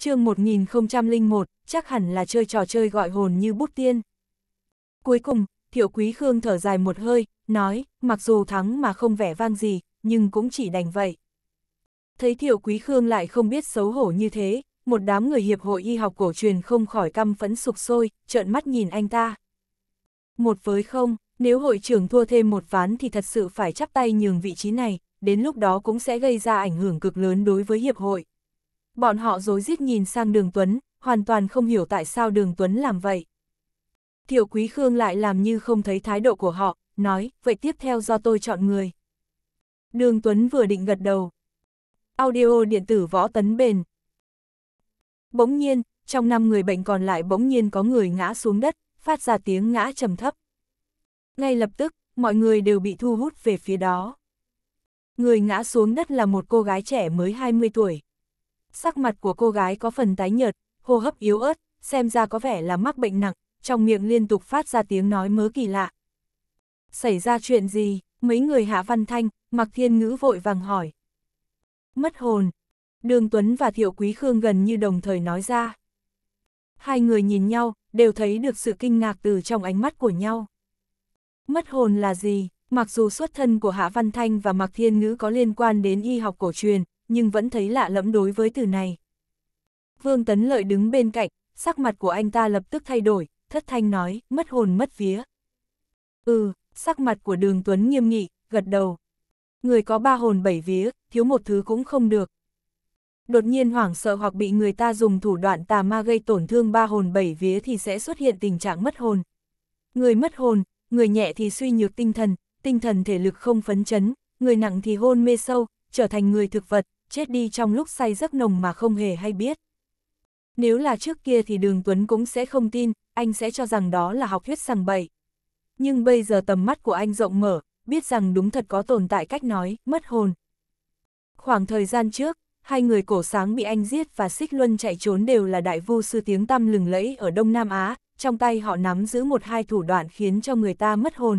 chương 1001, chắc hẳn là chơi trò chơi gọi hồn như bút tiên. Cuối cùng, Thiệu Quý Khương thở dài một hơi, nói, mặc dù thắng mà không vẻ vang gì, nhưng cũng chỉ đành vậy. Thấy Thiệu Quý Khương lại không biết xấu hổ như thế, một đám người hiệp hội y học cổ truyền không khỏi căm phẫn sục sôi, trợn mắt nhìn anh ta. Một với không, nếu hội trưởng thua thêm một ván thì thật sự phải chắp tay nhường vị trí này, đến lúc đó cũng sẽ gây ra ảnh hưởng cực lớn đối với hiệp hội bọn họ dối rít nhìn sang đường Tuấn, hoàn toàn không hiểu tại sao đường Tuấn làm vậy. Thiệu Quý Khương lại làm như không thấy thái độ của họ, nói, vậy tiếp theo do tôi chọn người. Đường Tuấn vừa định gật đầu. Audio điện tử võ tấn bền. Bỗng nhiên, trong năm người bệnh còn lại bỗng nhiên có người ngã xuống đất, phát ra tiếng ngã trầm thấp. Ngay lập tức, mọi người đều bị thu hút về phía đó. Người ngã xuống đất là một cô gái trẻ mới 20 tuổi sắc mặt của cô gái có phần tái nhợt, hô hấp yếu ớt, xem ra có vẻ là mắc bệnh nặng, trong miệng liên tục phát ra tiếng nói mớ kỳ lạ. Xảy ra chuyện gì? Mấy người Hạ Văn Thanh, Mặc Thiên Ngữ vội vàng hỏi. Mất hồn. Đường Tuấn và Thiệu Quý Khương gần như đồng thời nói ra. Hai người nhìn nhau, đều thấy được sự kinh ngạc từ trong ánh mắt của nhau. Mất hồn là gì? Mặc dù xuất thân của Hạ Văn Thanh và Mạc Thiên Ngữ có liên quan đến y học cổ truyền, nhưng vẫn thấy lạ lẫm đối với từ này. Vương Tấn Lợi đứng bên cạnh, sắc mặt của anh ta lập tức thay đổi, thất thanh nói, mất hồn mất vía. Ừ, sắc mặt của đường Tuấn nghiêm nghị, gật đầu. Người có ba hồn bảy vía, thiếu một thứ cũng không được. Đột nhiên hoảng sợ hoặc bị người ta dùng thủ đoạn tà ma gây tổn thương ba hồn bảy vía thì sẽ xuất hiện tình trạng mất hồn. Người mất hồn, người nhẹ thì suy nhược tinh thần, tinh thần thể lực không phấn chấn, người nặng thì hôn mê sâu, trở thành người thực vật, chết đi trong lúc say giấc nồng mà không hề hay biết. Nếu là trước kia thì Đường Tuấn cũng sẽ không tin, anh sẽ cho rằng đó là học thuyết sằng bậy. Nhưng bây giờ tầm mắt của anh rộng mở, biết rằng đúng thật có tồn tại cách nói, mất hồn. Khoảng thời gian trước, hai người cổ sáng bị anh giết và xích luân chạy trốn đều là đại vu sư tiếng tăm lừng lẫy ở Đông Nam Á, trong tay họ nắm giữ một hai thủ đoạn khiến cho người ta mất hồn.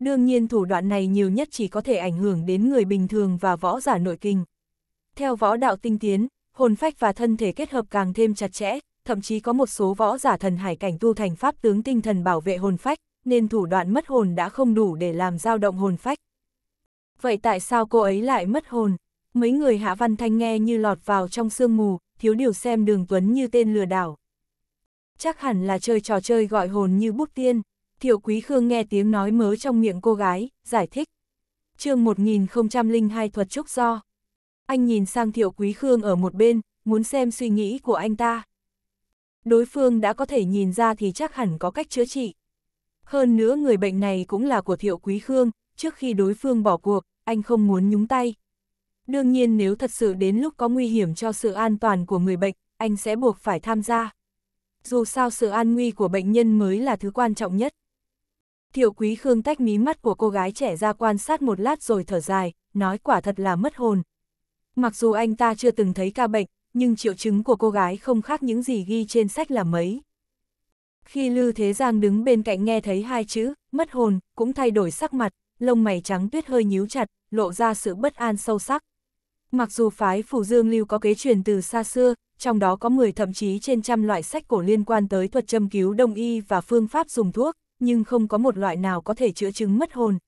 Đương nhiên thủ đoạn này nhiều nhất chỉ có thể ảnh hưởng đến người bình thường và võ giả nội kinh. Theo võ đạo tinh tiến, hồn phách và thân thể kết hợp càng thêm chặt chẽ, thậm chí có một số võ giả thần hải cảnh tu thành pháp tướng tinh thần bảo vệ hồn phách, nên thủ đoạn mất hồn đã không đủ để làm dao động hồn phách. Vậy tại sao cô ấy lại mất hồn? Mấy người Hạ Văn Thanh nghe như lọt vào trong sương mù, thiếu điều xem đường Tuấn như tên lừa đảo. Chắc hẳn là chơi trò chơi gọi hồn như bút tiên. Thiệu Quý Khương nghe tiếng nói mớ trong miệng cô gái, giải thích. chương 1002 thuật trúc do anh nhìn sang Thiệu Quý Khương ở một bên, muốn xem suy nghĩ của anh ta. Đối phương đã có thể nhìn ra thì chắc hẳn có cách chữa trị. Hơn nữa người bệnh này cũng là của Thiệu Quý Khương, trước khi đối phương bỏ cuộc, anh không muốn nhúng tay. Đương nhiên nếu thật sự đến lúc có nguy hiểm cho sự an toàn của người bệnh, anh sẽ buộc phải tham gia. Dù sao sự an nguy của bệnh nhân mới là thứ quan trọng nhất. Thiệu Quý Khương tách mí mắt của cô gái trẻ ra quan sát một lát rồi thở dài, nói quả thật là mất hồn, Mặc dù anh ta chưa từng thấy ca bệnh, nhưng triệu chứng của cô gái không khác những gì ghi trên sách là mấy. Khi Lư Thế Giang đứng bên cạnh nghe thấy hai chữ, mất hồn, cũng thay đổi sắc mặt, lông mày trắng tuyết hơi nhíu chặt, lộ ra sự bất an sâu sắc. Mặc dù phái Phủ Dương Lưu có kế truyền từ xa xưa, trong đó có 10 thậm chí trên trăm loại sách cổ liên quan tới thuật châm cứu đông y và phương pháp dùng thuốc, nhưng không có một loại nào có thể chữa chứng mất hồn.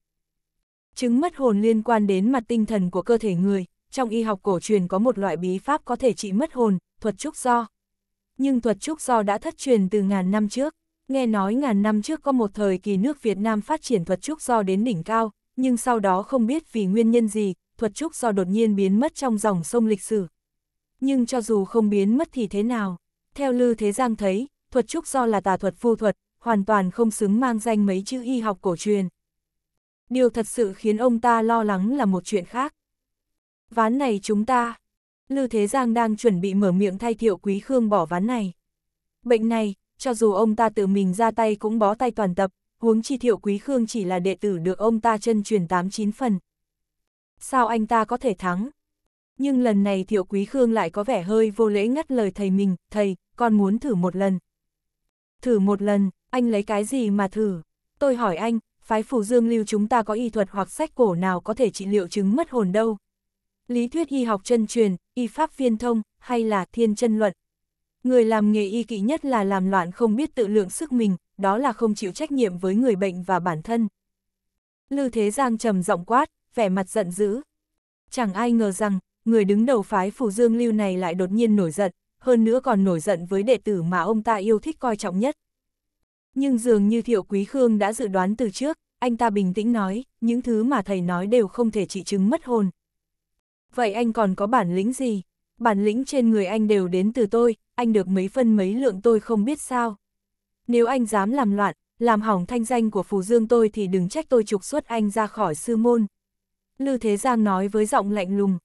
Chứng mất hồn liên quan đến mặt tinh thần của cơ thể người, trong y học cổ truyền có một loại bí pháp có thể trị mất hồn, thuật trúc do. Nhưng thuật trúc do đã thất truyền từ ngàn năm trước. Nghe nói ngàn năm trước có một thời kỳ nước Việt Nam phát triển thuật trúc do đến đỉnh cao, nhưng sau đó không biết vì nguyên nhân gì, thuật trúc do đột nhiên biến mất trong dòng sông lịch sử. Nhưng cho dù không biến mất thì thế nào? Theo Lư Thế Giang thấy, thuật trúc do là tà thuật phu thuật, hoàn toàn không xứng mang danh mấy chữ y học cổ truyền. Điều thật sự khiến ông ta lo lắng là một chuyện khác. Ván này chúng ta. Lư Thế Giang đang chuẩn bị mở miệng thay Thiệu Quý Khương bỏ ván này. Bệnh này, cho dù ông ta tự mình ra tay cũng bó tay toàn tập, huống chi Thiệu Quý Khương chỉ là đệ tử được ông ta chân truyền 89 phần. Sao anh ta có thể thắng? Nhưng lần này Thiệu Quý Khương lại có vẻ hơi vô lễ ngắt lời thầy mình, thầy, con muốn thử một lần. Thử một lần, anh lấy cái gì mà thử? Tôi hỏi anh, phái phủ dương lưu chúng ta có y thuật hoặc sách cổ nào có thể trị liệu chứng mất hồn đâu? lý thuyết y học chân truyền, y pháp viên thông, hay là thiên chân luận. Người làm nghề y kỹ nhất là làm loạn không biết tự lượng sức mình, đó là không chịu trách nhiệm với người bệnh và bản thân. Lư Thế Giang trầm giọng quát, vẻ mặt giận dữ. Chẳng ai ngờ rằng, người đứng đầu phái phù dương lưu này lại đột nhiên nổi giận, hơn nữa còn nổi giận với đệ tử mà ông ta yêu thích coi trọng nhất. Nhưng dường như Thiệu Quý Khương đã dự đoán từ trước, anh ta bình tĩnh nói, những thứ mà thầy nói đều không thể trị chứng mất hồn, Vậy anh còn có bản lĩnh gì? Bản lĩnh trên người anh đều đến từ tôi, anh được mấy phân mấy lượng tôi không biết sao. Nếu anh dám làm loạn, làm hỏng thanh danh của Phù Dương tôi thì đừng trách tôi trục xuất anh ra khỏi sư môn. Lư Thế Giang nói với giọng lạnh lùng.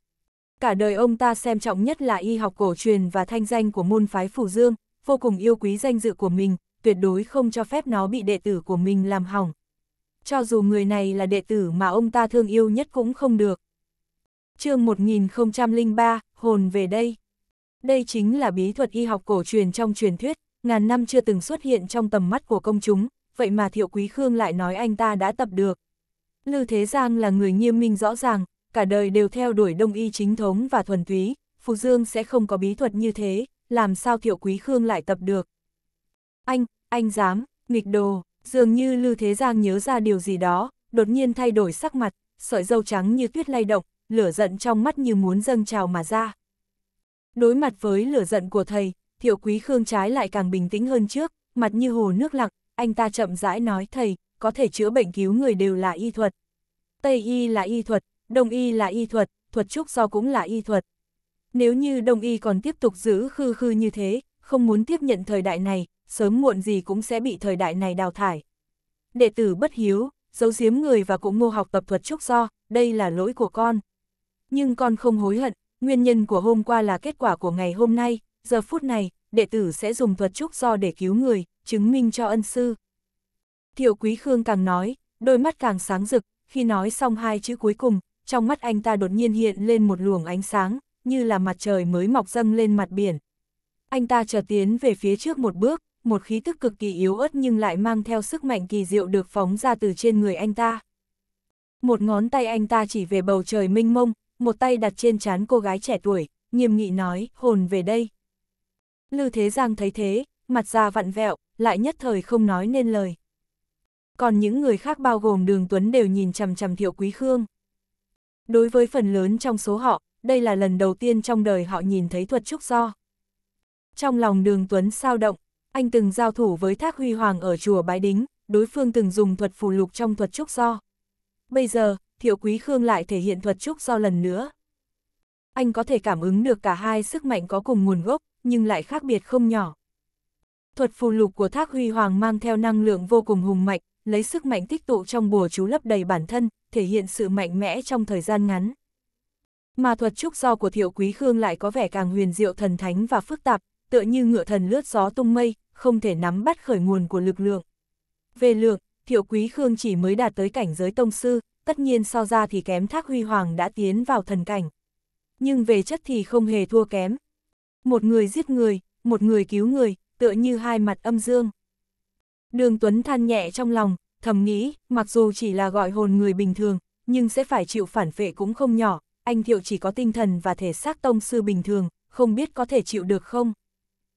Cả đời ông ta xem trọng nhất là y học cổ truyền và thanh danh của môn phái Phù Dương, vô cùng yêu quý danh dự của mình, tuyệt đối không cho phép nó bị đệ tử của mình làm hỏng. Cho dù người này là đệ tử mà ông ta thương yêu nhất cũng không được chương 1003, hồn về đây. Đây chính là bí thuật y học cổ truyền trong truyền thuyết, ngàn năm chưa từng xuất hiện trong tầm mắt của công chúng, vậy mà Thiệu Quý Khương lại nói anh ta đã tập được. Lư Thế Giang là người nghiêm minh rõ ràng, cả đời đều theo đuổi đông y chính thống và thuần túy, Phù Dương sẽ không có bí thuật như thế, làm sao Thiệu Quý Khương lại tập được. Anh, anh dám, nghịch đồ, dường như Lư Thế Giang nhớ ra điều gì đó, đột nhiên thay đổi sắc mặt, sợi dâu trắng như tuyết lay động, lửa giận trong mắt như muốn dâng trào mà ra. Đối mặt với lửa giận của thầy, thiệu quý khương trái lại càng bình tĩnh hơn trước, mặt như hồ nước lặng, anh ta chậm rãi nói thầy, có thể chữa bệnh cứu người đều là y thuật. Tây y là y thuật, Đông y là y thuật, thuật trúc do cũng là y thuật. Nếu như Đông y còn tiếp tục giữ khư khư như thế, không muốn tiếp nhận thời đại này, sớm muộn gì cũng sẽ bị thời đại này đào thải. Đệ tử bất hiếu, giấu giếm người và cũng ngô học tập thuật trúc do, đây là lỗi của con. Nhưng con không hối hận, nguyên nhân của hôm qua là kết quả của ngày hôm nay, giờ phút này, đệ tử sẽ dùng thuật trúc do để cứu người, chứng minh cho ân sư. Thiệu Quý Khương càng nói, đôi mắt càng sáng rực, khi nói xong hai chữ cuối cùng, trong mắt anh ta đột nhiên hiện lên một luồng ánh sáng, như là mặt trời mới mọc dâng lên mặt biển. Anh ta trở tiến về phía trước một bước, một khí tức cực kỳ yếu ớt nhưng lại mang theo sức mạnh kỳ diệu được phóng ra từ trên người anh ta. Một ngón tay anh ta chỉ về bầu trời minh mông, một tay đặt trên trán cô gái trẻ tuổi, nghiêm nghị nói, hồn về đây. Lư Thế Giang thấy thế, mặt ra vặn vẹo, lại nhất thời không nói nên lời. Còn những người khác bao gồm Đường Tuấn đều nhìn chằm chằm Thiệu Quý Khương. Đối với phần lớn trong số họ, đây là lần đầu tiên trong đời họ nhìn thấy thuật trúc do. Trong lòng Đường Tuấn sao động, anh từng giao thủ với Thác Huy Hoàng ở chùa Bái Đính, đối phương từng dùng thuật phù lục trong thuật trúc do. Bây giờ, Thiệu Quý Khương lại thể hiện thuật trúc do lần nữa. Anh có thể cảm ứng được cả hai sức mạnh có cùng nguồn gốc, nhưng lại khác biệt không nhỏ. Thuật phù lục của Thác Huy Hoàng mang theo năng lượng vô cùng hùng mạnh, lấy sức mạnh tích tụ trong bùa chú lấp đầy bản thân, thể hiện sự mạnh mẽ trong thời gian ngắn. Mà thuật trúc do của Thiệu Quý Khương lại có vẻ càng huyền diệu thần thánh và phức tạp, tựa như ngựa thần lướt gió tung mây, không thể nắm bắt khởi nguồn của lực lượng. Về lượng, Thiệu Quý Khương chỉ mới đạt tới cảnh giới tông sư, tất nhiên so ra thì kém Thác Huy Hoàng đã tiến vào thần cảnh. Nhưng về chất thì không hề thua kém. Một người giết người, một người cứu người, tựa như hai mặt âm dương. Đường Tuấn than nhẹ trong lòng, thầm nghĩ, mặc dù chỉ là gọi hồn người bình thường, nhưng sẽ phải chịu phản phệ cũng không nhỏ, anh Thiệu chỉ có tinh thần và thể xác tông sư bình thường, không biết có thể chịu được không?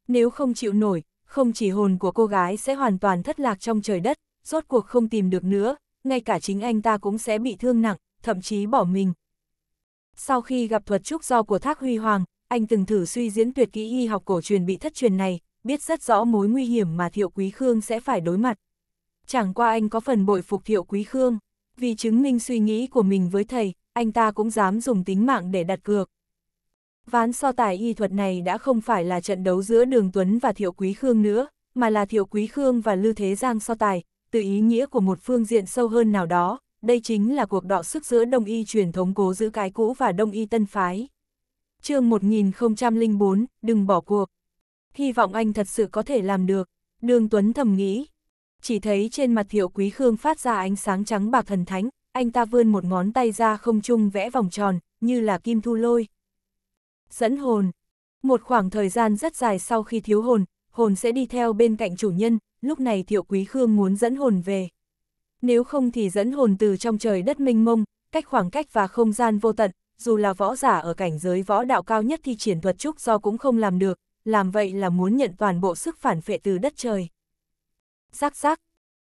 Nếu không chịu nổi, không chỉ hồn của cô gái sẽ hoàn toàn thất lạc trong trời đất, rốt cuộc không tìm được nữa, ngay cả chính anh ta cũng sẽ bị thương nặng, thậm chí bỏ mình. Sau khi gặp thuật trúc do của Thác Huy Hoàng, anh từng thử suy diễn tuyệt kỹ y học cổ truyền bị thất truyền này, biết rất rõ mối nguy hiểm mà Thiệu Quý Khương sẽ phải đối mặt. Chẳng qua anh có phần bội phục Thiệu Quý Khương, vì chứng minh suy nghĩ của mình với thầy, anh ta cũng dám dùng tính mạng để đặt cược. Ván so tài y thuật này đã không phải là trận đấu giữa Đường Tuấn và Thiệu Quý Khương nữa, mà là Thiệu Quý Khương và Lư Thế Giang so tài, từ ý nghĩa của một phương diện sâu hơn nào đó, đây chính là cuộc đọ sức giữa đông y truyền thống cố giữ cái cũ và đông y tân phái. chương 1004, đừng bỏ cuộc. Hy vọng anh thật sự có thể làm được, Đường Tuấn thầm nghĩ. Chỉ thấy trên mặt thiệu quý khương phát ra ánh sáng trắng bạc thần thánh, anh ta vươn một ngón tay ra không trung vẽ vòng tròn, như là kim thu lôi. Dẫn hồn. Một khoảng thời gian rất dài sau khi thiếu hồn, hồn sẽ đi theo bên cạnh chủ nhân, lúc này Thiệu Quý Khương muốn dẫn hồn về. Nếu không thì dẫn hồn từ trong trời đất minh mông, cách khoảng cách và không gian vô tận, dù là võ giả ở cảnh giới võ đạo cao nhất thì triển thuật trúc do cũng không làm được, làm vậy là muốn nhận toàn bộ sức phản phệ từ đất trời. Rác rác,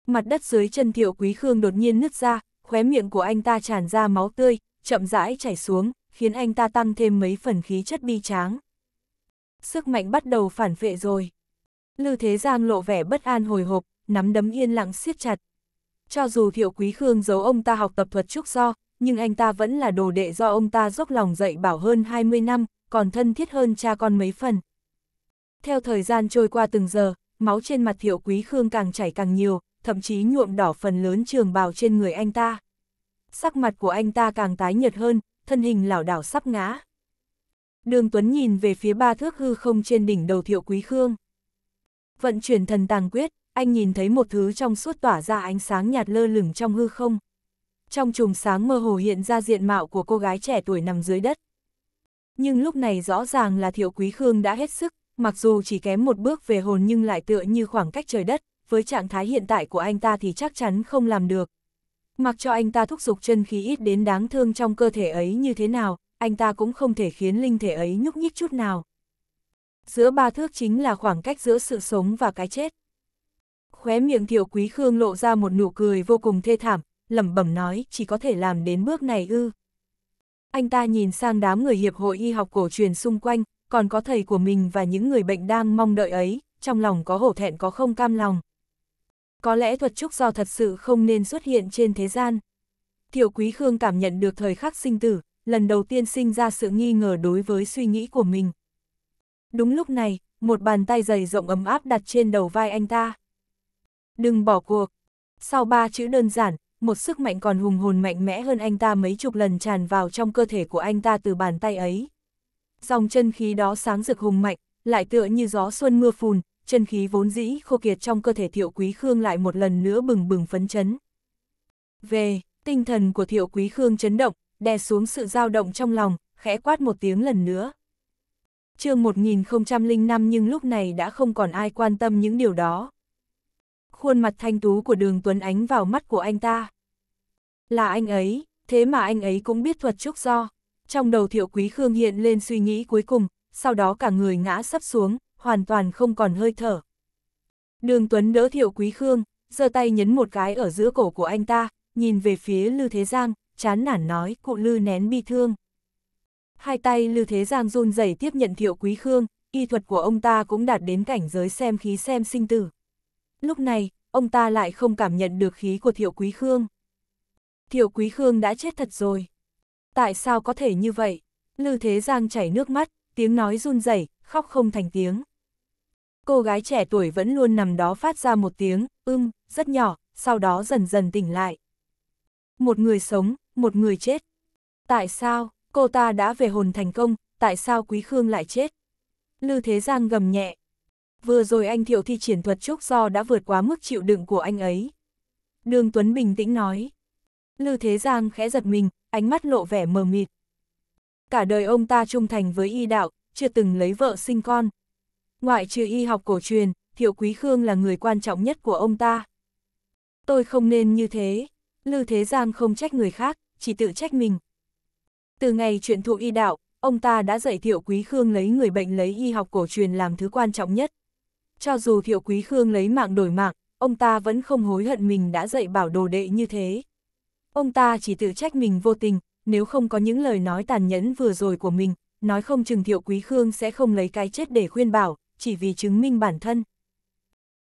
mặt đất dưới chân Thiệu Quý Khương đột nhiên nứt ra, khóe miệng của anh ta tràn ra máu tươi, chậm rãi chảy xuống, khiến anh ta tăng thêm mấy phần khí chất bi tráng. Sức mạnh bắt đầu phản phệ rồi. Lư Thế Giang lộ vẻ bất an hồi hộp, nắm đấm yên lặng siết chặt. Cho dù Thiệu Quý Khương giấu ông ta học tập thuật trúc do, nhưng anh ta vẫn là đồ đệ do ông ta dốc lòng dạy bảo hơn 20 năm, còn thân thiết hơn cha con mấy phần. Theo thời gian trôi qua từng giờ, máu trên mặt Thiệu Quý Khương càng chảy càng nhiều, thậm chí nhuộm đỏ phần lớn trường bào trên người anh ta. Sắc mặt của anh ta càng tái nhợt hơn, thân hình lảo đảo sắp ngã. Đường Tuấn nhìn về phía ba thước hư không trên đỉnh đầu Thiệu Quý Khương. Vận chuyển thần tàng quyết, anh nhìn thấy một thứ trong suốt tỏa ra ánh sáng nhạt lơ lửng trong hư không. Trong chùm sáng mơ hồ hiện ra diện mạo của cô gái trẻ tuổi nằm dưới đất. Nhưng lúc này rõ ràng là Thiệu Quý Khương đã hết sức, mặc dù chỉ kém một bước về hồn nhưng lại tựa như khoảng cách trời đất, với trạng thái hiện tại của anh ta thì chắc chắn không làm được. Mặc cho anh ta thúc giục chân khí ít đến đáng thương trong cơ thể ấy như thế nào, anh ta cũng không thể khiến linh thể ấy nhúc nhích chút nào giữa ba thước chính là khoảng cách giữa sự sống và cái chết. Khóe miệng Thiệu Quý Khương lộ ra một nụ cười vô cùng thê thảm, lẩm bẩm nói chỉ có thể làm đến bước này ư. Anh ta nhìn sang đám người hiệp hội y học cổ truyền xung quanh, còn có thầy của mình và những người bệnh đang mong đợi ấy, trong lòng có hổ thẹn có không cam lòng. Có lẽ thuật trúc do thật sự không nên xuất hiện trên thế gian. Thiệu Quý Khương cảm nhận được thời khắc sinh tử, lần đầu tiên sinh ra sự nghi ngờ đối với suy nghĩ của mình. Đúng lúc này, một bàn tay dày rộng ấm áp đặt trên đầu vai anh ta. Đừng bỏ cuộc. Sau ba chữ đơn giản, một sức mạnh còn hùng hồn mạnh mẽ hơn anh ta mấy chục lần tràn vào trong cơ thể của anh ta từ bàn tay ấy. Dòng chân khí đó sáng rực hùng mạnh, lại tựa như gió xuân mưa phùn, chân khí vốn dĩ khô kiệt trong cơ thể Thiệu Quý Khương lại một lần nữa bừng bừng phấn chấn. Về, tinh thần của Thiệu Quý Khương chấn động, đè xuống sự dao động trong lòng, khẽ quát một tiếng lần nữa chương 1005 nhưng lúc này đã không còn ai quan tâm những điều đó. Khuôn mặt thanh tú của đường Tuấn Ánh vào mắt của anh ta. Là anh ấy, thế mà anh ấy cũng biết thuật trúc do. Trong đầu thiệu quý Khương hiện lên suy nghĩ cuối cùng, sau đó cả người ngã sắp xuống, hoàn toàn không còn hơi thở. Đường Tuấn đỡ thiệu quý Khương, giơ tay nhấn một cái ở giữa cổ của anh ta, nhìn về phía Lư Thế Giang, chán nản nói cụ Lư nén bi thương. Hai tay lư Thế Giang run rẩy tiếp nhận thiệu quý khương, y thuật của ông ta cũng đạt đến cảnh giới xem khí xem sinh tử. Lúc này, ông ta lại không cảm nhận được khí của thiệu quý khương. Thiệu quý khương đã chết thật rồi. Tại sao có thể như vậy? lư Thế Giang chảy nước mắt, tiếng nói run rẩy, khóc không thành tiếng. Cô gái trẻ tuổi vẫn luôn nằm đó phát ra một tiếng, ưm, rất nhỏ, sau đó dần dần tỉnh lại. Một người sống, một người chết. Tại sao? cô ta đã về hồn thành công, tại sao Quý Khương lại chết? Lư Thế Giang gầm nhẹ. Vừa rồi anh Thiệu thi triển thuật trúc do đã vượt quá mức chịu đựng của anh ấy. Đường Tuấn bình tĩnh nói. Lư Thế Giang khẽ giật mình, ánh mắt lộ vẻ mờ mịt. Cả đời ông ta trung thành với y đạo, chưa từng lấy vợ sinh con. Ngoại trừ y học cổ truyền, Thiệu Quý Khương là người quan trọng nhất của ông ta. Tôi không nên như thế. Lư Thế Giang không trách người khác, chỉ tự trách mình. Từ ngày chuyện thụ y đạo, ông ta đã dạy Thiệu Quý Khương lấy người bệnh lấy y học cổ truyền làm thứ quan trọng nhất. Cho dù Thiệu Quý Khương lấy mạng đổi mạng, ông ta vẫn không hối hận mình đã dạy bảo đồ đệ như thế. Ông ta chỉ tự trách mình vô tình, nếu không có những lời nói tàn nhẫn vừa rồi của mình, nói không chừng Thiệu Quý Khương sẽ không lấy cái chết để khuyên bảo, chỉ vì chứng minh bản thân.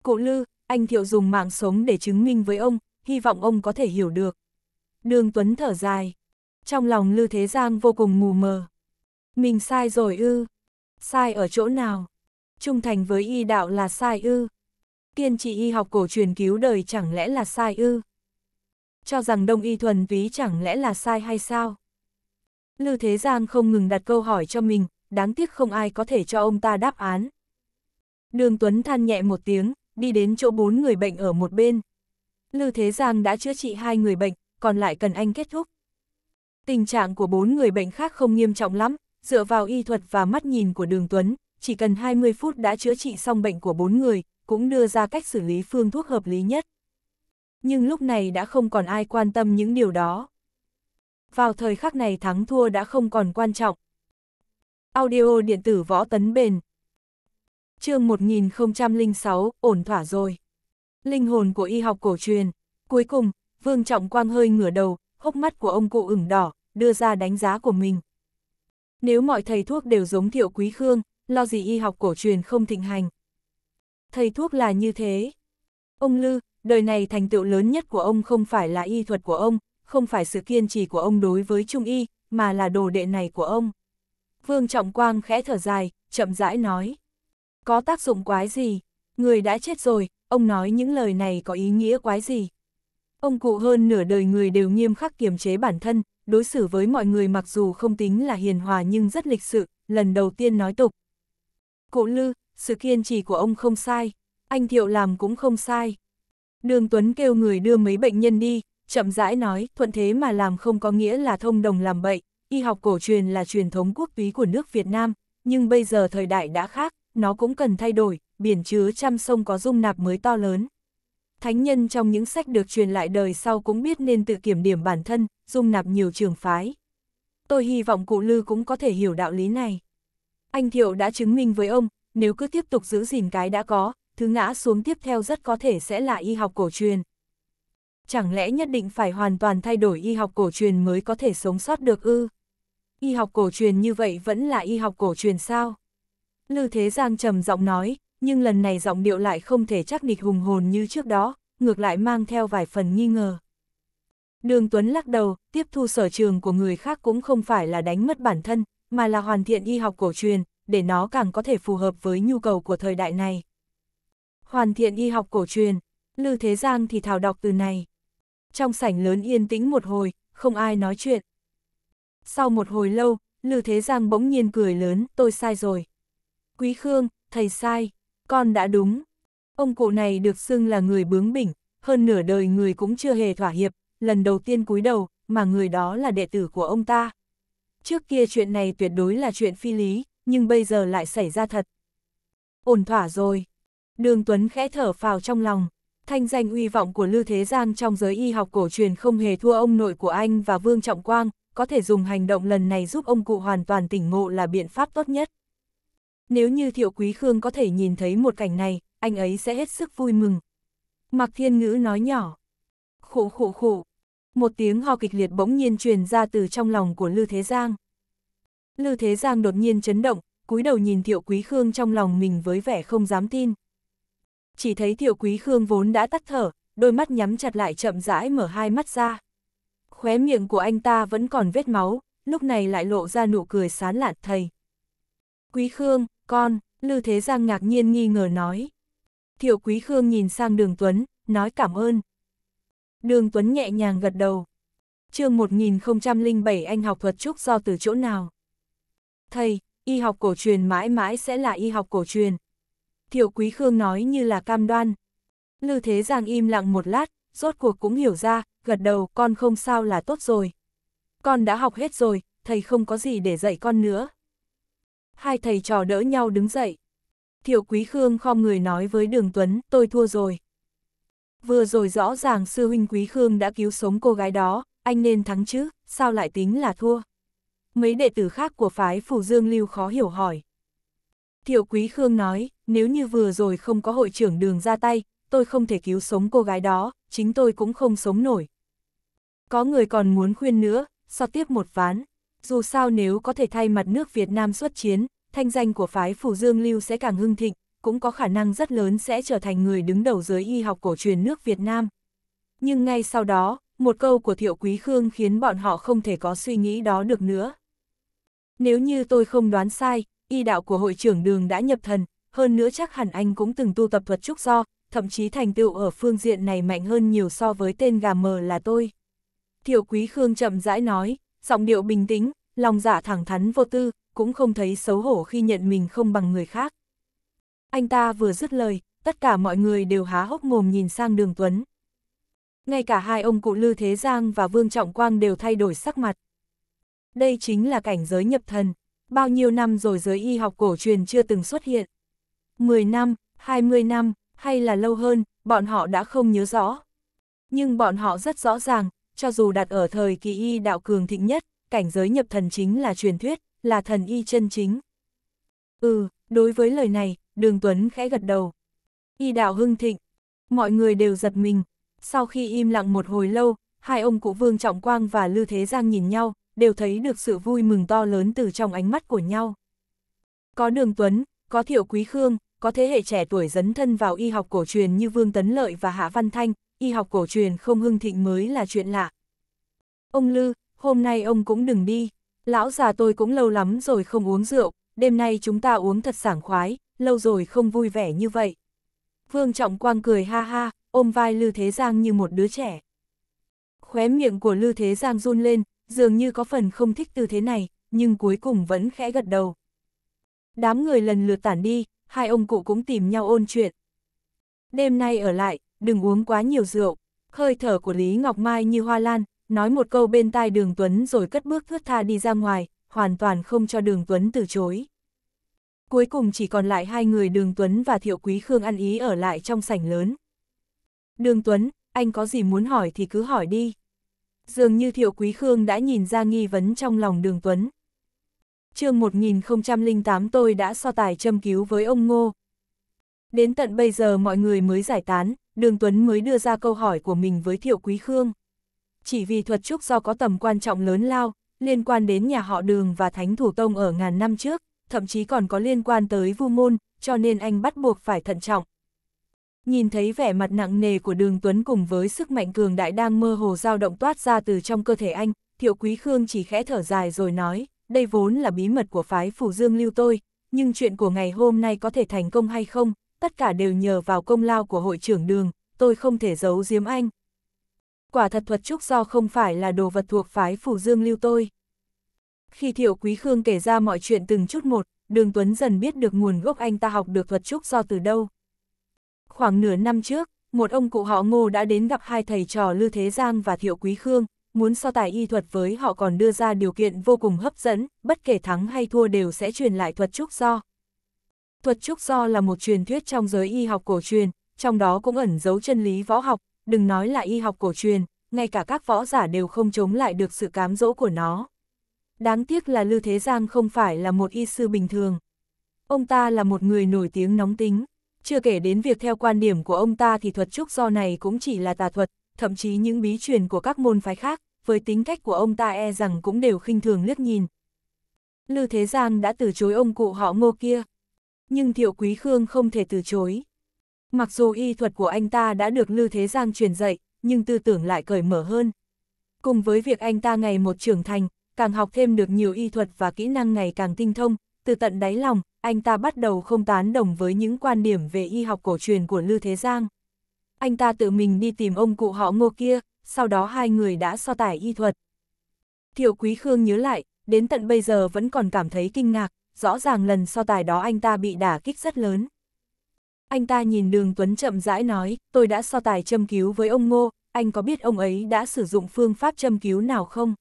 Cụ Lư, anh Thiệu dùng mạng sống để chứng minh với ông, hy vọng ông có thể hiểu được. Đường Tuấn thở dài trong lòng Lư Thế Giang vô cùng mù mờ. Mình sai rồi ư? Sai ở chỗ nào? Trung thành với y đạo là sai ư? Kiên trì y học cổ truyền cứu đời chẳng lẽ là sai ư? Cho rằng đông y thuần ví chẳng lẽ là sai hay sao? Lư Thế Giang không ngừng đặt câu hỏi cho mình, đáng tiếc không ai có thể cho ông ta đáp án. Đường Tuấn than nhẹ một tiếng, đi đến chỗ bốn người bệnh ở một bên. Lư Thế Giang đã chữa trị hai người bệnh, còn lại cần anh kết thúc. Tình trạng của bốn người bệnh khác không nghiêm trọng lắm, dựa vào y thuật và mắt nhìn của Đường Tuấn, chỉ cần 20 phút đã chữa trị xong bệnh của bốn người, cũng đưa ra cách xử lý phương thuốc hợp lý nhất. Nhưng lúc này đã không còn ai quan tâm những điều đó. Vào thời khắc này thắng thua đã không còn quan trọng. Audio điện tử võ tấn bền. chương 1006, ổn thỏa rồi. Linh hồn của y học cổ truyền. Cuối cùng, Vương Trọng Quang hơi ngửa đầu, hốc mắt của ông cụ ửng đỏ, đưa ra đánh giá của mình. Nếu mọi thầy thuốc đều giống Thiệu Quý Khương, lo gì y học cổ truyền không thịnh hành. Thầy thuốc là như thế. Ông Lư, đời này thành tựu lớn nhất của ông không phải là y thuật của ông, không phải sự kiên trì của ông đối với Trung Y, mà là đồ đệ này của ông. Vương Trọng Quang khẽ thở dài, chậm rãi nói. Có tác dụng quái gì? Người đã chết rồi, ông nói những lời này có ý nghĩa quái gì? Ông cụ hơn nửa đời người đều nghiêm khắc kiềm chế bản thân, đối xử với mọi người mặc dù không tính là hiền hòa nhưng rất lịch sự, lần đầu tiên nói tục. Cụ Lư, sự kiên trì của ông không sai, anh Thiệu làm cũng không sai. Đường Tuấn kêu người đưa mấy bệnh nhân đi, chậm rãi nói, thuận thế mà làm không có nghĩa là thông đồng làm bậy, y học cổ truyền là truyền thống quốc túy của nước Việt Nam, nhưng bây giờ thời đại đã khác, nó cũng cần thay đổi, biển chứa trăm sông có dung nạp mới to lớn. Thánh nhân trong những sách được truyền lại đời sau cũng biết nên tự kiểm điểm bản thân, dung nạp nhiều trường phái. Tôi hy vọng cụ Lư cũng có thể hiểu đạo lý này. Anh Thiệu đã chứng minh với ông, nếu cứ tiếp tục giữ gìn cái đã có, thứ ngã xuống tiếp theo rất có thể sẽ là y học cổ truyền. Chẳng lẽ nhất định phải hoàn toàn thay đổi y học cổ truyền mới có thể sống sót được ư? Y học cổ truyền như vậy vẫn là y học cổ truyền sao? Lư Thế Giang trầm giọng nói, nhưng lần này giọng điệu lại không thể chắc nịch hùng hồn như trước đó, ngược lại mang theo vài phần nghi ngờ. Đường Tuấn lắc đầu, tiếp thu sở trường của người khác cũng không phải là đánh mất bản thân, mà là hoàn thiện y học cổ truyền, để nó càng có thể phù hợp với nhu cầu của thời đại này. Hoàn thiện y học cổ truyền, Lư Thế Giang thì thảo đọc từ này. Trong sảnh lớn yên tĩnh một hồi, không ai nói chuyện. Sau một hồi lâu, Lư Thế Giang bỗng nhiên cười lớn, tôi sai rồi. Quý Khương, thầy sai. Con đã đúng. Ông cụ này được xưng là người bướng bỉnh, hơn nửa đời người cũng chưa hề thỏa hiệp, lần đầu tiên cúi đầu, mà người đó là đệ tử của ông ta. Trước kia chuyện này tuyệt đối là chuyện phi lý, nhưng bây giờ lại xảy ra thật. Ổn thỏa rồi. Đường Tuấn khẽ thở phào trong lòng. Thanh danh uy vọng của Lưu Thế Giang trong giới y học cổ truyền không hề thua ông nội của anh và Vương Trọng Quang, có thể dùng hành động lần này giúp ông cụ hoàn toàn tỉnh ngộ là biện pháp tốt nhất. Nếu như Thiệu Quý Khương có thể nhìn thấy một cảnh này, anh ấy sẽ hết sức vui mừng. Mạc Thiên Ngữ nói nhỏ. Khụ khụ khụ. Một tiếng ho kịch liệt bỗng nhiên truyền ra từ trong lòng của Lư Thế Giang. Lư Thế Giang đột nhiên chấn động, cúi đầu nhìn Thiệu Quý Khương trong lòng mình với vẻ không dám tin. Chỉ thấy Thiệu Quý Khương vốn đã tắt thở, đôi mắt nhắm chặt lại chậm rãi mở hai mắt ra. Khóe miệng của anh ta vẫn còn vết máu, lúc này lại lộ ra nụ cười sán lạn thầy. Quý Khương, con, Lư Thế Giang ngạc nhiên nghi ngờ nói. Thiệu Quý Khương nhìn sang Đường Tuấn, nói cảm ơn. Đường Tuấn nhẹ nhàng gật đầu. chương 1007 anh học thuật trúc do từ chỗ nào? Thầy, y học cổ truyền mãi mãi sẽ là y học cổ truyền. Thiệu Quý Khương nói như là cam đoan. Lư Thế Giang im lặng một lát, rốt cuộc cũng hiểu ra, gật đầu con không sao là tốt rồi. Con đã học hết rồi, thầy không có gì để dạy con nữa. Hai thầy trò đỡ nhau đứng dậy. Thiệu Quý Khương khom người nói với Đường Tuấn, tôi thua rồi. Vừa rồi rõ ràng sư huynh Quý Khương đã cứu sống cô gái đó, anh nên thắng chứ, sao lại tính là thua? Mấy đệ tử khác của phái Phủ Dương Lưu khó hiểu hỏi. Thiệu Quý Khương nói, nếu như vừa rồi không có hội trưởng đường ra tay, tôi không thể cứu sống cô gái đó, chính tôi cũng không sống nổi. Có người còn muốn khuyên nữa, so tiếp một ván dù sao nếu có thể thay mặt nước Việt Nam xuất chiến, thanh danh của phái Phủ Dương Lưu sẽ càng hưng thịnh, cũng có khả năng rất lớn sẽ trở thành người đứng đầu giới y học cổ truyền nước Việt Nam. Nhưng ngay sau đó, một câu của Thiệu Quý Khương khiến bọn họ không thể có suy nghĩ đó được nữa. Nếu như tôi không đoán sai, y đạo của hội trưởng đường đã nhập thần, hơn nữa chắc hẳn anh cũng từng tu tập thuật trúc do, thậm chí thành tựu ở phương diện này mạnh hơn nhiều so với tên gà mờ là tôi. Thiệu Quý Khương chậm rãi nói, giọng điệu bình tĩnh, lòng dạ thẳng thắn vô tư, cũng không thấy xấu hổ khi nhận mình không bằng người khác. Anh ta vừa dứt lời, tất cả mọi người đều há hốc mồm nhìn sang đường Tuấn. Ngay cả hai ông cụ Lư Thế Giang và Vương Trọng Quang đều thay đổi sắc mặt. Đây chính là cảnh giới nhập thần, bao nhiêu năm rồi giới y học cổ truyền chưa từng xuất hiện. 10 năm, 20 năm, hay là lâu hơn, bọn họ đã không nhớ rõ. Nhưng bọn họ rất rõ ràng, cho dù đặt ở thời kỳ y đạo cường thịnh nhất, cảnh giới nhập thần chính là truyền thuyết, là thần y chân chính. Ừ, đối với lời này, Đường Tuấn khẽ gật đầu. Y đạo hưng thịnh, mọi người đều giật mình. Sau khi im lặng một hồi lâu, hai ông cụ Vương Trọng Quang và Lư Thế Giang nhìn nhau, đều thấy được sự vui mừng to lớn từ trong ánh mắt của nhau. Có Đường Tuấn, có Thiệu Quý Khương, có thế hệ trẻ tuổi dấn thân vào y học cổ truyền như Vương Tấn Lợi và Hạ Văn Thanh, y học cổ truyền không hưng thịnh mới là chuyện lạ. Ông Lư, hôm nay ông cũng đừng đi, lão già tôi cũng lâu lắm rồi không uống rượu, đêm nay chúng ta uống thật sảng khoái, lâu rồi không vui vẻ như vậy. Vương Trọng Quang cười ha ha, ôm vai Lư Thế Giang như một đứa trẻ. Khóe miệng của Lư Thế Giang run lên, dường như có phần không thích tư thế này, nhưng cuối cùng vẫn khẽ gật đầu. Đám người lần lượt tản đi, hai ông cụ cũng tìm nhau ôn chuyện. Đêm nay ở lại, đừng uống quá nhiều rượu. Hơi thở của Lý Ngọc Mai như hoa lan, nói một câu bên tai đường Tuấn rồi cất bước thướt tha đi ra ngoài, hoàn toàn không cho đường Tuấn từ chối. Cuối cùng chỉ còn lại hai người đường Tuấn và Thiệu Quý Khương ăn ý ở lại trong sảnh lớn. Đường Tuấn, anh có gì muốn hỏi thì cứ hỏi đi. Dường như Thiệu Quý Khương đã nhìn ra nghi vấn trong lòng đường Tuấn. chương 1008 tôi đã so tài châm cứu với ông Ngô, Đến tận bây giờ mọi người mới giải tán, Đường Tuấn mới đưa ra câu hỏi của mình với Thiệu Quý Khương. Chỉ vì thuật trúc do có tầm quan trọng lớn lao, liên quan đến nhà họ Đường và Thánh Thủ Tông ở ngàn năm trước, thậm chí còn có liên quan tới Vu Môn, cho nên anh bắt buộc phải thận trọng. Nhìn thấy vẻ mặt nặng nề của Đường Tuấn cùng với sức mạnh cường đại đang mơ hồ dao động toát ra từ trong cơ thể anh, Thiệu Quý Khương chỉ khẽ thở dài rồi nói, đây vốn là bí mật của phái Phủ Dương Lưu tôi, nhưng chuyện của ngày hôm nay có thể thành công hay không, tất cả đều nhờ vào công lao của hội trưởng đường, tôi không thể giấu giếm anh. Quả thật thuật trúc do không phải là đồ vật thuộc phái phủ dương lưu tôi. Khi Thiệu Quý Khương kể ra mọi chuyện từng chút một, Đường Tuấn dần biết được nguồn gốc anh ta học được thuật trúc do từ đâu. Khoảng nửa năm trước, một ông cụ họ ngô đã đến gặp hai thầy trò Lư Thế Giang và Thiệu Quý Khương, muốn so tài y thuật với họ còn đưa ra điều kiện vô cùng hấp dẫn, bất kể thắng hay thua đều sẽ truyền lại thuật trúc do. Thuật trúc do là một truyền thuyết trong giới y học cổ truyền, trong đó cũng ẩn giấu chân lý võ học, đừng nói là y học cổ truyền, ngay cả các võ giả đều không chống lại được sự cám dỗ của nó. Đáng tiếc là Lư Thế Giang không phải là một y sư bình thường. Ông ta là một người nổi tiếng nóng tính, chưa kể đến việc theo quan điểm của ông ta thì thuật trúc do này cũng chỉ là tà thuật, thậm chí những bí truyền của các môn phái khác, với tính cách của ông ta e rằng cũng đều khinh thường liếc nhìn. Lư Thế Giang đã từ chối ông cụ họ ngô kia, nhưng Thiệu Quý Khương không thể từ chối. Mặc dù y thuật của anh ta đã được Lưu Thế Giang truyền dạy, nhưng tư tưởng lại cởi mở hơn. Cùng với việc anh ta ngày một trưởng thành, càng học thêm được nhiều y thuật và kỹ năng ngày càng tinh thông, từ tận đáy lòng, anh ta bắt đầu không tán đồng với những quan điểm về y học cổ truyền của Lưu Thế Giang. Anh ta tự mình đi tìm ông cụ họ ngô kia, sau đó hai người đã so tải y thuật. Thiệu Quý Khương nhớ lại, đến tận bây giờ vẫn còn cảm thấy kinh ngạc, rõ ràng lần so tài đó anh ta bị đả kích rất lớn. Anh ta nhìn đường Tuấn chậm rãi nói, tôi đã so tài châm cứu với ông Ngô, anh có biết ông ấy đã sử dụng phương pháp châm cứu nào không?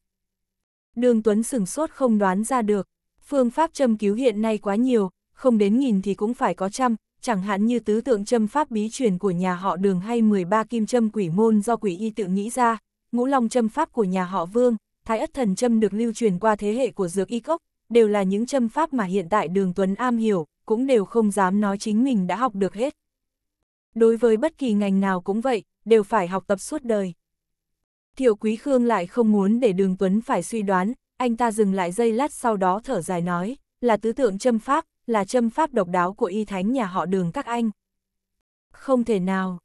Đường Tuấn sửng sốt không đoán ra được, phương pháp châm cứu hiện nay quá nhiều, không đến nghìn thì cũng phải có trăm, chẳng hạn như tứ tượng châm pháp bí truyền của nhà họ đường hay 13 kim châm quỷ môn do quỷ y tự nghĩ ra, ngũ long châm pháp của nhà họ vương, thái ất thần châm được lưu truyền qua thế hệ của dược y cốc, đều là những châm pháp mà hiện tại Đường Tuấn am hiểu, cũng đều không dám nói chính mình đã học được hết. Đối với bất kỳ ngành nào cũng vậy, đều phải học tập suốt đời. Thiệu Quý Khương lại không muốn để Đường Tuấn phải suy đoán, anh ta dừng lại giây lát sau đó thở dài nói, là tứ tượng châm pháp, là châm pháp độc đáo của y thánh nhà họ đường các anh. Không thể nào.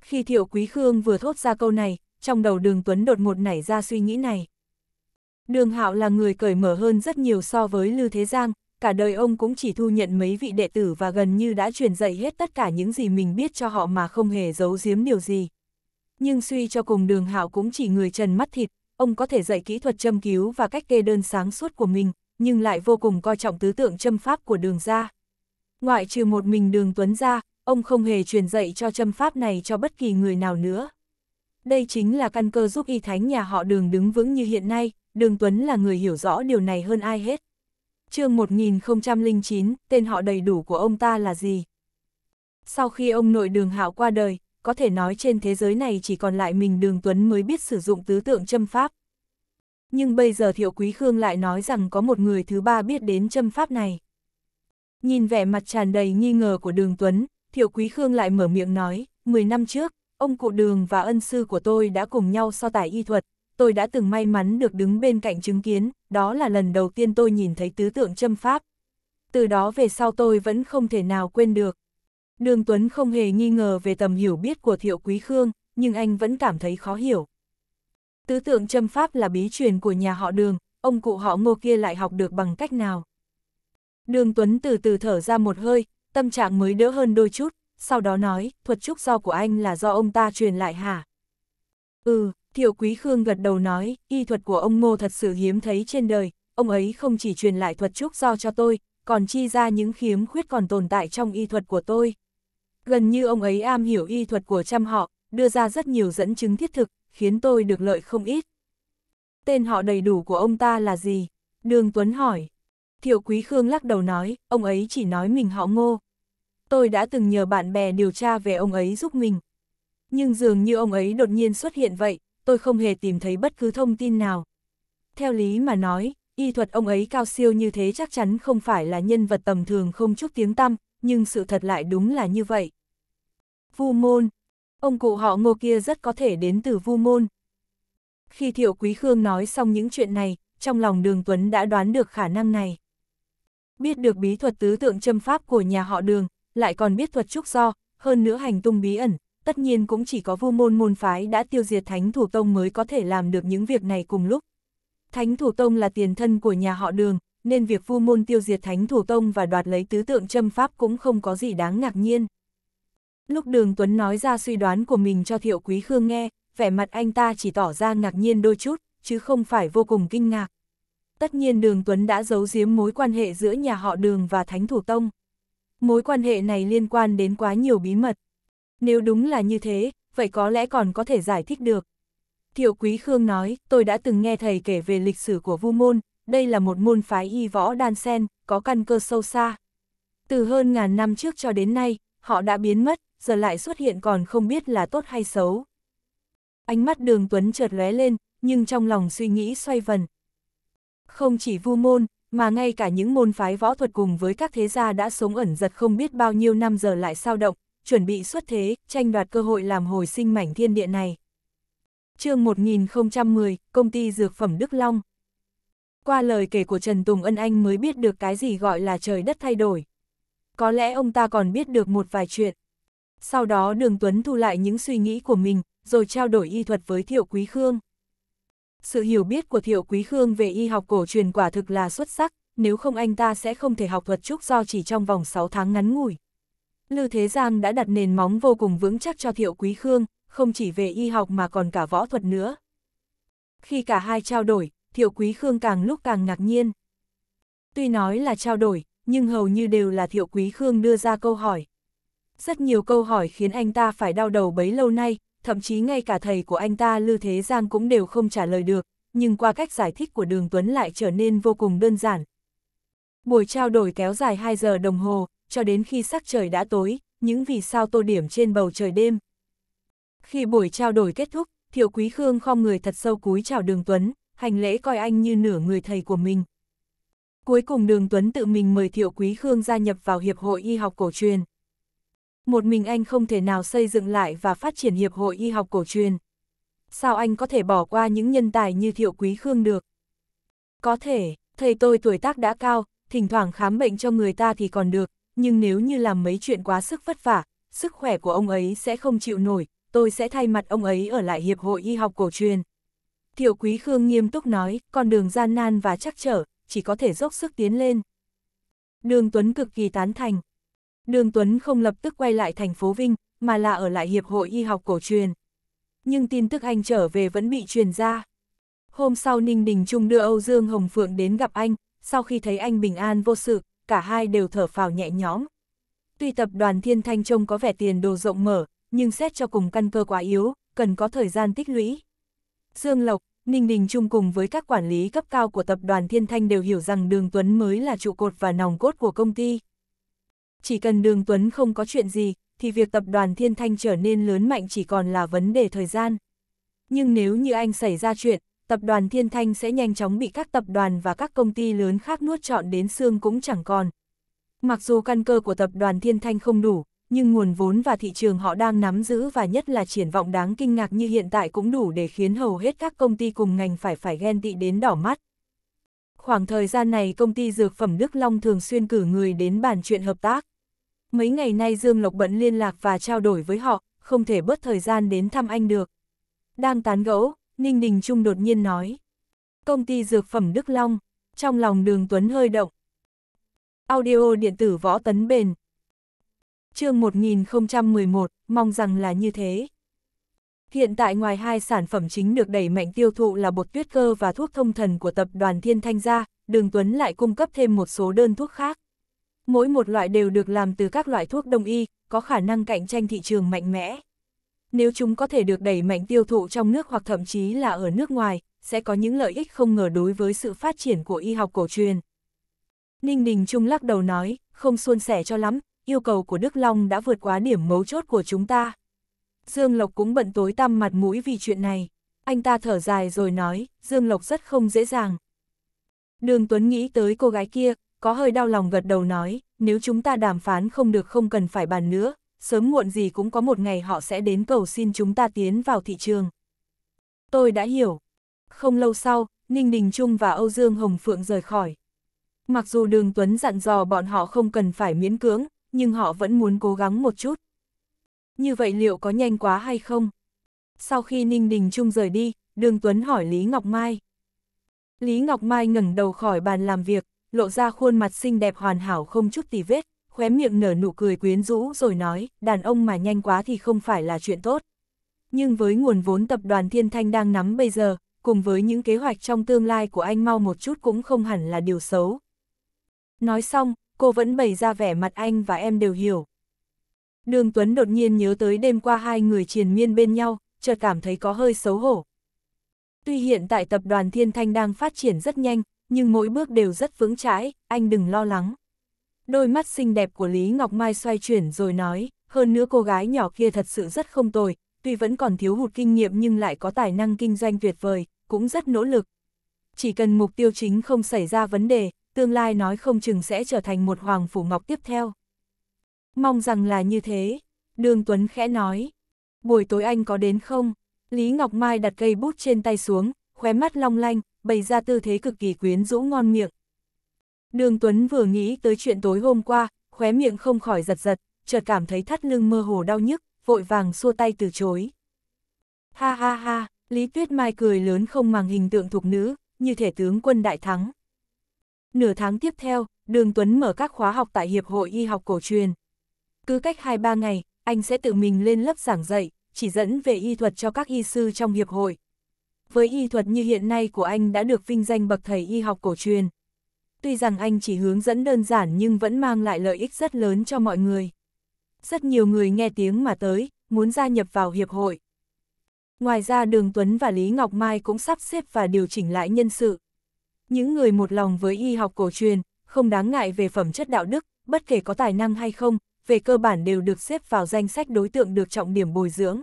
Khi Thiệu Quý Khương vừa thốt ra câu này, trong đầu đường Tuấn đột ngột nảy ra suy nghĩ này. Đường Hạo là người cởi mở hơn rất nhiều so với Lưu Thế Giang, cả đời ông cũng chỉ thu nhận mấy vị đệ tử và gần như đã truyền dạy hết tất cả những gì mình biết cho họ mà không hề giấu giếm điều gì. Nhưng suy cho cùng đường Hạo cũng chỉ người trần mắt thịt, ông có thể dạy kỹ thuật châm cứu và cách kê đơn sáng suốt của mình, nhưng lại vô cùng coi trọng tứ tượng châm pháp của đường gia. Ngoại trừ một mình đường Tuấn gia, ông không hề truyền dạy cho châm pháp này cho bất kỳ người nào nữa. Đây chính là căn cơ giúp y thánh nhà họ đường đứng vững như hiện nay, đường Tuấn là người hiểu rõ điều này hơn ai hết. chương 1009, tên họ đầy đủ của ông ta là gì? Sau khi ông nội đường hạo qua đời, có thể nói trên thế giới này chỉ còn lại mình đường Tuấn mới biết sử dụng tứ tượng châm pháp. Nhưng bây giờ Thiệu Quý Khương lại nói rằng có một người thứ ba biết đến châm pháp này. Nhìn vẻ mặt tràn đầy nghi ngờ của đường Tuấn, Thiệu Quý Khương lại mở miệng nói, 10 năm trước, ông cụ đường và ân sư của tôi đã cùng nhau so tài y thuật, tôi đã từng may mắn được đứng bên cạnh chứng kiến, đó là lần đầu tiên tôi nhìn thấy tứ tượng châm pháp. Từ đó về sau tôi vẫn không thể nào quên được. Đường Tuấn không hề nghi ngờ về tầm hiểu biết của Thiệu Quý Khương, nhưng anh vẫn cảm thấy khó hiểu. Tứ tượng châm pháp là bí truyền của nhà họ đường, ông cụ họ ngô kia lại học được bằng cách nào. Đường Tuấn từ từ thở ra một hơi, tâm trạng mới đỡ hơn đôi chút, sau đó nói, thuật trúc do của anh là do ông ta truyền lại hả? Ừ, Thiệu Quý Khương gật đầu nói, y thuật của ông Ngô thật sự hiếm thấy trên đời, ông ấy không chỉ truyền lại thuật trúc do cho tôi, còn chi ra những khiếm khuyết còn tồn tại trong y thuật của tôi. Gần như ông ấy am hiểu y thuật của trăm họ, đưa ra rất nhiều dẫn chứng thiết thực, khiến tôi được lợi không ít. Tên họ đầy đủ của ông ta là gì? Đường Tuấn hỏi. Thiệu Quý Khương lắc đầu nói, ông ấy chỉ nói mình họ ngô, tôi đã từng nhờ bạn bè điều tra về ông ấy giúp mình. Nhưng dường như ông ấy đột nhiên xuất hiện vậy, tôi không hề tìm thấy bất cứ thông tin nào. Theo lý mà nói, y thuật ông ấy cao siêu như thế chắc chắn không phải là nhân vật tầm thường không chút tiếng tăm, nhưng sự thật lại đúng là như vậy. Vu Môn Ông cụ họ ngô kia rất có thể đến từ Vu Môn. Khi Thiệu Quý Khương nói xong những chuyện này, trong lòng Đường Tuấn đã đoán được khả năng này. Biết được bí thuật tứ tượng châm pháp của nhà họ Đường, lại còn biết thuật trúc do, hơn nữa hành tung bí ẩn, tất nhiên cũng chỉ có vu môn môn phái đã tiêu diệt Thánh Thủ Tông mới có thể làm được những việc này cùng lúc. Thánh Thủ Tông là tiền thân của nhà họ đường, nên việc vu môn tiêu diệt Thánh Thủ Tông và đoạt lấy tứ tượng châm pháp cũng không có gì đáng ngạc nhiên. Lúc đường Tuấn nói ra suy đoán của mình cho Thiệu Quý Khương nghe, vẻ mặt anh ta chỉ tỏ ra ngạc nhiên đôi chút, chứ không phải vô cùng kinh ngạc. Tất nhiên đường Tuấn đã giấu giếm mối quan hệ giữa nhà họ đường và Thánh Thủ Tông mối quan hệ này liên quan đến quá nhiều bí mật. Nếu đúng là như thế, vậy có lẽ còn có thể giải thích được. Thiệu Quý Khương nói, tôi đã từng nghe thầy kể về lịch sử của Vu Môn, đây là một môn phái y võ đan sen, có căn cơ sâu xa. Từ hơn ngàn năm trước cho đến nay, họ đã biến mất, giờ lại xuất hiện còn không biết là tốt hay xấu. Ánh mắt đường Tuấn chợt lóe lên, nhưng trong lòng suy nghĩ xoay vần. Không chỉ Vu Môn, mà ngay cả những môn phái võ thuật cùng với các thế gia đã sống ẩn giật không biết bao nhiêu năm giờ lại sao động, chuẩn bị xuất thế, tranh đoạt cơ hội làm hồi sinh mảnh thiên địa này. chương 1010, Công ty Dược phẩm Đức Long Qua lời kể của Trần Tùng Ân Anh mới biết được cái gì gọi là trời đất thay đổi. Có lẽ ông ta còn biết được một vài chuyện. Sau đó Đường Tuấn thu lại những suy nghĩ của mình, rồi trao đổi y thuật với Thiệu Quý Khương sự hiểu biết của Thiệu Quý Khương về y học cổ truyền quả thực là xuất sắc, nếu không anh ta sẽ không thể học thuật trúc do chỉ trong vòng 6 tháng ngắn ngủi. Lư Thế Giang đã đặt nền móng vô cùng vững chắc cho Thiệu Quý Khương, không chỉ về y học mà còn cả võ thuật nữa. Khi cả hai trao đổi, Thiệu Quý Khương càng lúc càng ngạc nhiên. Tuy nói là trao đổi, nhưng hầu như đều là Thiệu Quý Khương đưa ra câu hỏi. Rất nhiều câu hỏi khiến anh ta phải đau đầu bấy lâu nay, thậm chí ngay cả thầy của anh ta Lư Thế Giang cũng đều không trả lời được, nhưng qua cách giải thích của Đường Tuấn lại trở nên vô cùng đơn giản. Buổi trao đổi kéo dài 2 giờ đồng hồ, cho đến khi sắc trời đã tối, những vì sao tô điểm trên bầu trời đêm. Khi buổi trao đổi kết thúc, Thiệu Quý Khương khom người thật sâu cúi chào Đường Tuấn, hành lễ coi anh như nửa người thầy của mình. Cuối cùng Đường Tuấn tự mình mời Thiệu Quý Khương gia nhập vào Hiệp hội Y học cổ truyền. Một mình anh không thể nào xây dựng lại và phát triển Hiệp hội Y học cổ truyền. Sao anh có thể bỏ qua những nhân tài như Thiệu Quý Khương được? Có thể, thầy tôi tuổi tác đã cao, thỉnh thoảng khám bệnh cho người ta thì còn được, nhưng nếu như làm mấy chuyện quá sức vất vả, sức khỏe của ông ấy sẽ không chịu nổi, tôi sẽ thay mặt ông ấy ở lại Hiệp hội Y học cổ truyền. Thiệu Quý Khương nghiêm túc nói, con đường gian nan và chắc trở, chỉ có thể dốc sức tiến lên. Đường Tuấn cực kỳ tán thành, Đường Tuấn không lập tức quay lại thành phố Vinh, mà là ở lại Hiệp hội Y học cổ truyền. Nhưng tin tức anh trở về vẫn bị truyền ra. Hôm sau Ninh Đình Trung đưa Âu Dương Hồng Phượng đến gặp anh, sau khi thấy anh bình an vô sự, cả hai đều thở phào nhẹ nhõm. Tuy tập đoàn Thiên Thanh trông có vẻ tiền đồ rộng mở, nhưng xét cho cùng căn cơ quá yếu, cần có thời gian tích lũy. Dương Lộc, Ninh Đình Trung cùng với các quản lý cấp cao của tập đoàn Thiên Thanh đều hiểu rằng Đường Tuấn mới là trụ cột và nòng cốt của công ty chỉ cần Đường Tuấn không có chuyện gì, thì việc tập đoàn Thiên Thanh trở nên lớn mạnh chỉ còn là vấn đề thời gian. Nhưng nếu như anh xảy ra chuyện, tập đoàn Thiên Thanh sẽ nhanh chóng bị các tập đoàn và các công ty lớn khác nuốt trọn đến xương cũng chẳng còn. Mặc dù căn cơ của tập đoàn Thiên Thanh không đủ, nhưng nguồn vốn và thị trường họ đang nắm giữ và nhất là triển vọng đáng kinh ngạc như hiện tại cũng đủ để khiến hầu hết các công ty cùng ngành phải phải ghen tị đến đỏ mắt. Khoảng thời gian này công ty dược phẩm Đức Long thường xuyên cử người đến bàn chuyện hợp tác mấy ngày nay Dương Lộc bận liên lạc và trao đổi với họ, không thể bớt thời gian đến thăm anh được. Đang tán gẫu, Ninh Đình Trung đột nhiên nói. Công ty dược phẩm Đức Long, trong lòng đường Tuấn hơi động. Audio điện tử võ tấn bền. chương 1011, mong rằng là như thế. Hiện tại ngoài hai sản phẩm chính được đẩy mạnh tiêu thụ là bột tuyết cơ và thuốc thông thần của tập đoàn Thiên Thanh gia, Đường Tuấn lại cung cấp thêm một số đơn thuốc khác mỗi một loại đều được làm từ các loại thuốc đông y, có khả năng cạnh tranh thị trường mạnh mẽ. Nếu chúng có thể được đẩy mạnh tiêu thụ trong nước hoặc thậm chí là ở nước ngoài, sẽ có những lợi ích không ngờ đối với sự phát triển của y học cổ truyền. Ninh Đình Trung lắc đầu nói, không suôn sẻ cho lắm, yêu cầu của Đức Long đã vượt quá điểm mấu chốt của chúng ta. Dương Lộc cũng bận tối tăm mặt mũi vì chuyện này. Anh ta thở dài rồi nói, Dương Lộc rất không dễ dàng. Đường Tuấn nghĩ tới cô gái kia, có hơi đau lòng gật đầu nói, nếu chúng ta đàm phán không được không cần phải bàn nữa, sớm muộn gì cũng có một ngày họ sẽ đến cầu xin chúng ta tiến vào thị trường. Tôi đã hiểu. Không lâu sau, Ninh Đình Trung và Âu Dương Hồng Phượng rời khỏi. Mặc dù Đường Tuấn dặn dò bọn họ không cần phải miễn cưỡng, nhưng họ vẫn muốn cố gắng một chút. Như vậy liệu có nhanh quá hay không? Sau khi Ninh Đình Trung rời đi, Đường Tuấn hỏi Lý Ngọc Mai. Lý Ngọc Mai ngẩng đầu khỏi bàn làm việc, lộ ra khuôn mặt xinh đẹp hoàn hảo không chút tì vết, khóe miệng nở nụ cười quyến rũ rồi nói, đàn ông mà nhanh quá thì không phải là chuyện tốt. Nhưng với nguồn vốn tập đoàn Thiên Thanh đang nắm bây giờ, cùng với những kế hoạch trong tương lai của anh mau một chút cũng không hẳn là điều xấu. Nói xong, cô vẫn bày ra vẻ mặt anh và em đều hiểu. Đường Tuấn đột nhiên nhớ tới đêm qua hai người triền miên bên nhau, chợt cảm thấy có hơi xấu hổ. Tuy hiện tại tập đoàn Thiên Thanh đang phát triển rất nhanh, nhưng mỗi bước đều rất vững chãi, anh đừng lo lắng. Đôi mắt xinh đẹp của Lý Ngọc Mai xoay chuyển rồi nói, hơn nữa cô gái nhỏ kia thật sự rất không tồi, tuy vẫn còn thiếu hụt kinh nghiệm nhưng lại có tài năng kinh doanh tuyệt vời, cũng rất nỗ lực. Chỉ cần mục tiêu chính không xảy ra vấn đề, tương lai nói không chừng sẽ trở thành một hoàng phủ ngọc tiếp theo. Mong rằng là như thế, Đường Tuấn khẽ nói. Buổi tối anh có đến không? Lý Ngọc Mai đặt cây bút trên tay xuống, khóe mắt long lanh, bày ra tư thế cực kỳ quyến rũ ngon miệng. Đường Tuấn vừa nghĩ tới chuyện tối hôm qua, khóe miệng không khỏi giật giật, chợt cảm thấy thắt lưng mơ hồ đau nhức, vội vàng xua tay từ chối. Ha ha ha, Lý Tuyết Mai cười lớn không màng hình tượng thuộc nữ, như thể tướng quân đại thắng. Nửa tháng tiếp theo, Đường Tuấn mở các khóa học tại Hiệp hội Y học cổ truyền. Cứ cách 2-3 ngày, anh sẽ tự mình lên lớp giảng dạy, chỉ dẫn về y thuật cho các y sư trong hiệp hội, với y thuật như hiện nay của anh đã được vinh danh bậc thầy y học cổ truyền. Tuy rằng anh chỉ hướng dẫn đơn giản nhưng vẫn mang lại lợi ích rất lớn cho mọi người. Rất nhiều người nghe tiếng mà tới, muốn gia nhập vào hiệp hội. Ngoài ra Đường Tuấn và Lý Ngọc Mai cũng sắp xếp và điều chỉnh lại nhân sự. Những người một lòng với y học cổ truyền, không đáng ngại về phẩm chất đạo đức, bất kể có tài năng hay không, về cơ bản đều được xếp vào danh sách đối tượng được trọng điểm bồi dưỡng.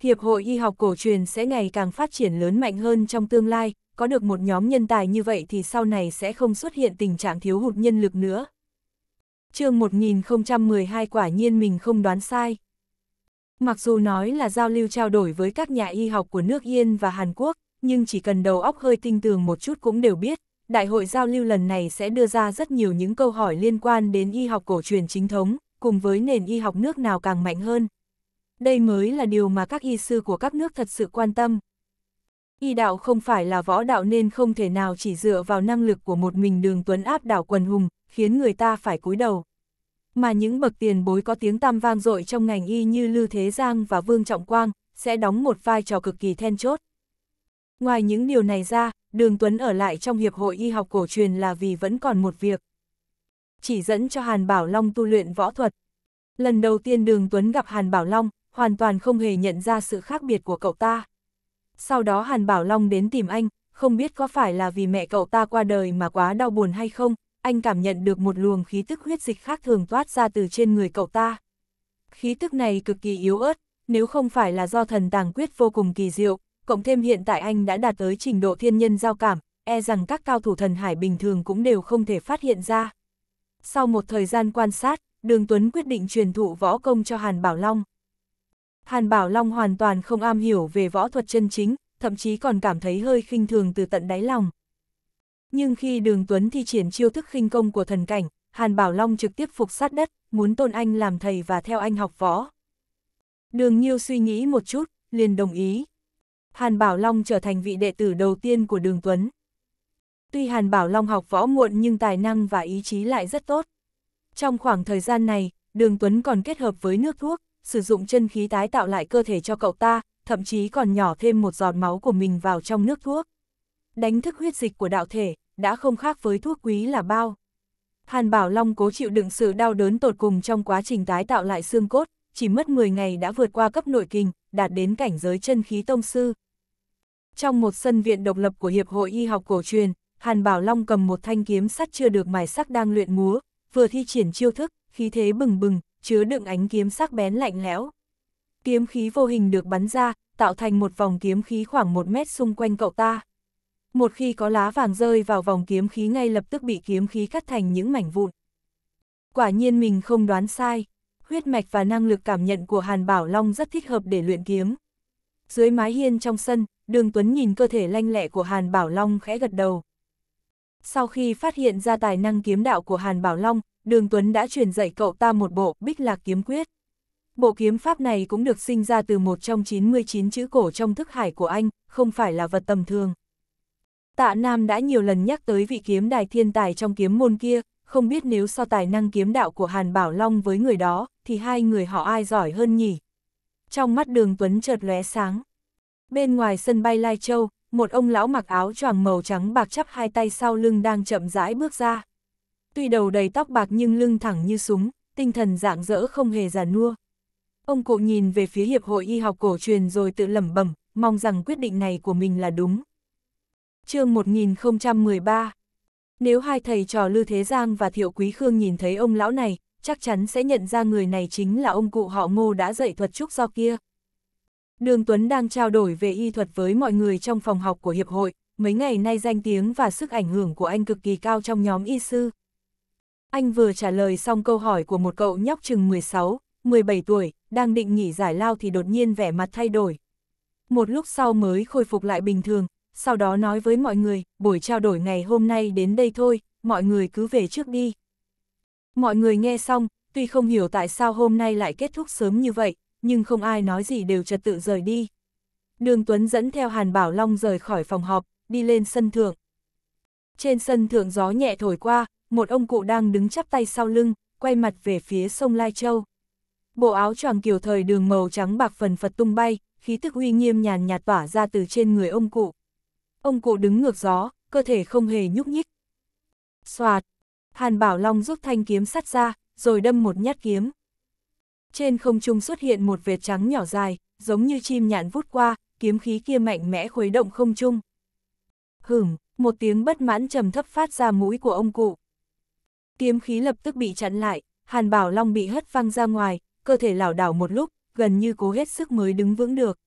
Hiệp hội y học cổ truyền sẽ ngày càng phát triển lớn mạnh hơn trong tương lai, có được một nhóm nhân tài như vậy thì sau này sẽ không xuất hiện tình trạng thiếu hụt nhân lực nữa. chương 1012 quả nhiên mình không đoán sai. Mặc dù nói là giao lưu trao đổi với các nhà y học của nước Yên và Hàn Quốc, nhưng chỉ cần đầu óc hơi tinh tường một chút cũng đều biết, đại hội giao lưu lần này sẽ đưa ra rất nhiều những câu hỏi liên quan đến y học cổ truyền chính thống, cùng với nền y học nước nào càng mạnh hơn đây mới là điều mà các y sư của các nước thật sự quan tâm. Y đạo không phải là võ đạo nên không thể nào chỉ dựa vào năng lực của một mình đường tuấn áp đảo quần hùng, khiến người ta phải cúi đầu. Mà những bậc tiền bối có tiếng tăm vang dội trong ngành y như Lưu Thế Giang và Vương Trọng Quang, sẽ đóng một vai trò cực kỳ then chốt. Ngoài những điều này ra, Đường Tuấn ở lại trong Hiệp hội Y học cổ truyền là vì vẫn còn một việc. Chỉ dẫn cho Hàn Bảo Long tu luyện võ thuật. Lần đầu tiên Đường Tuấn gặp Hàn Bảo Long, hoàn toàn không hề nhận ra sự khác biệt của cậu ta. Sau đó Hàn Bảo Long đến tìm anh, không biết có phải là vì mẹ cậu ta qua đời mà quá đau buồn hay không, anh cảm nhận được một luồng khí tức huyết dịch khác thường toát ra từ trên người cậu ta. Khí tức này cực kỳ yếu ớt, nếu không phải là do thần tàng quyết vô cùng kỳ diệu, cộng thêm hiện tại anh đã đạt tới trình độ thiên nhân giao cảm, e rằng các cao thủ thần hải bình thường cũng đều không thể phát hiện ra. Sau một thời gian quan sát, Đường Tuấn quyết định truyền thụ võ công cho Hàn Bảo Long. Hàn Bảo Long hoàn toàn không am hiểu về võ thuật chân chính, thậm chí còn cảm thấy hơi khinh thường từ tận đáy lòng. Nhưng khi Đường Tuấn thi triển chiêu thức khinh công của thần cảnh, Hàn Bảo Long trực tiếp phục sát đất, muốn tôn anh làm thầy và theo anh học võ. Đường Nhiêu suy nghĩ một chút, liền đồng ý. Hàn Bảo Long trở thành vị đệ tử đầu tiên của Đường Tuấn. Tuy Hàn Bảo Long học võ muộn nhưng tài năng và ý chí lại rất tốt. Trong khoảng thời gian này, Đường Tuấn còn kết hợp với nước thuốc, sử dụng chân khí tái tạo lại cơ thể cho cậu ta, thậm chí còn nhỏ thêm một giọt máu của mình vào trong nước thuốc. Đánh thức huyết dịch của đạo thể, đã không khác với thuốc quý là bao. Hàn Bảo Long cố chịu đựng sự đau đớn tột cùng trong quá trình tái tạo lại xương cốt, chỉ mất 10 ngày đã vượt qua cấp nội kinh, đạt đến cảnh giới chân khí tông sư. Trong một sân viện độc lập của Hiệp hội Y học cổ truyền, Hàn Bảo Long cầm một thanh kiếm sắt chưa được mài sắc đang luyện múa, vừa thi triển chiêu thức, khí thế bừng bừng, chứa đựng ánh kiếm sắc bén lạnh lẽo. Kiếm khí vô hình được bắn ra, tạo thành một vòng kiếm khí khoảng một mét xung quanh cậu ta. Một khi có lá vàng rơi vào vòng kiếm khí ngay lập tức bị kiếm khí cắt thành những mảnh vụn. Quả nhiên mình không đoán sai, huyết mạch và năng lực cảm nhận của Hàn Bảo Long rất thích hợp để luyện kiếm. Dưới mái hiên trong sân, Đường Tuấn nhìn cơ thể lanh lẹ của Hàn Bảo Long khẽ gật đầu. Sau khi phát hiện ra tài năng kiếm đạo của Hàn Bảo Long, đường Tuấn đã truyền dạy cậu ta một bộ bích lạc kiếm quyết. Bộ kiếm pháp này cũng được sinh ra từ một trong 99 chữ cổ trong thức hải của anh, không phải là vật tầm thường. Tạ Nam đã nhiều lần nhắc tới vị kiếm đài thiên tài trong kiếm môn kia, không biết nếu so tài năng kiếm đạo của Hàn Bảo Long với người đó, thì hai người họ ai giỏi hơn nhỉ? Trong mắt đường Tuấn chợt lóe sáng. Bên ngoài sân bay Lai Châu, một ông lão mặc áo choàng màu trắng bạc chắp hai tay sau lưng đang chậm rãi bước ra tuy đầu đầy tóc bạc nhưng lưng thẳng như súng, tinh thần dạng dỡ không hề già nua. Ông cụ nhìn về phía Hiệp hội Y học cổ truyền rồi tự lẩm bẩm, mong rằng quyết định này của mình là đúng. chương 1013 Nếu hai thầy trò Lư Thế Giang và Thiệu Quý Khương nhìn thấy ông lão này, chắc chắn sẽ nhận ra người này chính là ông cụ họ ngô đã dạy thuật trúc do kia. Đường Tuấn đang trao đổi về y thuật với mọi người trong phòng học của Hiệp hội, mấy ngày nay danh tiếng và sức ảnh hưởng của anh cực kỳ cao trong nhóm y sư, anh vừa trả lời xong câu hỏi của một cậu nhóc chừng 16, 17 tuổi, đang định nghỉ giải lao thì đột nhiên vẻ mặt thay đổi. Một lúc sau mới khôi phục lại bình thường, sau đó nói với mọi người, buổi trao đổi ngày hôm nay đến đây thôi, mọi người cứ về trước đi. Mọi người nghe xong, tuy không hiểu tại sao hôm nay lại kết thúc sớm như vậy, nhưng không ai nói gì đều trật tự rời đi. Đường Tuấn dẫn theo Hàn Bảo Long rời khỏi phòng họp, đi lên sân thượng. Trên sân thượng gió nhẹ thổi qua, một ông cụ đang đứng chắp tay sau lưng, quay mặt về phía sông Lai Châu. Bộ áo choàng kiểu thời đường màu trắng bạc phần phật tung bay, khí tức uy nghiêm nhàn nhạt tỏa ra từ trên người ông cụ. Ông cụ đứng ngược gió, cơ thể không hề nhúc nhích. Xoạt, Hàn Bảo Long rút thanh kiếm sắt ra, rồi đâm một nhát kiếm. Trên không trung xuất hiện một vệt trắng nhỏ dài, giống như chim nhạn vút qua, kiếm khí kia mạnh mẽ khuấy động không trung. Hửm, một tiếng bất mãn trầm thấp phát ra mũi của ông cụ. Kiếm khí lập tức bị chặn lại, Hàn Bảo Long bị hất văng ra ngoài, cơ thể lảo đảo một lúc, gần như cố hết sức mới đứng vững được.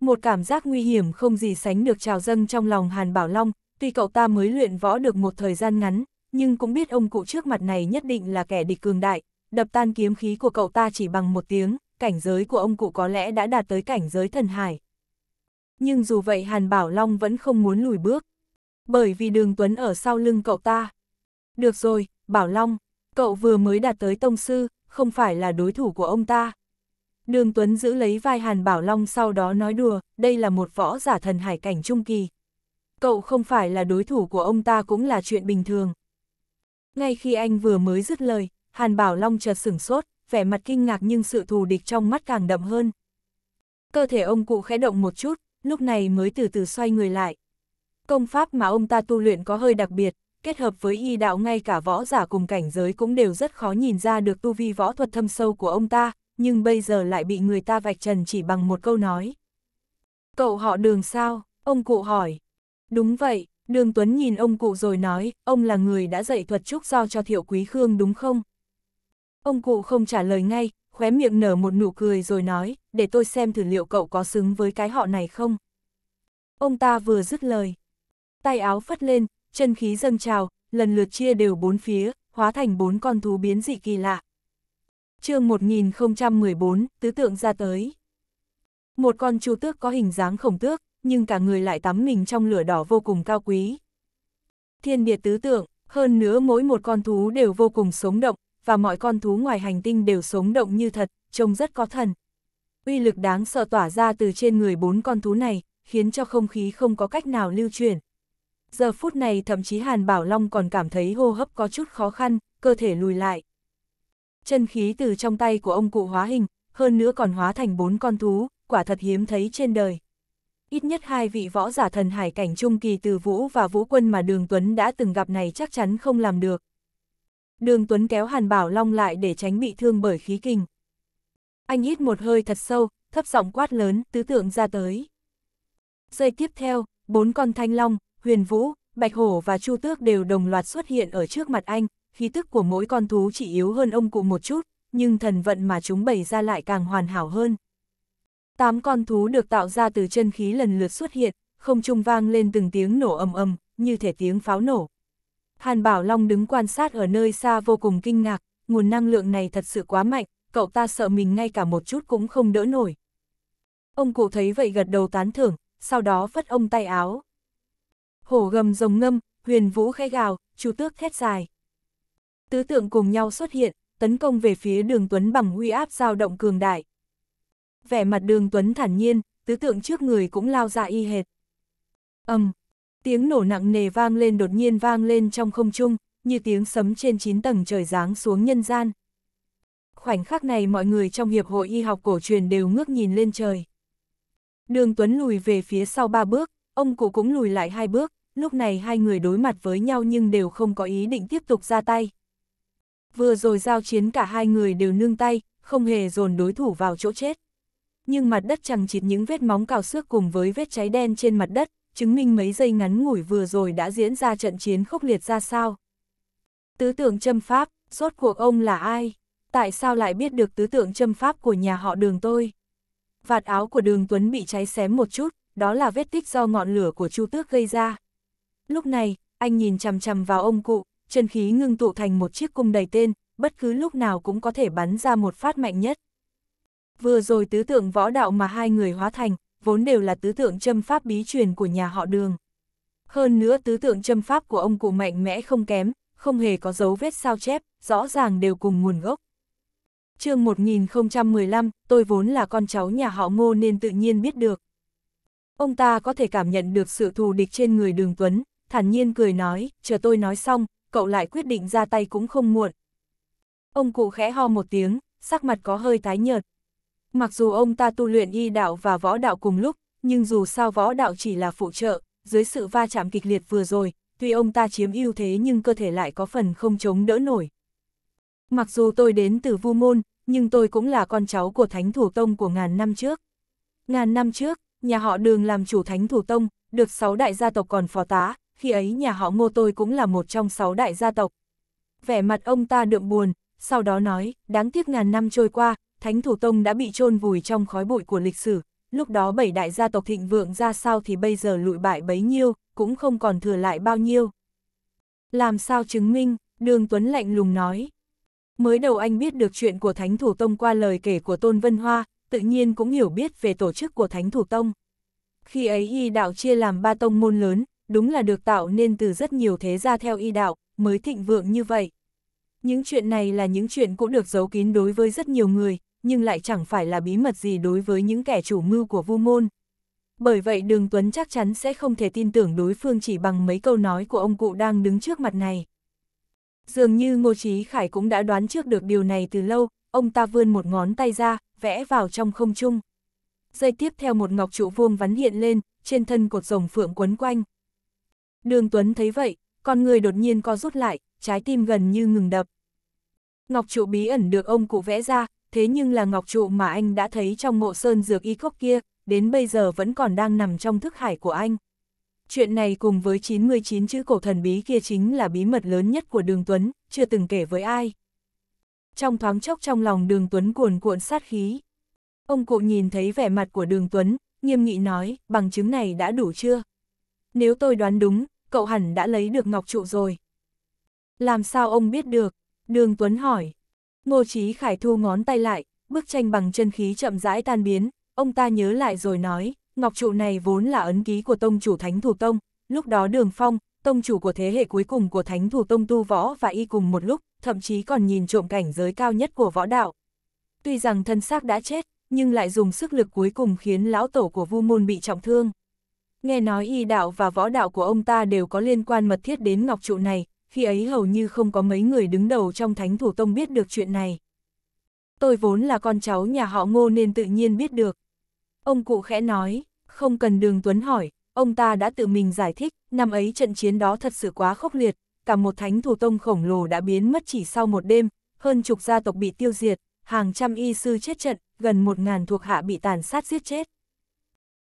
Một cảm giác nguy hiểm không gì sánh được trào dâng trong lòng Hàn Bảo Long, tuy cậu ta mới luyện võ được một thời gian ngắn, nhưng cũng biết ông cụ trước mặt này nhất định là kẻ địch cường đại, đập tan kiếm khí của cậu ta chỉ bằng một tiếng, cảnh giới của ông cụ có lẽ đã đạt tới cảnh giới thần hải. Nhưng dù vậy Hàn Bảo Long vẫn không muốn lùi bước, bởi vì đường Tuấn ở sau lưng cậu ta. Được rồi, Bảo Long, cậu vừa mới đạt tới tông sư, không phải là đối thủ của ông ta. Đường Tuấn giữ lấy vai Hàn Bảo Long sau đó nói đùa, đây là một võ giả thần hải cảnh trung kỳ. Cậu không phải là đối thủ của ông ta cũng là chuyện bình thường. Ngay khi anh vừa mới dứt lời, Hàn Bảo Long chợt sửng sốt, vẻ mặt kinh ngạc nhưng sự thù địch trong mắt càng đậm hơn. Cơ thể ông cụ khẽ động một chút, lúc này mới từ từ xoay người lại. Công pháp mà ông ta tu luyện có hơi đặc biệt, kết hợp với y đạo ngay cả võ giả cùng cảnh giới cũng đều rất khó nhìn ra được tu vi võ thuật thâm sâu của ông ta, nhưng bây giờ lại bị người ta vạch trần chỉ bằng một câu nói. Cậu họ đường sao? Ông cụ hỏi. Đúng vậy, đường Tuấn nhìn ông cụ rồi nói, ông là người đã dạy thuật trúc do cho thiệu quý khương đúng không? Ông cụ không trả lời ngay, khóe miệng nở một nụ cười rồi nói, để tôi xem thử liệu cậu có xứng với cái họ này không. Ông ta vừa dứt lời. Tay áo phất lên, chân khí dâng trào, lần lượt chia đều bốn phía, hóa thành bốn con thú biến dị kỳ lạ. chương 1014, tứ tượng ra tới. Một con chu tước có hình dáng khổng tước, nhưng cả người lại tắm mình trong lửa đỏ vô cùng cao quý. Thiên địa tứ tượng, hơn nữa mỗi một con thú đều vô cùng sống động, và mọi con thú ngoài hành tinh đều sống động như thật, trông rất có thần. Uy lực đáng sợ tỏa ra từ trên người bốn con thú này, khiến cho không khí không có cách nào lưu chuyển giờ phút này thậm chí Hàn Bảo Long còn cảm thấy hô hấp có chút khó khăn, cơ thể lùi lại. Chân khí từ trong tay của ông cụ hóa hình, hơn nữa còn hóa thành bốn con thú, quả thật hiếm thấy trên đời. Ít nhất hai vị võ giả thần hải cảnh trung kỳ từ Vũ và Vũ Quân mà Đường Tuấn đã từng gặp này chắc chắn không làm được. Đường Tuấn kéo Hàn Bảo Long lại để tránh bị thương bởi khí kình. Anh hít một hơi thật sâu, thấp giọng quát lớn, tứ tượng ra tới. Giây tiếp theo, bốn con thanh long, huyền vũ, bạch hổ và chu tước đều đồng loạt xuất hiện ở trước mặt anh, khí tức của mỗi con thú chỉ yếu hơn ông cụ một chút, nhưng thần vận mà chúng bày ra lại càng hoàn hảo hơn. Tám con thú được tạo ra từ chân khí lần lượt xuất hiện, không trung vang lên từng tiếng nổ ầm ầm, như thể tiếng pháo nổ. Hàn Bảo Long đứng quan sát ở nơi xa vô cùng kinh ngạc, nguồn năng lượng này thật sự quá mạnh, cậu ta sợ mình ngay cả một chút cũng không đỡ nổi. Ông cụ thấy vậy gật đầu tán thưởng, sau đó phất ông tay áo hổ gầm rồng ngâm, huyền vũ khẽ gào, chú tước thét dài. Tứ tượng cùng nhau xuất hiện, tấn công về phía đường Tuấn bằng huy áp dao động cường đại. Vẻ mặt đường Tuấn thản nhiên, tứ tượng trước người cũng lao ra y hệt. ầm, tiếng nổ nặng nề vang lên đột nhiên vang lên trong không trung, như tiếng sấm trên 9 tầng trời giáng xuống nhân gian. Khoảnh khắc này mọi người trong hiệp hội y học cổ truyền đều ngước nhìn lên trời. Đường Tuấn lùi về phía sau ba bước, ông cụ cũng lùi lại hai bước lúc này hai người đối mặt với nhau nhưng đều không có ý định tiếp tục ra tay. Vừa rồi giao chiến cả hai người đều nương tay, không hề dồn đối thủ vào chỗ chết. Nhưng mặt đất chẳng chịt những vết móng cào xước cùng với vết cháy đen trên mặt đất, chứng minh mấy giây ngắn ngủi vừa rồi đã diễn ra trận chiến khốc liệt ra sao. Tứ tượng châm pháp, rốt cuộc ông là ai? Tại sao lại biết được tứ tượng châm pháp của nhà họ đường tôi? Vạt áo của đường Tuấn bị cháy xém một chút, đó là vết tích do ngọn lửa của Chu Tước gây ra. Lúc này, anh nhìn chằm chằm vào ông cụ, chân khí ngưng tụ thành một chiếc cung đầy tên, bất cứ lúc nào cũng có thể bắn ra một phát mạnh nhất. Vừa rồi tứ tượng võ đạo mà hai người hóa thành, vốn đều là tứ tượng châm pháp bí truyền của nhà họ đường. Hơn nữa tứ tượng châm pháp của ông cụ mạnh mẽ không kém, không hề có dấu vết sao chép, rõ ràng đều cùng nguồn gốc. chương 1015, tôi vốn là con cháu nhà họ ngô nên tự nhiên biết được. Ông ta có thể cảm nhận được sự thù địch trên người đường Tuấn, thản nhiên cười nói, chờ tôi nói xong, cậu lại quyết định ra tay cũng không muộn. Ông cụ khẽ ho một tiếng, sắc mặt có hơi tái nhợt. Mặc dù ông ta tu luyện y đạo và võ đạo cùng lúc, nhưng dù sao võ đạo chỉ là phụ trợ, dưới sự va chạm kịch liệt vừa rồi, tuy ông ta chiếm ưu thế nhưng cơ thể lại có phần không chống đỡ nổi. Mặc dù tôi đến từ Vu Môn, nhưng tôi cũng là con cháu của Thánh Thủ Tông của ngàn năm trước. Ngàn năm trước, nhà họ Đường làm chủ Thánh Thủ Tông, được sáu đại gia tộc còn phó tá, khi ấy nhà họ ngô tôi cũng là một trong sáu đại gia tộc. Vẻ mặt ông ta đượm buồn, sau đó nói, đáng tiếc ngàn năm trôi qua, Thánh Thủ Tông đã bị chôn vùi trong khói bụi của lịch sử, lúc đó bảy đại gia tộc thịnh vượng ra sao thì bây giờ lụi bại bấy nhiêu, cũng không còn thừa lại bao nhiêu. Làm sao chứng minh, Đường Tuấn lạnh lùng nói. Mới đầu anh biết được chuyện của Thánh Thủ Tông qua lời kể của Tôn Vân Hoa, tự nhiên cũng hiểu biết về tổ chức của Thánh Thủ Tông. Khi ấy y đạo chia làm ba tông môn lớn, đúng là được tạo nên từ rất nhiều thế gia theo y đạo, mới thịnh vượng như vậy. Những chuyện này là những chuyện cũng được giấu kín đối với rất nhiều người, nhưng lại chẳng phải là bí mật gì đối với những kẻ chủ mưu của vu môn. Bởi vậy Đường Tuấn chắc chắn sẽ không thể tin tưởng đối phương chỉ bằng mấy câu nói của ông cụ đang đứng trước mặt này. Dường như Ngô Chí Khải cũng đã đoán trước được điều này từ lâu, ông ta vươn một ngón tay ra, vẽ vào trong không trung. Giây tiếp theo một ngọc trụ vuông vắn hiện lên, trên thân cột rồng phượng quấn quanh, Đường Tuấn thấy vậy, con người đột nhiên co rút lại, trái tim gần như ngừng đập. Ngọc trụ bí ẩn được ông cụ vẽ ra, thế nhưng là ngọc trụ mà anh đã thấy trong mộ sơn dược y cốc kia, đến bây giờ vẫn còn đang nằm trong thức hải của anh. Chuyện này cùng với 99 chữ cổ thần bí kia chính là bí mật lớn nhất của Đường Tuấn, chưa từng kể với ai. Trong thoáng chốc trong lòng Đường Tuấn cuồn cuộn sát khí. Ông cụ nhìn thấy vẻ mặt của Đường Tuấn, nghiêm nghị nói, bằng chứng này đã đủ chưa? Nếu tôi đoán đúng, cậu hẳn đã lấy được ngọc trụ rồi. Làm sao ông biết được? Đường Tuấn hỏi. Ngô Chí Khải thu ngón tay lại, bức tranh bằng chân khí chậm rãi tan biến, ông ta nhớ lại rồi nói, ngọc trụ này vốn là ấn ký của tông chủ Thánh Thủ Tông, lúc đó Đường Phong, tông chủ của thế hệ cuối cùng của Thánh Thủ Tông tu võ và y cùng một lúc, thậm chí còn nhìn trộm cảnh giới cao nhất của võ đạo. Tuy rằng thân xác đã chết, nhưng lại dùng sức lực cuối cùng khiến lão tổ của Vu Môn bị trọng thương. Nghe nói y đạo và võ đạo của ông ta đều có liên quan mật thiết đến ngọc trụ này, khi ấy hầu như không có mấy người đứng đầu trong thánh thủ tông biết được chuyện này. Tôi vốn là con cháu nhà họ ngô nên tự nhiên biết được. Ông cụ khẽ nói, không cần đường Tuấn hỏi, ông ta đã tự mình giải thích, năm ấy trận chiến đó thật sự quá khốc liệt, cả một thánh thủ tông khổng lồ đã biến mất chỉ sau một đêm, hơn chục gia tộc bị tiêu diệt, hàng trăm y sư chết trận, gần một ngàn thuộc hạ bị tàn sát giết chết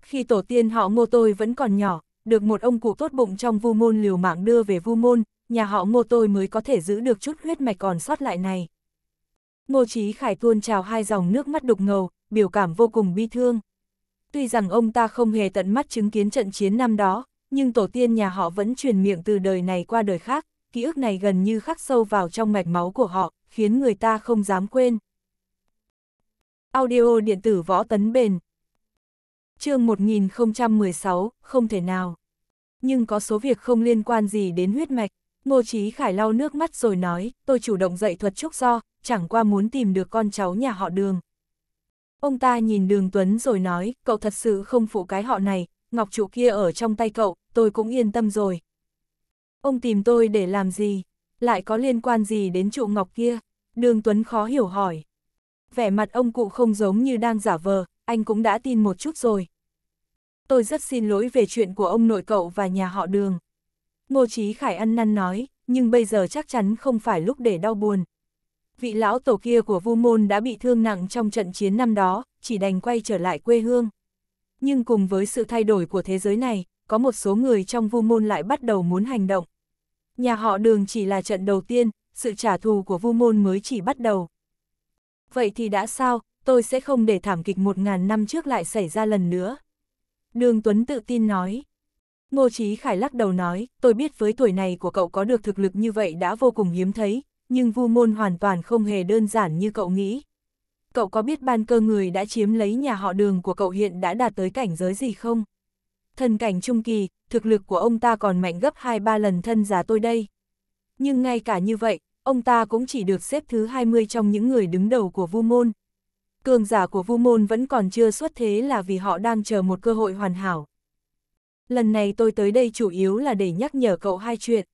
khi tổ tiên họ ngô tôi vẫn còn nhỏ, được một ông cụ tốt bụng trong vu môn liều mạng đưa về vu môn, nhà họ ngô tôi mới có thể giữ được chút huyết mạch còn sót lại này. Ngô Chí Khải tuôn trào hai dòng nước mắt đục ngầu, biểu cảm vô cùng bi thương. Tuy rằng ông ta không hề tận mắt chứng kiến trận chiến năm đó, nhưng tổ tiên nhà họ vẫn truyền miệng từ đời này qua đời khác, ký ức này gần như khắc sâu vào trong mạch máu của họ, khiến người ta không dám quên. Audio điện tử võ tấn bền chương 1016, không thể nào. Nhưng có số việc không liên quan gì đến huyết mạch, Ngô Chí Khải lau nước mắt rồi nói, tôi chủ động dạy thuật trúc do, chẳng qua muốn tìm được con cháu nhà họ đường. Ông ta nhìn đường Tuấn rồi nói, cậu thật sự không phụ cái họ này, ngọc trụ kia ở trong tay cậu, tôi cũng yên tâm rồi. Ông tìm tôi để làm gì? Lại có liên quan gì đến trụ ngọc kia? Đường Tuấn khó hiểu hỏi. Vẻ mặt ông cụ không giống như đang giả vờ, anh cũng đã tin một chút rồi. Tôi rất xin lỗi về chuyện của ông nội cậu và nhà họ đường. Ngô Chí Khải ăn năn nói, nhưng bây giờ chắc chắn không phải lúc để đau buồn. Vị lão tổ kia của Vu Môn đã bị thương nặng trong trận chiến năm đó, chỉ đành quay trở lại quê hương. Nhưng cùng với sự thay đổi của thế giới này, có một số người trong Vu Môn lại bắt đầu muốn hành động. Nhà họ đường chỉ là trận đầu tiên, sự trả thù của Vu Môn mới chỉ bắt đầu. Vậy thì đã sao, tôi sẽ không để thảm kịch một ngàn năm trước lại xảy ra lần nữa. Đường Tuấn tự tin nói. Ngô Chí Khải lắc đầu nói, tôi biết với tuổi này của cậu có được thực lực như vậy đã vô cùng hiếm thấy, nhưng vu môn hoàn toàn không hề đơn giản như cậu nghĩ. Cậu có biết ban cơ người đã chiếm lấy nhà họ đường của cậu hiện đã đạt tới cảnh giới gì không? Thân cảnh trung kỳ, thực lực của ông ta còn mạnh gấp 2-3 lần thân già tôi đây. Nhưng ngay cả như vậy, ông ta cũng chỉ được xếp thứ 20 trong những người đứng đầu của vu môn, cường giả của Vu Môn vẫn còn chưa xuất thế là vì họ đang chờ một cơ hội hoàn hảo. Lần này tôi tới đây chủ yếu là để nhắc nhở cậu hai chuyện.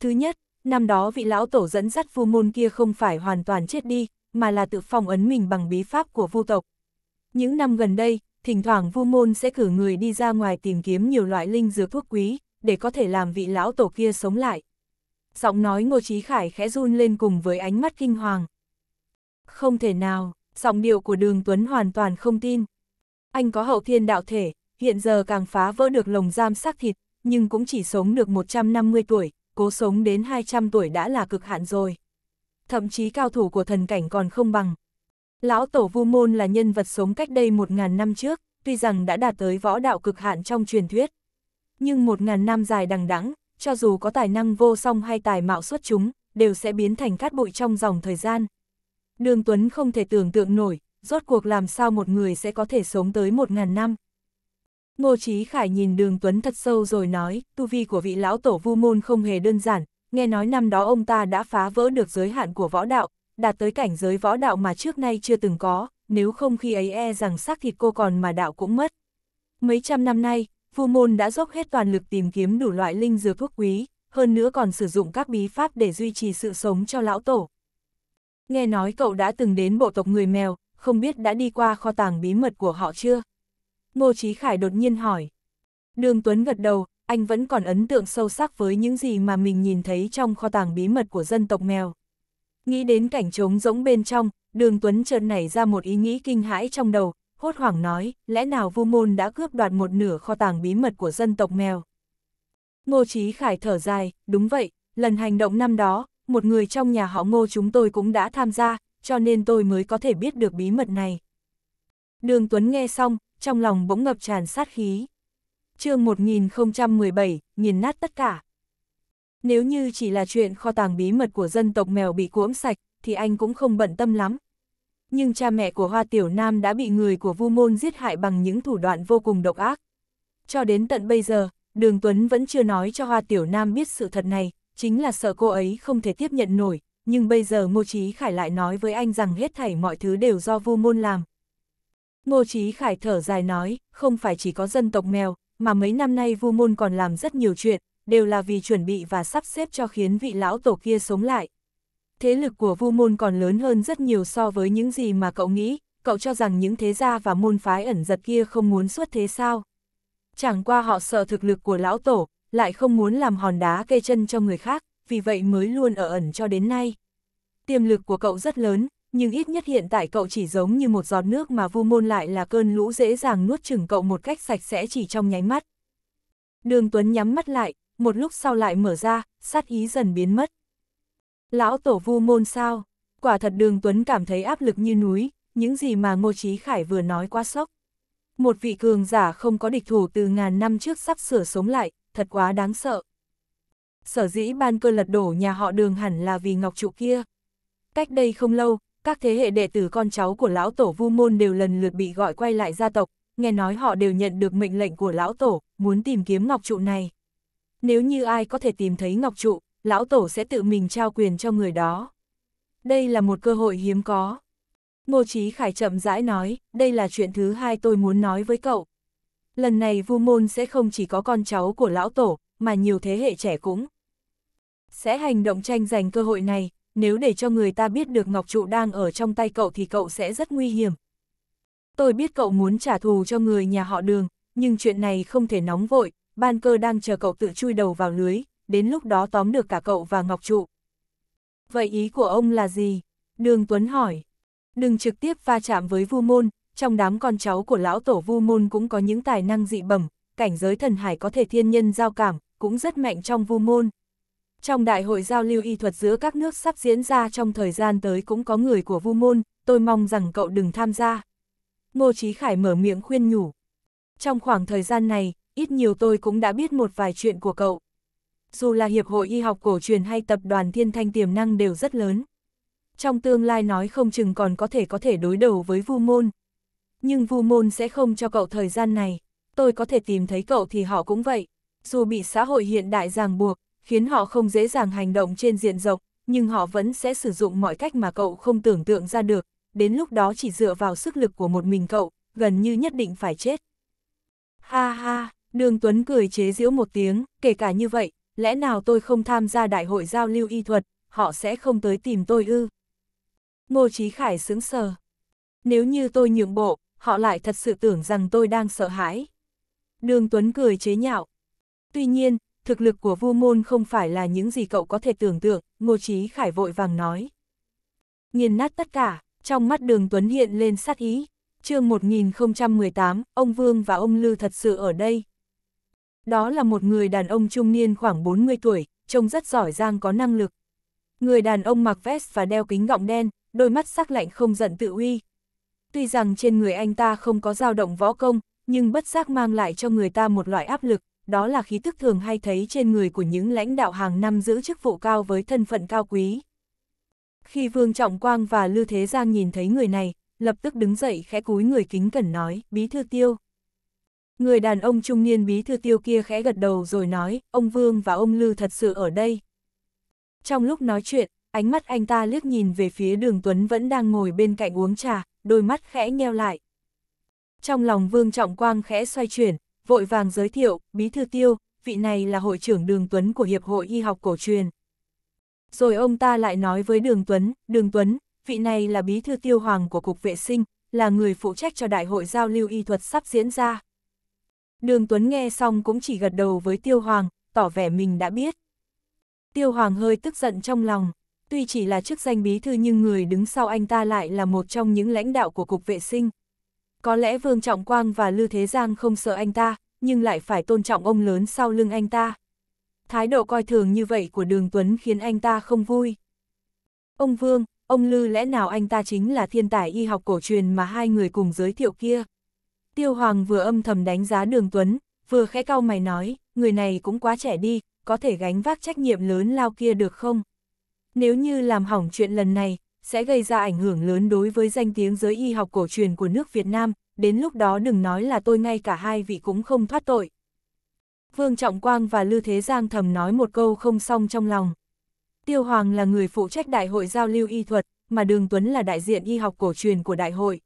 Thứ nhất, năm đó vị lão tổ dẫn dắt Vu Môn kia không phải hoàn toàn chết đi, mà là tự phong ấn mình bằng bí pháp của Vu tộc. Những năm gần đây, thỉnh thoảng Vu Môn sẽ cử người đi ra ngoài tìm kiếm nhiều loại linh dược thuốc quý, để có thể làm vị lão tổ kia sống lại. Giọng nói Ngô Chí Khải khẽ run lên cùng với ánh mắt kinh hoàng. Không thể nào, giọng điệu của đường Tuấn hoàn toàn không tin. Anh có hậu thiên đạo thể, hiện giờ càng phá vỡ được lồng giam xác thịt, nhưng cũng chỉ sống được 150 tuổi, cố sống đến 200 tuổi đã là cực hạn rồi. Thậm chí cao thủ của thần cảnh còn không bằng. Lão Tổ Vu Môn là nhân vật sống cách đây 1.000 năm trước, tuy rằng đã đạt tới võ đạo cực hạn trong truyền thuyết. Nhưng 1.000 năm dài đằng đẵng cho dù có tài năng vô song hay tài mạo xuất chúng, đều sẽ biến thành cát bụi trong dòng thời gian. Đường Tuấn không thể tưởng tượng nổi, rốt cuộc làm sao một người sẽ có thể sống tới một ngàn năm. Ngô Chí Khải nhìn đường Tuấn thật sâu rồi nói, tu vi của vị lão tổ vu môn không hề đơn giản, nghe nói năm đó ông ta đã phá vỡ được giới hạn của võ đạo, đạt tới cảnh giới võ đạo mà trước nay chưa từng có, nếu không khi ấy e rằng xác thịt cô còn mà đạo cũng mất. Mấy trăm năm nay, vu môn đã dốc hết toàn lực tìm kiếm đủ loại linh dược thuốc quý, hơn nữa còn sử dụng các bí pháp để duy trì sự sống cho lão tổ nghe nói cậu đã từng đến bộ tộc người mèo, không biết đã đi qua kho tàng bí mật của họ chưa? Ngô Chí Khải đột nhiên hỏi. Đường Tuấn gật đầu, anh vẫn còn ấn tượng sâu sắc với những gì mà mình nhìn thấy trong kho tàng bí mật của dân tộc mèo. Nghĩ đến cảnh trống rỗng bên trong, đường Tuấn chợt nảy ra một ý nghĩ kinh hãi trong đầu, hốt hoảng nói, lẽ nào Vu Môn đã cướp đoạt một nửa kho tàng bí mật của dân tộc mèo? Ngô Chí Khải thở dài, đúng vậy, lần hành động năm đó, một người trong nhà họ ngô chúng tôi cũng đã tham gia, cho nên tôi mới có thể biết được bí mật này. Đường Tuấn nghe xong, trong lòng bỗng ngập tràn sát khí. chương 1017, nghiền nát tất cả. Nếu như chỉ là chuyện kho tàng bí mật của dân tộc mèo bị cuỗm sạch, thì anh cũng không bận tâm lắm. Nhưng cha mẹ của Hoa Tiểu Nam đã bị người của Vu Môn giết hại bằng những thủ đoạn vô cùng độc ác. Cho đến tận bây giờ, Đường Tuấn vẫn chưa nói cho Hoa Tiểu Nam biết sự thật này, chính là sợ cô ấy không thể tiếp nhận nổi, nhưng bây giờ Ngô Chí Khải lại nói với anh rằng hết thảy mọi thứ đều do Vu Môn làm. Ngô Chí Khải thở dài nói, không phải chỉ có dân tộc mèo, mà mấy năm nay Vu Môn còn làm rất nhiều chuyện, đều là vì chuẩn bị và sắp xếp cho khiến vị lão tổ kia sống lại. Thế lực của Vu Môn còn lớn hơn rất nhiều so với những gì mà cậu nghĩ, cậu cho rằng những thế gia và môn phái ẩn giật kia không muốn xuất thế sao? Chẳng qua họ sợ thực lực của lão tổ, lại không muốn làm hòn đá kê chân cho người khác, vì vậy mới luôn ở ẩn cho đến nay. Tiềm lực của cậu rất lớn, nhưng ít nhất hiện tại cậu chỉ giống như một giọt nước mà vu môn lại là cơn lũ dễ dàng nuốt chừng cậu một cách sạch sẽ chỉ trong nháy mắt. Đường Tuấn nhắm mắt lại, một lúc sau lại mở ra, sát ý dần biến mất. Lão tổ vu môn sao? Quả thật đường Tuấn cảm thấy áp lực như núi, những gì mà Ngô Chí Khải vừa nói quá sốc. Một vị cường giả không có địch thủ từ ngàn năm trước sắp sửa sống lại, thật quá đáng sợ. Sở dĩ ban cơ lật đổ nhà họ đường hẳn là vì ngọc trụ kia. Cách đây không lâu, các thế hệ đệ tử con cháu của lão tổ vu môn đều lần lượt bị gọi quay lại gia tộc, nghe nói họ đều nhận được mệnh lệnh của lão tổ, muốn tìm kiếm ngọc trụ này. Nếu như ai có thể tìm thấy ngọc trụ, lão tổ sẽ tự mình trao quyền cho người đó. Đây là một cơ hội hiếm có. Ngô Chí Khải chậm rãi nói, đây là chuyện thứ hai tôi muốn nói với cậu lần này vu môn sẽ không chỉ có con cháu của lão tổ, mà nhiều thế hệ trẻ cũng. Sẽ hành động tranh giành cơ hội này, nếu để cho người ta biết được Ngọc Trụ đang ở trong tay cậu thì cậu sẽ rất nguy hiểm. Tôi biết cậu muốn trả thù cho người nhà họ đường, nhưng chuyện này không thể nóng vội, ban cơ đang chờ cậu tự chui đầu vào lưới, đến lúc đó tóm được cả cậu và Ngọc Trụ. Vậy ý của ông là gì? Đường Tuấn hỏi. Đừng trực tiếp va chạm với vu môn, trong đám con cháu của lão tổ Vu Môn cũng có những tài năng dị bẩm, cảnh giới thần hải có thể thiên nhân giao cảm, cũng rất mạnh trong Vu Môn. Trong đại hội giao lưu y thuật giữa các nước sắp diễn ra trong thời gian tới cũng có người của Vu Môn, tôi mong rằng cậu đừng tham gia. Ngô Chí Khải mở miệng khuyên nhủ. Trong khoảng thời gian này, ít nhiều tôi cũng đã biết một vài chuyện của cậu. Dù là Hiệp hội Y học cổ truyền hay tập đoàn Thiên Thanh tiềm năng đều rất lớn. Trong tương lai nói không chừng còn có thể có thể đối đầu với Vu Môn. Nhưng Vu Môn sẽ không cho cậu thời gian này, tôi có thể tìm thấy cậu thì họ cũng vậy. Dù bị xã hội hiện đại ràng buộc, khiến họ không dễ dàng hành động trên diện rộng, nhưng họ vẫn sẽ sử dụng mọi cách mà cậu không tưởng tượng ra được, đến lúc đó chỉ dựa vào sức lực của một mình cậu, gần như nhất định phải chết. Ha ha, Đường Tuấn cười chế giễu một tiếng, kể cả như vậy, lẽ nào tôi không tham gia đại hội giao lưu y thuật, họ sẽ không tới tìm tôi ư? Ngô Chí Khải sững sờ. Nếu như tôi nhượng bộ, họ lại thật sự tưởng rằng tôi đang sợ hãi. Đường Tuấn cười chế nhạo. Tuy nhiên, thực lực của vua môn không phải là những gì cậu có thể tưởng tượng, Ngô Chí Khải vội vàng nói. Nghiền nát tất cả, trong mắt đường Tuấn hiện lên sát ý. chương 1018, ông Vương và ông Lư thật sự ở đây. Đó là một người đàn ông trung niên khoảng 40 tuổi, trông rất giỏi giang có năng lực. Người đàn ông mặc vest và đeo kính gọng đen, đôi mắt sắc lạnh không giận tự uy, tuy rằng trên người anh ta không có dao động võ công, nhưng bất giác mang lại cho người ta một loại áp lực, đó là khí tức thường hay thấy trên người của những lãnh đạo hàng năm giữ chức vụ cao với thân phận cao quý. Khi Vương Trọng Quang và Lư Thế Giang nhìn thấy người này, lập tức đứng dậy khẽ cúi người kính cẩn nói, bí thư tiêu. Người đàn ông trung niên bí thư tiêu kia khẽ gật đầu rồi nói, ông Vương và ông Lư thật sự ở đây. Trong lúc nói chuyện, ánh mắt anh ta liếc nhìn về phía đường Tuấn vẫn đang ngồi bên cạnh uống trà, đôi mắt khẽ nheo lại. Trong lòng Vương Trọng Quang khẽ xoay chuyển, vội vàng giới thiệu, bí thư tiêu, vị này là hội trưởng Đường Tuấn của Hiệp hội Y học cổ truyền. Rồi ông ta lại nói với Đường Tuấn, Đường Tuấn, vị này là bí thư tiêu hoàng của Cục Vệ sinh, là người phụ trách cho đại hội giao lưu y thuật sắp diễn ra. Đường Tuấn nghe xong cũng chỉ gật đầu với tiêu hoàng, tỏ vẻ mình đã biết. Tiêu hoàng hơi tức giận trong lòng tuy chỉ là chức danh bí thư nhưng người đứng sau anh ta lại là một trong những lãnh đạo của Cục Vệ sinh. Có lẽ Vương Trọng Quang và Lư Thế Giang không sợ anh ta, nhưng lại phải tôn trọng ông lớn sau lưng anh ta. Thái độ coi thường như vậy của Đường Tuấn khiến anh ta không vui. Ông Vương, ông Lư lẽ nào anh ta chính là thiên tài y học cổ truyền mà hai người cùng giới thiệu kia? Tiêu Hoàng vừa âm thầm đánh giá Đường Tuấn, vừa khẽ cau mày nói, người này cũng quá trẻ đi, có thể gánh vác trách nhiệm lớn lao kia được không? Nếu như làm hỏng chuyện lần này, sẽ gây ra ảnh hưởng lớn đối với danh tiếng giới y học cổ truyền của nước Việt Nam, đến lúc đó đừng nói là tôi ngay cả hai vị cũng không thoát tội. Vương Trọng Quang và Lư Thế Giang thầm nói một câu không xong trong lòng. Tiêu Hoàng là người phụ trách Đại hội Giao lưu Y thuật, mà Đường Tuấn là đại diện y học cổ truyền của Đại hội.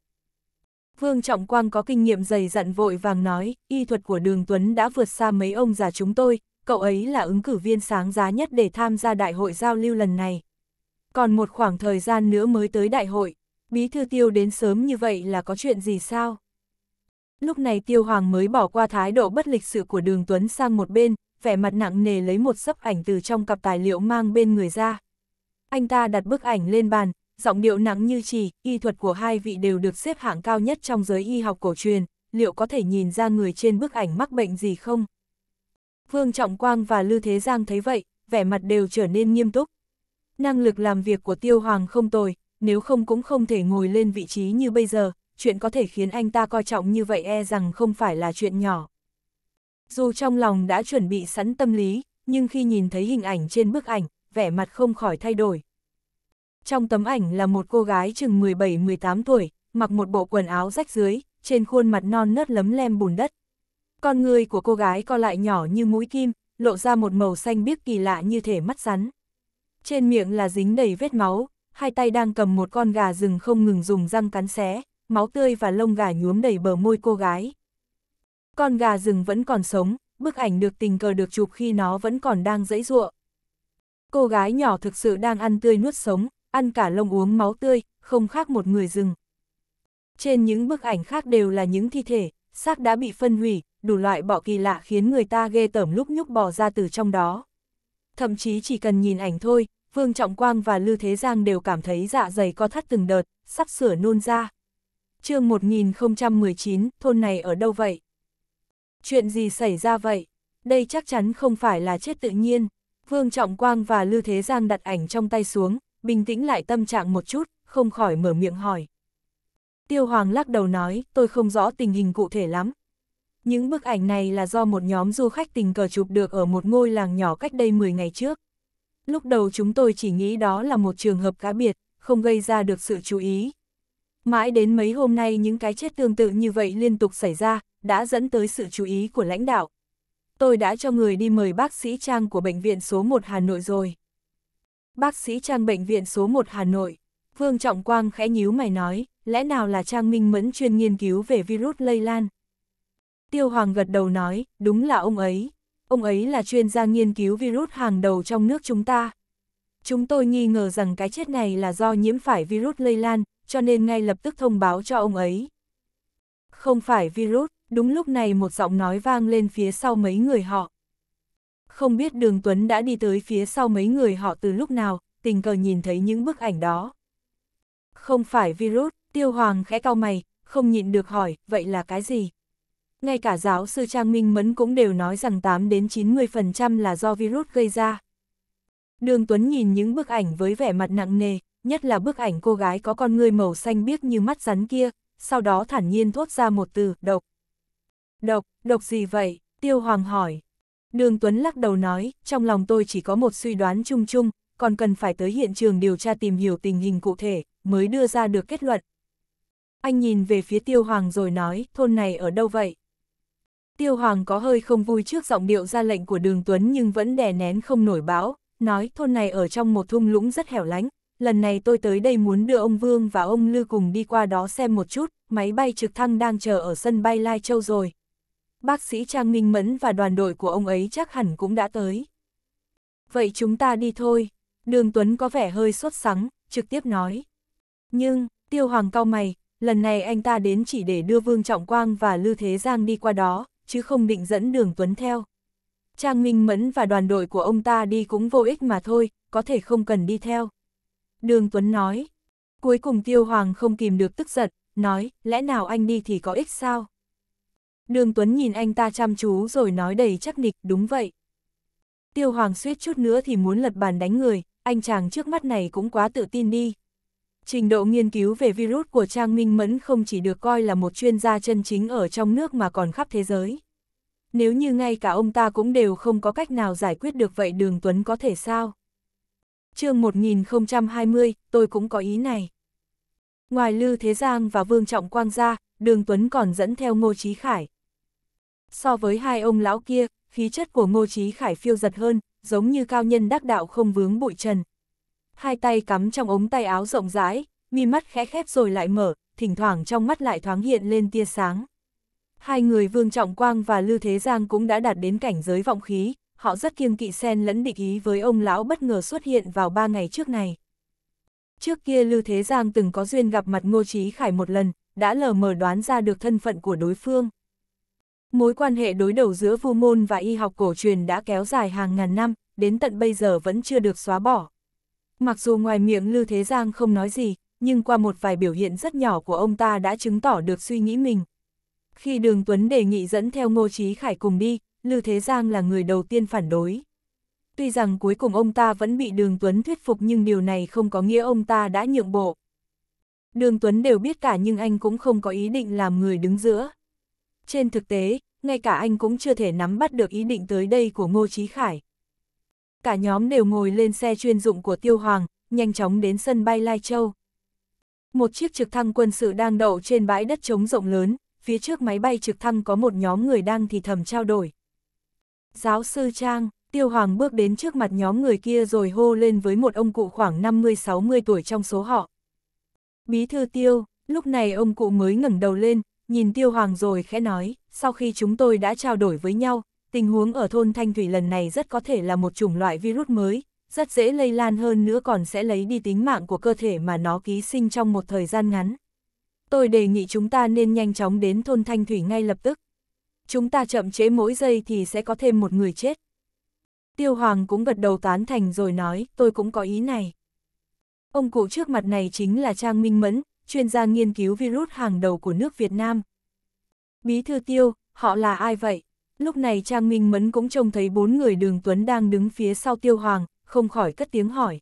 Vương Trọng Quang có kinh nghiệm dày dặn vội vàng nói, y thuật của Đường Tuấn đã vượt xa mấy ông già chúng tôi, cậu ấy là ứng cử viên sáng giá nhất để tham gia đại hội giao lưu lần này. Còn một khoảng thời gian nữa mới tới đại hội, bí thư tiêu đến sớm như vậy là có chuyện gì sao? Lúc này tiêu hoàng mới bỏ qua thái độ bất lịch sự của đường Tuấn sang một bên, vẻ mặt nặng nề lấy một sấp ảnh từ trong cặp tài liệu mang bên người ra. Anh ta đặt bức ảnh lên bàn, giọng điệu nặng như trì. y thuật của hai vị đều được xếp hạng cao nhất trong giới y học cổ truyền, liệu có thể nhìn ra người trên bức ảnh mắc bệnh gì không? Vương Trọng Quang và Lư Thế Giang thấy vậy, vẻ mặt đều trở nên nghiêm túc. Năng lực làm việc của Tiêu Hoàng không tồi, nếu không cũng không thể ngồi lên vị trí như bây giờ, chuyện có thể khiến anh ta coi trọng như vậy e rằng không phải là chuyện nhỏ. Dù trong lòng đã chuẩn bị sẵn tâm lý, nhưng khi nhìn thấy hình ảnh trên bức ảnh, vẻ mặt không khỏi thay đổi. Trong tấm ảnh là một cô gái chừng 17-18 tuổi, mặc một bộ quần áo rách dưới, trên khuôn mặt non nớt lấm lem bùn đất, con người của cô gái co lại nhỏ như mũi kim, lộ ra một màu xanh biếc kỳ lạ như thể mắt rắn. Trên miệng là dính đầy vết máu, hai tay đang cầm một con gà rừng không ngừng dùng răng cắn xé, máu tươi và lông gà nhuốm đầy bờ môi cô gái. Con gà rừng vẫn còn sống, bức ảnh được tình cờ được chụp khi nó vẫn còn đang dãy ruộng. Cô gái nhỏ thực sự đang ăn tươi nuốt sống, ăn cả lông uống máu tươi, không khác một người rừng. Trên những bức ảnh khác đều là những thi thể, xác đã bị phân hủy, đủ loại bọ kỳ lạ khiến người ta ghê tởm lúc nhúc bò ra từ trong đó. Thậm chí chỉ cần nhìn ảnh thôi, Vương Trọng Quang và Lư Thế Giang đều cảm thấy dạ dày co thắt từng đợt, sắp sửa nôn ra. chương 1019, thôn này ở đâu vậy? Chuyện gì xảy ra vậy? Đây chắc chắn không phải là chết tự nhiên. Vương Trọng Quang và Lư Thế Giang đặt ảnh trong tay xuống, bình tĩnh lại tâm trạng một chút, không khỏi mở miệng hỏi. Tiêu Hoàng lắc đầu nói, tôi không rõ tình hình cụ thể lắm, những bức ảnh này là do một nhóm du khách tình cờ chụp được ở một ngôi làng nhỏ cách đây 10 ngày trước. Lúc đầu chúng tôi chỉ nghĩ đó là một trường hợp cá biệt, không gây ra được sự chú ý. Mãi đến mấy hôm nay những cái chết tương tự như vậy liên tục xảy ra, đã dẫn tới sự chú ý của lãnh đạo. Tôi đã cho người đi mời bác sĩ Trang của Bệnh viện số 1 Hà Nội rồi. Bác sĩ Trang Bệnh viện số 1 Hà Nội, Vương Trọng Quang khẽ nhíu mày nói, lẽ nào là Trang Minh Mẫn chuyên nghiên cứu về virus lây lan, Tiêu Hoàng gật đầu nói, đúng là ông ấy. Ông ấy là chuyên gia nghiên cứu virus hàng đầu trong nước chúng ta. Chúng tôi nghi ngờ rằng cái chết này là do nhiễm phải virus lây lan, cho nên ngay lập tức thông báo cho ông ấy. Không phải virus, đúng lúc này một giọng nói vang lên phía sau mấy người họ. Không biết Đường Tuấn đã đi tới phía sau mấy người họ từ lúc nào, tình cờ nhìn thấy những bức ảnh đó. Không phải virus, Tiêu Hoàng khẽ cau mày, không nhịn được hỏi, vậy là cái gì? ngay cả giáo sư Trang Minh Mẫn cũng đều nói rằng 8 đến 90% là do virus gây ra. Đường Tuấn nhìn những bức ảnh với vẻ mặt nặng nề, nhất là bức ảnh cô gái có con người màu xanh biếc như mắt rắn kia, sau đó thản nhiên thốt ra một từ, độc. Độc, độc gì vậy? Tiêu Hoàng hỏi. Đường Tuấn lắc đầu nói, trong lòng tôi chỉ có một suy đoán chung chung, còn cần phải tới hiện trường điều tra tìm hiểu tình hình cụ thể, mới đưa ra được kết luận. Anh nhìn về phía Tiêu Hoàng rồi nói, thôn này ở đâu vậy? Tiêu Hoàng có hơi không vui trước giọng điệu ra lệnh của Đường Tuấn nhưng vẫn đè nén không nổi báo nói thôn này ở trong một thung lũng rất hẻo lánh, lần này tôi tới đây muốn đưa ông Vương và ông Lư cùng đi qua đó xem một chút, máy bay trực thăng đang chờ ở sân bay Lai Châu rồi. Bác sĩ Trang Minh Mẫn và đoàn đội của ông ấy chắc hẳn cũng đã tới. Vậy chúng ta đi thôi, Đường Tuấn có vẻ hơi sốt sắng, trực tiếp nói. Nhưng, Tiêu Hoàng cao mày, lần này anh ta đến chỉ để đưa Vương Trọng Quang và Lư Thế Giang đi qua đó, chứ không định dẫn đường Tuấn theo. Trang Minh Mẫn và đoàn đội của ông ta đi cũng vô ích mà thôi, có thể không cần đi theo. Đường Tuấn nói. Cuối cùng Tiêu Hoàng không kìm được tức giận, nói, lẽ nào anh đi thì có ích sao? Đường Tuấn nhìn anh ta chăm chú rồi nói đầy chắc nịch, đúng vậy. Tiêu Hoàng suýt chút nữa thì muốn lật bàn đánh người, anh chàng trước mắt này cũng quá tự tin đi, Trình độ nghiên cứu về virus của Trang Minh Mẫn không chỉ được coi là một chuyên gia chân chính ở trong nước mà còn khắp thế giới. Nếu như ngay cả ông ta cũng đều không có cách nào giải quyết được vậy Đường Tuấn có thể sao? chương 1020, tôi cũng có ý này. Ngoài Lư Thế Giang và Vương Trọng Quang ra, Đường Tuấn còn dẫn theo Ngô Chí Khải. So với hai ông lão kia, khí chất của Ngô Chí Khải phiêu giật hơn, giống như cao nhân đắc đạo không vướng bụi trần, hai tay cắm trong ống tay áo rộng rãi, mi mắt khẽ khép rồi lại mở, thỉnh thoảng trong mắt lại thoáng hiện lên tia sáng. Hai người Vương Trọng Quang và Lưu Thế Giang cũng đã đạt đến cảnh giới vọng khí, họ rất kiêng kỵ xen lẫn địch ý với ông lão bất ngờ xuất hiện vào ba ngày trước này. Trước kia Lưu Thế Giang từng có duyên gặp mặt Ngô Chí Khải một lần, đã lờ mờ đoán ra được thân phận của đối phương. Mối quan hệ đối đầu giữa vu môn và y học cổ truyền đã kéo dài hàng ngàn năm, đến tận bây giờ vẫn chưa được xóa bỏ. Mặc dù ngoài miệng Lưu Thế Giang không nói gì, nhưng qua một vài biểu hiện rất nhỏ của ông ta đã chứng tỏ được suy nghĩ mình. Khi Đường Tuấn đề nghị dẫn theo Ngô Chí Khải cùng đi, Lưu Thế Giang là người đầu tiên phản đối. Tuy rằng cuối cùng ông ta vẫn bị Đường Tuấn thuyết phục nhưng điều này không có nghĩa ông ta đã nhượng bộ. Đường Tuấn đều biết cả nhưng anh cũng không có ý định làm người đứng giữa. Trên thực tế, ngay cả anh cũng chưa thể nắm bắt được ý định tới đây của Ngô Chí Khải cả nhóm đều ngồi lên xe chuyên dụng của Tiêu Hoàng, nhanh chóng đến sân bay Lai Châu. Một chiếc trực thăng quân sự đang đậu trên bãi đất trống rộng lớn, phía trước máy bay trực thăng có một nhóm người đang thì thầm trao đổi. Giáo sư Trang, Tiêu Hoàng bước đến trước mặt nhóm người kia rồi hô lên với một ông cụ khoảng 50-60 tuổi trong số họ. Bí thư Tiêu, lúc này ông cụ mới ngẩng đầu lên, nhìn Tiêu Hoàng rồi khẽ nói, sau khi chúng tôi đã trao đổi với nhau, tình huống ở thôn Thanh Thủy lần này rất có thể là một chủng loại virus mới, rất dễ lây lan hơn nữa còn sẽ lấy đi tính mạng của cơ thể mà nó ký sinh trong một thời gian ngắn. Tôi đề nghị chúng ta nên nhanh chóng đến thôn Thanh Thủy ngay lập tức. Chúng ta chậm chế mỗi giây thì sẽ có thêm một người chết. Tiêu Hoàng cũng gật đầu tán thành rồi nói, tôi cũng có ý này. Ông cụ trước mặt này chính là Trang Minh Mẫn, chuyên gia nghiên cứu virus hàng đầu của nước Việt Nam. Bí thư Tiêu, họ là ai vậy? Lúc này Trang Minh Mẫn cũng trông thấy bốn người đường Tuấn đang đứng phía sau Tiêu Hoàng, không khỏi cất tiếng hỏi.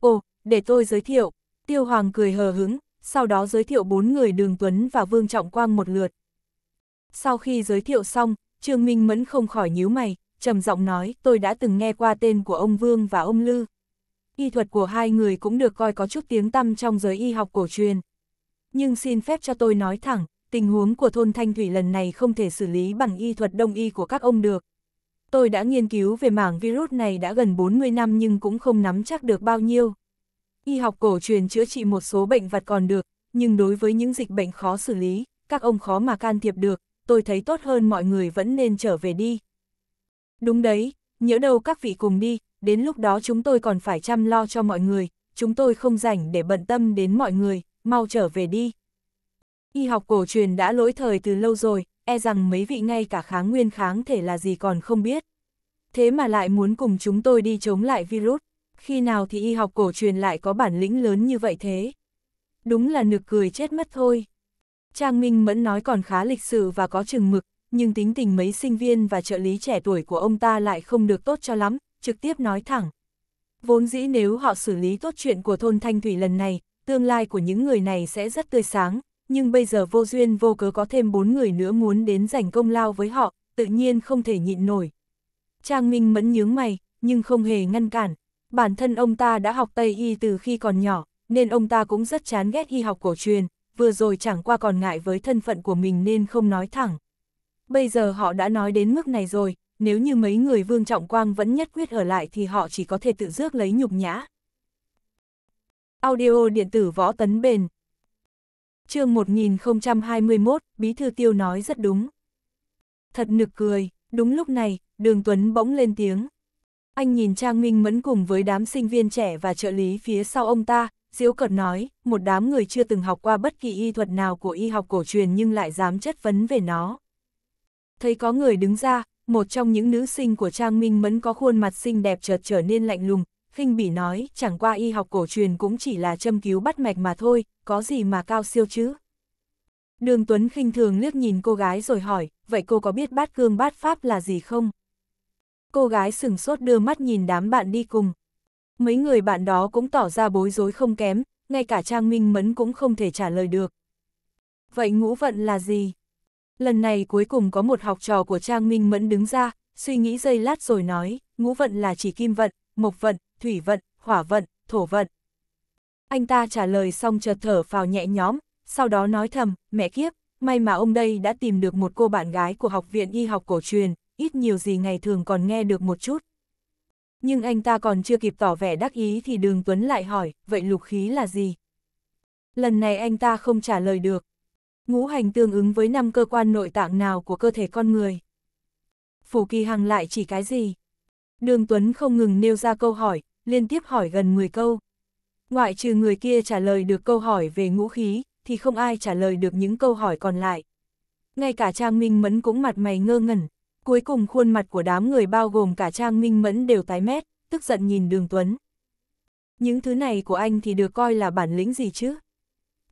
Ồ, để tôi giới thiệu. Tiêu Hoàng cười hờ hứng, sau đó giới thiệu bốn người đường Tuấn và Vương Trọng Quang một lượt. Sau khi giới thiệu xong, Trương Minh Mẫn không khỏi nhíu mày, trầm giọng nói tôi đã từng nghe qua tên của ông Vương và ông Lư. Y thuật của hai người cũng được coi có chút tiếng tăm trong giới y học cổ truyền. Nhưng xin phép cho tôi nói thẳng, tình huống của thôn Thanh Thủy lần này không thể xử lý bằng y thuật đông y của các ông được. Tôi đã nghiên cứu về mảng virus này đã gần 40 năm nhưng cũng không nắm chắc được bao nhiêu. Y học cổ truyền chữa trị một số bệnh vặt còn được, nhưng đối với những dịch bệnh khó xử lý, các ông khó mà can thiệp được, tôi thấy tốt hơn mọi người vẫn nên trở về đi. Đúng đấy, nhớ đâu các vị cùng đi, đến lúc đó chúng tôi còn phải chăm lo cho mọi người, chúng tôi không rảnh để bận tâm đến mọi người, mau trở về đi y học cổ truyền đã lỗi thời từ lâu rồi, e rằng mấy vị ngay cả kháng nguyên kháng thể là gì còn không biết. Thế mà lại muốn cùng chúng tôi đi chống lại virus, khi nào thì y học cổ truyền lại có bản lĩnh lớn như vậy thế? Đúng là nực cười chết mất thôi. Trang Minh Mẫn nói còn khá lịch sự và có chừng mực, nhưng tính tình mấy sinh viên và trợ lý trẻ tuổi của ông ta lại không được tốt cho lắm, trực tiếp nói thẳng. Vốn dĩ nếu họ xử lý tốt chuyện của thôn Thanh Thủy lần này, tương lai của những người này sẽ rất tươi sáng, nhưng bây giờ vô duyên vô cớ có thêm bốn người nữa muốn đến giành công lao với họ, tự nhiên không thể nhịn nổi. Trang Minh mẫn nhướng mày, nhưng không hề ngăn cản. Bản thân ông ta đã học Tây Y từ khi còn nhỏ, nên ông ta cũng rất chán ghét y học cổ truyền, vừa rồi chẳng qua còn ngại với thân phận của mình nên không nói thẳng. Bây giờ họ đã nói đến mức này rồi, nếu như mấy người Vương Trọng Quang vẫn nhất quyết ở lại thì họ chỉ có thể tự rước lấy nhục nhã. Audio điện tử võ tấn bền chương 1021, Bí Thư Tiêu nói rất đúng. Thật nực cười, đúng lúc này, Đường Tuấn bỗng lên tiếng. Anh nhìn Trang Minh Mẫn cùng với đám sinh viên trẻ và trợ lý phía sau ông ta, diễu cợt nói, một đám người chưa từng học qua bất kỳ y thuật nào của y học cổ truyền nhưng lại dám chất vấn về nó. Thấy có người đứng ra, một trong những nữ sinh của Trang Minh Mẫn có khuôn mặt xinh đẹp chợt trở nên lạnh lùng, khinh bỉ nói, chẳng qua y học cổ truyền cũng chỉ là châm cứu bắt mạch mà thôi, có gì mà cao siêu chứ. Đường Tuấn khinh thường liếc nhìn cô gái rồi hỏi, vậy cô có biết bát cương bát pháp là gì không? Cô gái sừng sốt đưa mắt nhìn đám bạn đi cùng. Mấy người bạn đó cũng tỏ ra bối rối không kém, ngay cả Trang Minh Mẫn cũng không thể trả lời được. Vậy ngũ vận là gì? Lần này cuối cùng có một học trò của Trang Minh Mẫn đứng ra, suy nghĩ giây lát rồi nói, ngũ vận là chỉ kim vận, mộc vận, thủy vận, hỏa vận, thổ vận. Anh ta trả lời xong chợt thở phào nhẹ nhóm, sau đó nói thầm, mẹ kiếp, may mà ông đây đã tìm được một cô bạn gái của học viện y học cổ truyền, ít nhiều gì ngày thường còn nghe được một chút. Nhưng anh ta còn chưa kịp tỏ vẻ đắc ý thì đường Tuấn lại hỏi, vậy lục khí là gì? Lần này anh ta không trả lời được. Ngũ hành tương ứng với năm cơ quan nội tạng nào của cơ thể con người? Phủ kỳ hằng lại chỉ cái gì? Đường Tuấn không ngừng nêu ra câu hỏi, liên tiếp hỏi gần 10 câu. Ngoại trừ người kia trả lời được câu hỏi về ngũ khí, thì không ai trả lời được những câu hỏi còn lại. Ngay cả Trang Minh Mẫn cũng mặt mày ngơ ngẩn, cuối cùng khuôn mặt của đám người bao gồm cả Trang Minh Mẫn đều tái mét, tức giận nhìn Đường Tuấn. Những thứ này của anh thì được coi là bản lĩnh gì chứ?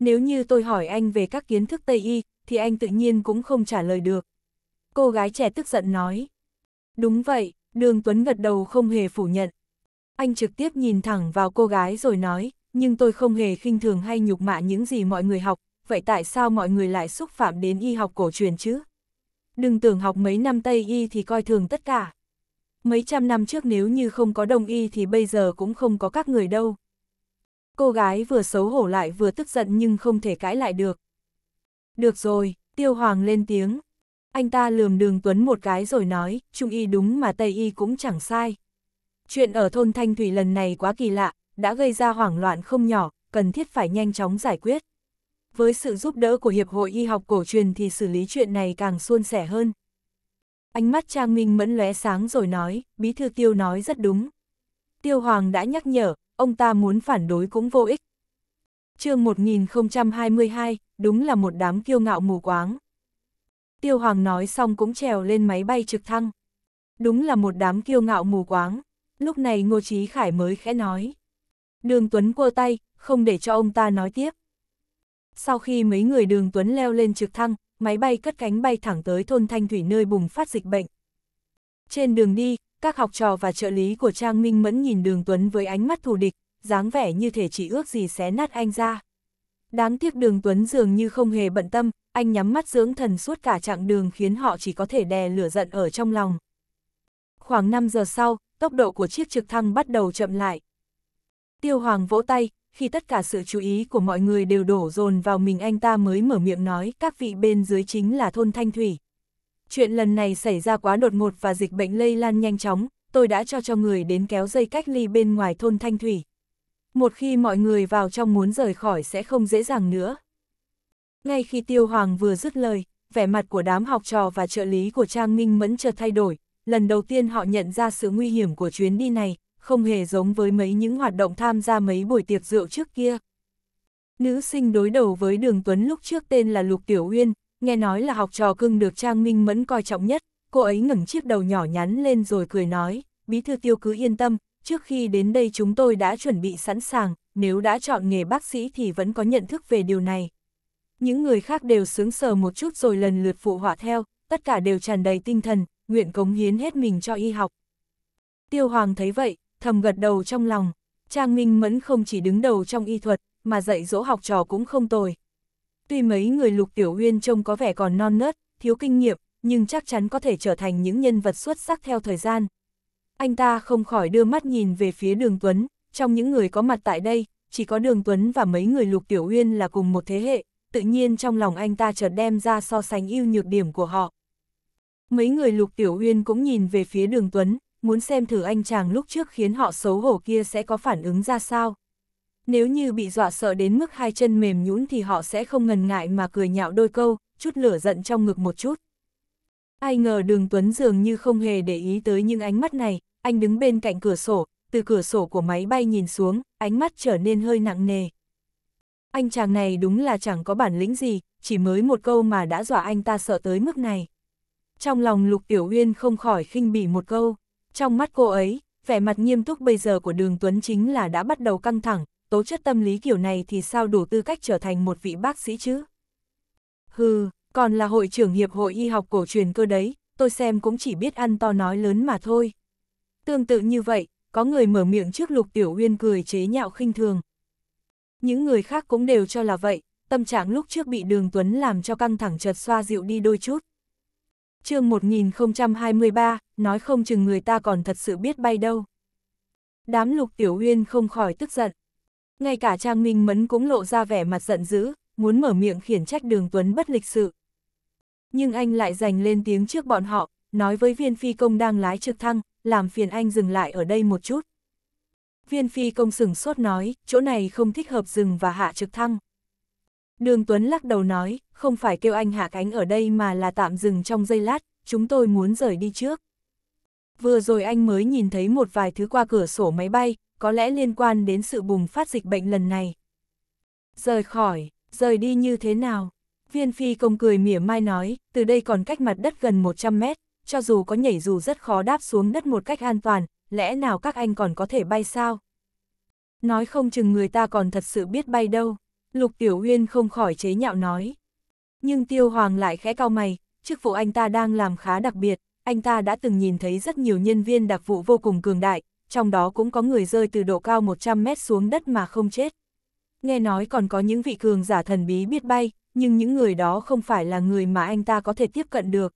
Nếu như tôi hỏi anh về các kiến thức Tây Y, thì anh tự nhiên cũng không trả lời được. Cô gái trẻ tức giận nói. Đúng vậy, Đường Tuấn gật đầu không hề phủ nhận anh trực tiếp nhìn thẳng vào cô gái rồi nói, nhưng tôi không hề khinh thường hay nhục mạ những gì mọi người học, vậy tại sao mọi người lại xúc phạm đến y học cổ truyền chứ? Đừng tưởng học mấy năm Tây y thì coi thường tất cả. Mấy trăm năm trước nếu như không có đông y thì bây giờ cũng không có các người đâu. Cô gái vừa xấu hổ lại vừa tức giận nhưng không thể cãi lại được. Được rồi, Tiêu Hoàng lên tiếng. Anh ta lườm đường Tuấn một cái rồi nói, Trung y đúng mà Tây y cũng chẳng sai. Chuyện ở thôn Thanh Thủy lần này quá kỳ lạ, đã gây ra hoảng loạn không nhỏ, cần thiết phải nhanh chóng giải quyết. Với sự giúp đỡ của Hiệp hội Y học cổ truyền thì xử lý chuyện này càng suôn sẻ hơn. Ánh mắt Trang Minh mẫn lóe sáng rồi nói, bí thư tiêu nói rất đúng. Tiêu Hoàng đã nhắc nhở, ông ta muốn phản đối cũng vô ích. chương 1022, đúng là một đám kiêu ngạo mù quáng. Tiêu Hoàng nói xong cũng trèo lên máy bay trực thăng. Đúng là một đám kiêu ngạo mù quáng lúc này Ngô Chí Khải mới khẽ nói. Đường Tuấn cua tay, không để cho ông ta nói tiếp. Sau khi mấy người đường Tuấn leo lên trực thăng, máy bay cất cánh bay thẳng tới thôn Thanh Thủy nơi bùng phát dịch bệnh. Trên đường đi, các học trò và trợ lý của Trang Minh Mẫn nhìn đường Tuấn với ánh mắt thù địch, dáng vẻ như thể chỉ ước gì xé nát anh ra. Đáng tiếc đường Tuấn dường như không hề bận tâm, anh nhắm mắt dưỡng thần suốt cả chặng đường khiến họ chỉ có thể đè lửa giận ở trong lòng. Khoảng 5 giờ sau, tốc độ của chiếc trực thăng bắt đầu chậm lại. Tiêu Hoàng vỗ tay, khi tất cả sự chú ý của mọi người đều đổ dồn vào mình anh ta mới mở miệng nói các vị bên dưới chính là thôn Thanh Thủy. Chuyện lần này xảy ra quá đột ngột và dịch bệnh lây lan nhanh chóng, tôi đã cho cho người đến kéo dây cách ly bên ngoài thôn Thanh Thủy. Một khi mọi người vào trong muốn rời khỏi sẽ không dễ dàng nữa. Ngay khi Tiêu Hoàng vừa dứt lời, vẻ mặt của đám học trò và trợ lý của Trang Minh Mẫn chợt thay đổi, lần đầu tiên họ nhận ra sự nguy hiểm của chuyến đi này, không hề giống với mấy những hoạt động tham gia mấy buổi tiệc rượu trước kia. Nữ sinh đối đầu với Đường Tuấn lúc trước tên là Lục Tiểu Uyên, nghe nói là học trò cưng được Trang Minh Mẫn coi trọng nhất, cô ấy ngẩng chiếc đầu nhỏ nhắn lên rồi cười nói, bí thư tiêu cứ yên tâm, trước khi đến đây chúng tôi đã chuẩn bị sẵn sàng, nếu đã chọn nghề bác sĩ thì vẫn có nhận thức về điều này. Những người khác đều sướng sờ một chút rồi lần lượt phụ họa theo, tất cả đều tràn đầy tinh thần, nguyện cống hiến hết mình cho y học. Tiêu Hoàng thấy vậy, thầm gật đầu trong lòng, Trang Minh Mẫn không chỉ đứng đầu trong y thuật, mà dạy dỗ học trò cũng không tồi. Tuy mấy người Lục Tiểu Uyên trông có vẻ còn non nớt, thiếu kinh nghiệm, nhưng chắc chắn có thể trở thành những nhân vật xuất sắc theo thời gian. Anh ta không khỏi đưa mắt nhìn về phía Đường Tuấn, trong những người có mặt tại đây, chỉ có Đường Tuấn và mấy người Lục Tiểu Uyên là cùng một thế hệ, tự nhiên trong lòng anh ta chợt đem ra so sánh ưu nhược điểm của họ mấy người Lục Tiểu Uyên cũng nhìn về phía đường Tuấn, muốn xem thử anh chàng lúc trước khiến họ xấu hổ kia sẽ có phản ứng ra sao. Nếu như bị dọa sợ đến mức hai chân mềm nhũn thì họ sẽ không ngần ngại mà cười nhạo đôi câu, chút lửa giận trong ngực một chút. Ai ngờ đường Tuấn dường như không hề để ý tới những ánh mắt này, anh đứng bên cạnh cửa sổ, từ cửa sổ của máy bay nhìn xuống, ánh mắt trở nên hơi nặng nề. Anh chàng này đúng là chẳng có bản lĩnh gì, chỉ mới một câu mà đã dọa anh ta sợ tới mức này trong lòng Lục Tiểu Uyên không khỏi khinh bỉ một câu. Trong mắt cô ấy, vẻ mặt nghiêm túc bây giờ của Đường Tuấn chính là đã bắt đầu căng thẳng, tố chất tâm lý kiểu này thì sao đủ tư cách trở thành một vị bác sĩ chứ? Hừ, còn là hội trưởng Hiệp hội Y học cổ truyền cơ đấy, tôi xem cũng chỉ biết ăn to nói lớn mà thôi. Tương tự như vậy, có người mở miệng trước Lục Tiểu Uyên cười chế nhạo khinh thường. Những người khác cũng đều cho là vậy, tâm trạng lúc trước bị Đường Tuấn làm cho căng thẳng chợt xoa dịu đi đôi chút chương 1023, nói không chừng người ta còn thật sự biết bay đâu. Đám lục tiểu huyên không khỏi tức giận. Ngay cả Trang Minh Mẫn cũng lộ ra vẻ mặt giận dữ, muốn mở miệng khiển trách đường Tuấn bất lịch sự. Nhưng anh lại giành lên tiếng trước bọn họ, nói với viên phi công đang lái trực thăng, làm phiền anh dừng lại ở đây một chút. Viên phi công sừng sốt nói, chỗ này không thích hợp dừng và hạ trực thăng. Đường Tuấn lắc đầu nói, không phải kêu anh hạ cánh ở đây mà là tạm dừng trong giây lát, chúng tôi muốn rời đi trước. Vừa rồi anh mới nhìn thấy một vài thứ qua cửa sổ máy bay, có lẽ liên quan đến sự bùng phát dịch bệnh lần này. Rời khỏi, rời đi như thế nào? Viên phi công cười mỉa mai nói, từ đây còn cách mặt đất gần 100 mét, cho dù có nhảy dù rất khó đáp xuống đất một cách an toàn, lẽ nào các anh còn có thể bay sao? Nói không chừng người ta còn thật sự biết bay đâu. Lục Tiểu Huyên không khỏi chế nhạo nói. Nhưng Tiêu Hoàng lại khẽ cao mày, chức vụ anh ta đang làm khá đặc biệt, anh ta đã từng nhìn thấy rất nhiều nhân viên đặc vụ vô cùng cường đại, trong đó cũng có người rơi từ độ cao 100 mét xuống đất mà không chết. Nghe nói còn có những vị cường giả thần bí biết bay, nhưng những người đó không phải là người mà anh ta có thể tiếp cận được.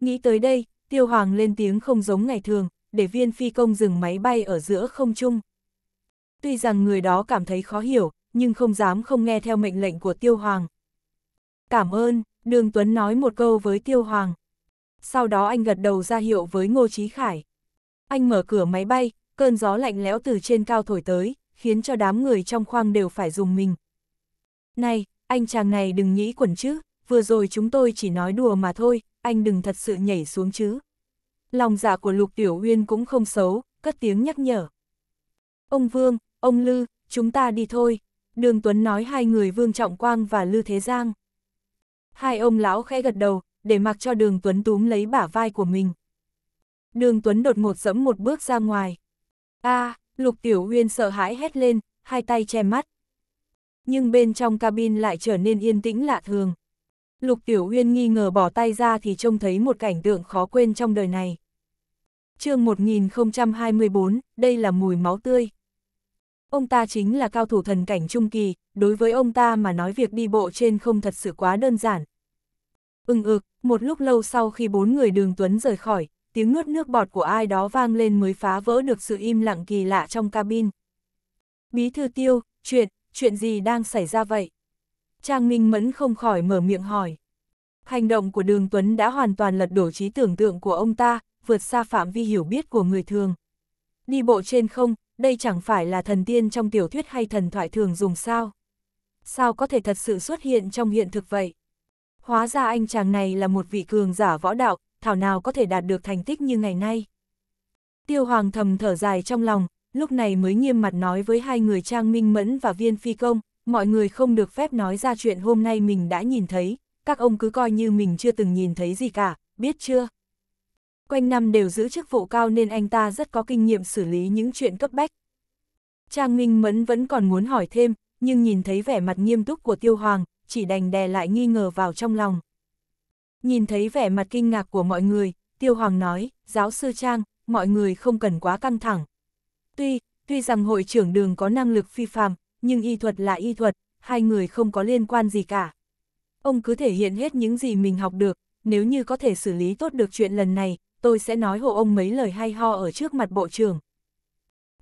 Nghĩ tới đây, Tiêu Hoàng lên tiếng không giống ngày thường, để viên phi công dừng máy bay ở giữa không trung. Tuy rằng người đó cảm thấy khó hiểu, nhưng không dám không nghe theo mệnh lệnh của Tiêu Hoàng. Cảm ơn, Đường Tuấn nói một câu với Tiêu Hoàng. Sau đó anh gật đầu ra hiệu với Ngô Chí Khải. Anh mở cửa máy bay, cơn gió lạnh lẽo từ trên cao thổi tới, khiến cho đám người trong khoang đều phải dùng mình. Này, anh chàng này đừng nghĩ quẩn chứ, vừa rồi chúng tôi chỉ nói đùa mà thôi, anh đừng thật sự nhảy xuống chứ. Lòng dạ của Lục Tiểu Uyên cũng không xấu, cất tiếng nhắc nhở. Ông Vương, ông Lư, chúng ta đi thôi, Đường Tuấn nói hai người Vương Trọng Quang và Lư Thế Giang. Hai ông lão khẽ gật đầu, để mặc cho đường Tuấn túm lấy bả vai của mình. Đường Tuấn đột ngột dẫm một bước ra ngoài. a à, Lục Tiểu Uyên sợ hãi hét lên, hai tay che mắt. Nhưng bên trong cabin lại trở nên yên tĩnh lạ thường. Lục Tiểu Uyên nghi ngờ bỏ tay ra thì trông thấy một cảnh tượng khó quên trong đời này. chương 1024, đây là mùi máu tươi. Ông ta chính là cao thủ thần cảnh trung kỳ, đối với ông ta mà nói việc đi bộ trên không thật sự quá đơn giản. Ưng ừ, ực, một lúc lâu sau khi bốn người đường Tuấn rời khỏi, tiếng nuốt nước bọt của ai đó vang lên mới phá vỡ được sự im lặng kỳ lạ trong cabin. Bí thư tiêu, chuyện, chuyện gì đang xảy ra vậy? Trang Minh Mẫn không khỏi mở miệng hỏi. Hành động của Đường Tuấn đã hoàn toàn lật đổ trí tưởng tượng của ông ta, vượt xa phạm vi hiểu biết của người thường. Đi bộ trên không, đây chẳng phải là thần tiên trong tiểu thuyết hay thần thoại thường dùng sao? Sao có thể thật sự xuất hiện trong hiện thực vậy? Hóa ra anh chàng này là một vị cường giả võ đạo, thảo nào có thể đạt được thành tích như ngày nay. Tiêu Hoàng thầm thở dài trong lòng, lúc này mới nghiêm mặt nói với hai người Trang Minh Mẫn và Viên Phi Công, mọi người không được phép nói ra chuyện hôm nay mình đã nhìn thấy, các ông cứ coi như mình chưa từng nhìn thấy gì cả, biết chưa? quanh năm đều giữ chức vụ cao nên anh ta rất có kinh nghiệm xử lý những chuyện cấp bách. Trang Minh Mẫn vẫn còn muốn hỏi thêm, nhưng nhìn thấy vẻ mặt nghiêm túc của Tiêu Hoàng, chỉ đành đè lại nghi ngờ vào trong lòng. Nhìn thấy vẻ mặt kinh ngạc của mọi người, Tiêu Hoàng nói, giáo sư Trang, mọi người không cần quá căng thẳng. Tuy, tuy rằng hội trưởng đường có năng lực phi phàm, nhưng y thuật là y thuật, hai người không có liên quan gì cả. Ông cứ thể hiện hết những gì mình học được, nếu như có thể xử lý tốt được chuyện lần này, tôi sẽ nói hộ ông mấy lời hay ho ở trước mặt bộ trưởng.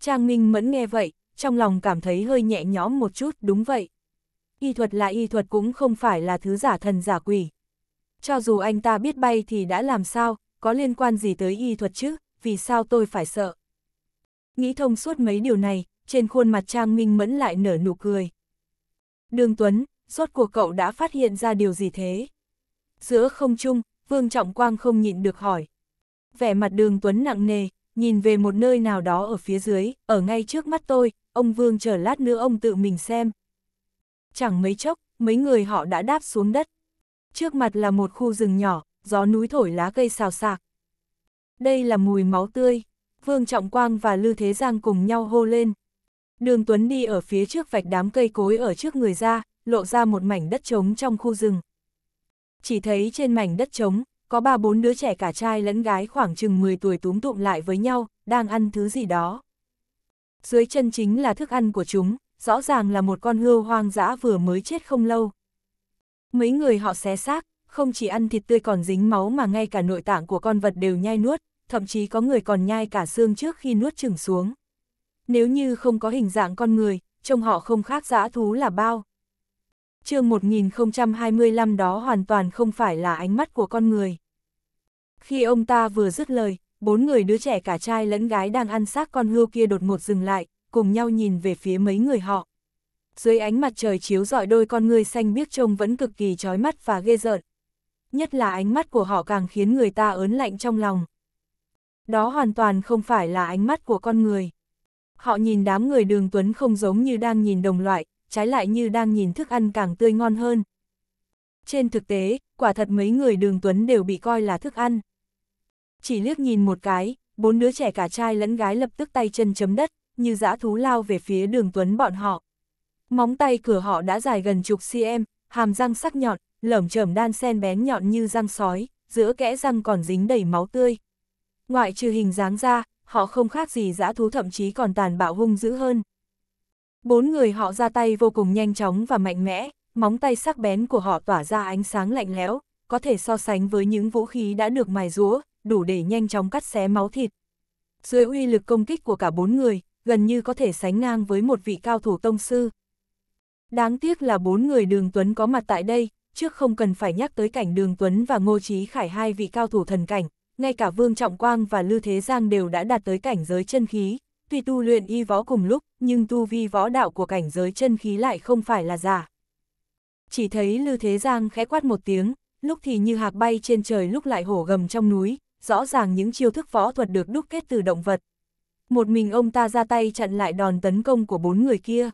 Trang Minh Mẫn nghe vậy, trong lòng cảm thấy hơi nhẹ nhõm một chút, đúng vậy. Y thuật là y thuật cũng không phải là thứ giả thần giả quỷ. Cho dù anh ta biết bay thì đã làm sao, có liên quan gì tới y thuật chứ, vì sao tôi phải sợ. Nghĩ thông suốt mấy điều này, trên khuôn mặt Trang Minh Mẫn lại nở nụ cười. Đường Tuấn, rốt cuộc cậu đã phát hiện ra điều gì thế? Giữa không trung, Vương Trọng Quang không nhịn được hỏi vẻ mặt đường Tuấn nặng nề, nhìn về một nơi nào đó ở phía dưới, ở ngay trước mắt tôi, ông Vương chờ lát nữa ông tự mình xem. Chẳng mấy chốc, mấy người họ đã đáp xuống đất. Trước mặt là một khu rừng nhỏ, gió núi thổi lá cây xào xạc. Đây là mùi máu tươi, Vương Trọng Quang và Lư Thế Giang cùng nhau hô lên. Đường Tuấn đi ở phía trước vạch đám cây cối ở trước người ra, lộ ra một mảnh đất trống trong khu rừng. Chỉ thấy trên mảnh đất trống, có ba bốn đứa trẻ cả trai lẫn gái khoảng chừng 10 tuổi túm tụm lại với nhau, đang ăn thứ gì đó. Dưới chân chính là thức ăn của chúng, rõ ràng là một con hươu hoang dã vừa mới chết không lâu. Mấy người họ xé xác, không chỉ ăn thịt tươi còn dính máu mà ngay cả nội tạng của con vật đều nhai nuốt, thậm chí có người còn nhai cả xương trước khi nuốt chừng xuống. Nếu như không có hình dạng con người, trông họ không khác dã thú là bao chương 1025 đó hoàn toàn không phải là ánh mắt của con người. Khi ông ta vừa dứt lời, bốn người đứa trẻ cả trai lẫn gái đang ăn xác con hươu kia đột ngột dừng lại, cùng nhau nhìn về phía mấy người họ. Dưới ánh mặt trời chiếu rọi đôi con người xanh biếc trông vẫn cực kỳ chói mắt và ghê rợn. Nhất là ánh mắt của họ càng khiến người ta ớn lạnh trong lòng. Đó hoàn toàn không phải là ánh mắt của con người. Họ nhìn đám người đường tuấn không giống như đang nhìn đồng loại, trái lại như đang nhìn thức ăn càng tươi ngon hơn. Trên thực tế, quả thật mấy người đường tuấn đều bị coi là thức ăn. Chỉ liếc nhìn một cái, bốn đứa trẻ cả trai lẫn gái lập tức tay chân chấm đất, như dã thú lao về phía đường tuấn bọn họ. Móng tay cửa họ đã dài gần chục cm, hàm răng sắc nhọn, lởm chởm đan sen bén nhọn như răng sói, giữa kẽ răng còn dính đầy máu tươi. Ngoại trừ hình dáng ra, họ không khác gì dã thú thậm chí còn tàn bạo hung dữ hơn. Bốn người họ ra tay vô cùng nhanh chóng và mạnh mẽ, móng tay sắc bén của họ tỏa ra ánh sáng lạnh lẽo, có thể so sánh với những vũ khí đã được mài rúa, đủ để nhanh chóng cắt xé máu thịt. Dưới uy lực công kích của cả bốn người, gần như có thể sánh ngang với một vị cao thủ tông sư. Đáng tiếc là bốn người Đường Tuấn có mặt tại đây, trước không cần phải nhắc tới cảnh Đường Tuấn và Ngô Chí Khải hai vị cao thủ thần cảnh, ngay cả Vương Trọng Quang và Lư Thế Giang đều đã đạt tới cảnh giới chân khí, Tuy tu luyện y võ cùng lúc, nhưng tu vi võ đạo của cảnh giới chân khí lại không phải là giả. Chỉ thấy Lư Thế Giang khẽ quát một tiếng, lúc thì như hạc bay trên trời lúc lại hổ gầm trong núi, rõ ràng những chiêu thức võ thuật được đúc kết từ động vật. Một mình ông ta ra tay chặn lại đòn tấn công của bốn người kia.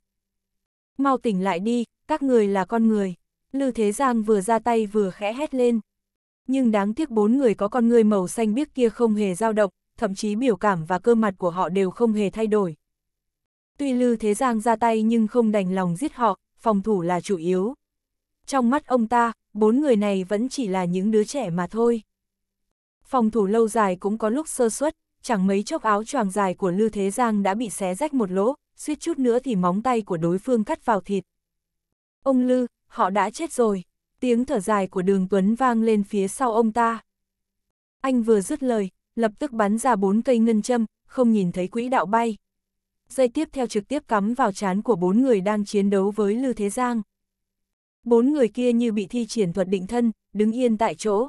Mau tỉnh lại đi, các người là con người. Lư Thế Giang vừa ra tay vừa khẽ hét lên. Nhưng đáng tiếc bốn người có con người màu xanh biếc kia không hề dao động, thậm chí biểu cảm và cơ mặt của họ đều không hề thay đổi. Tuy Lư Thế Giang ra tay nhưng không đành lòng giết họ, phòng thủ là chủ yếu. Trong mắt ông ta, bốn người này vẫn chỉ là những đứa trẻ mà thôi. Phòng thủ lâu dài cũng có lúc sơ suất, chẳng mấy chốc áo choàng dài của Lư Thế Giang đã bị xé rách một lỗ, suýt chút nữa thì móng tay của đối phương cắt vào thịt. Ông Lư, họ đã chết rồi. Tiếng thở dài của đường Tuấn vang lên phía sau ông ta. Anh vừa dứt lời, lập tức bắn ra bốn cây ngân châm, không nhìn thấy quỹ đạo bay. Dây tiếp theo trực tiếp cắm vào chán của bốn người đang chiến đấu với Lư Thế Giang. Bốn người kia như bị thi triển thuật định thân, đứng yên tại chỗ.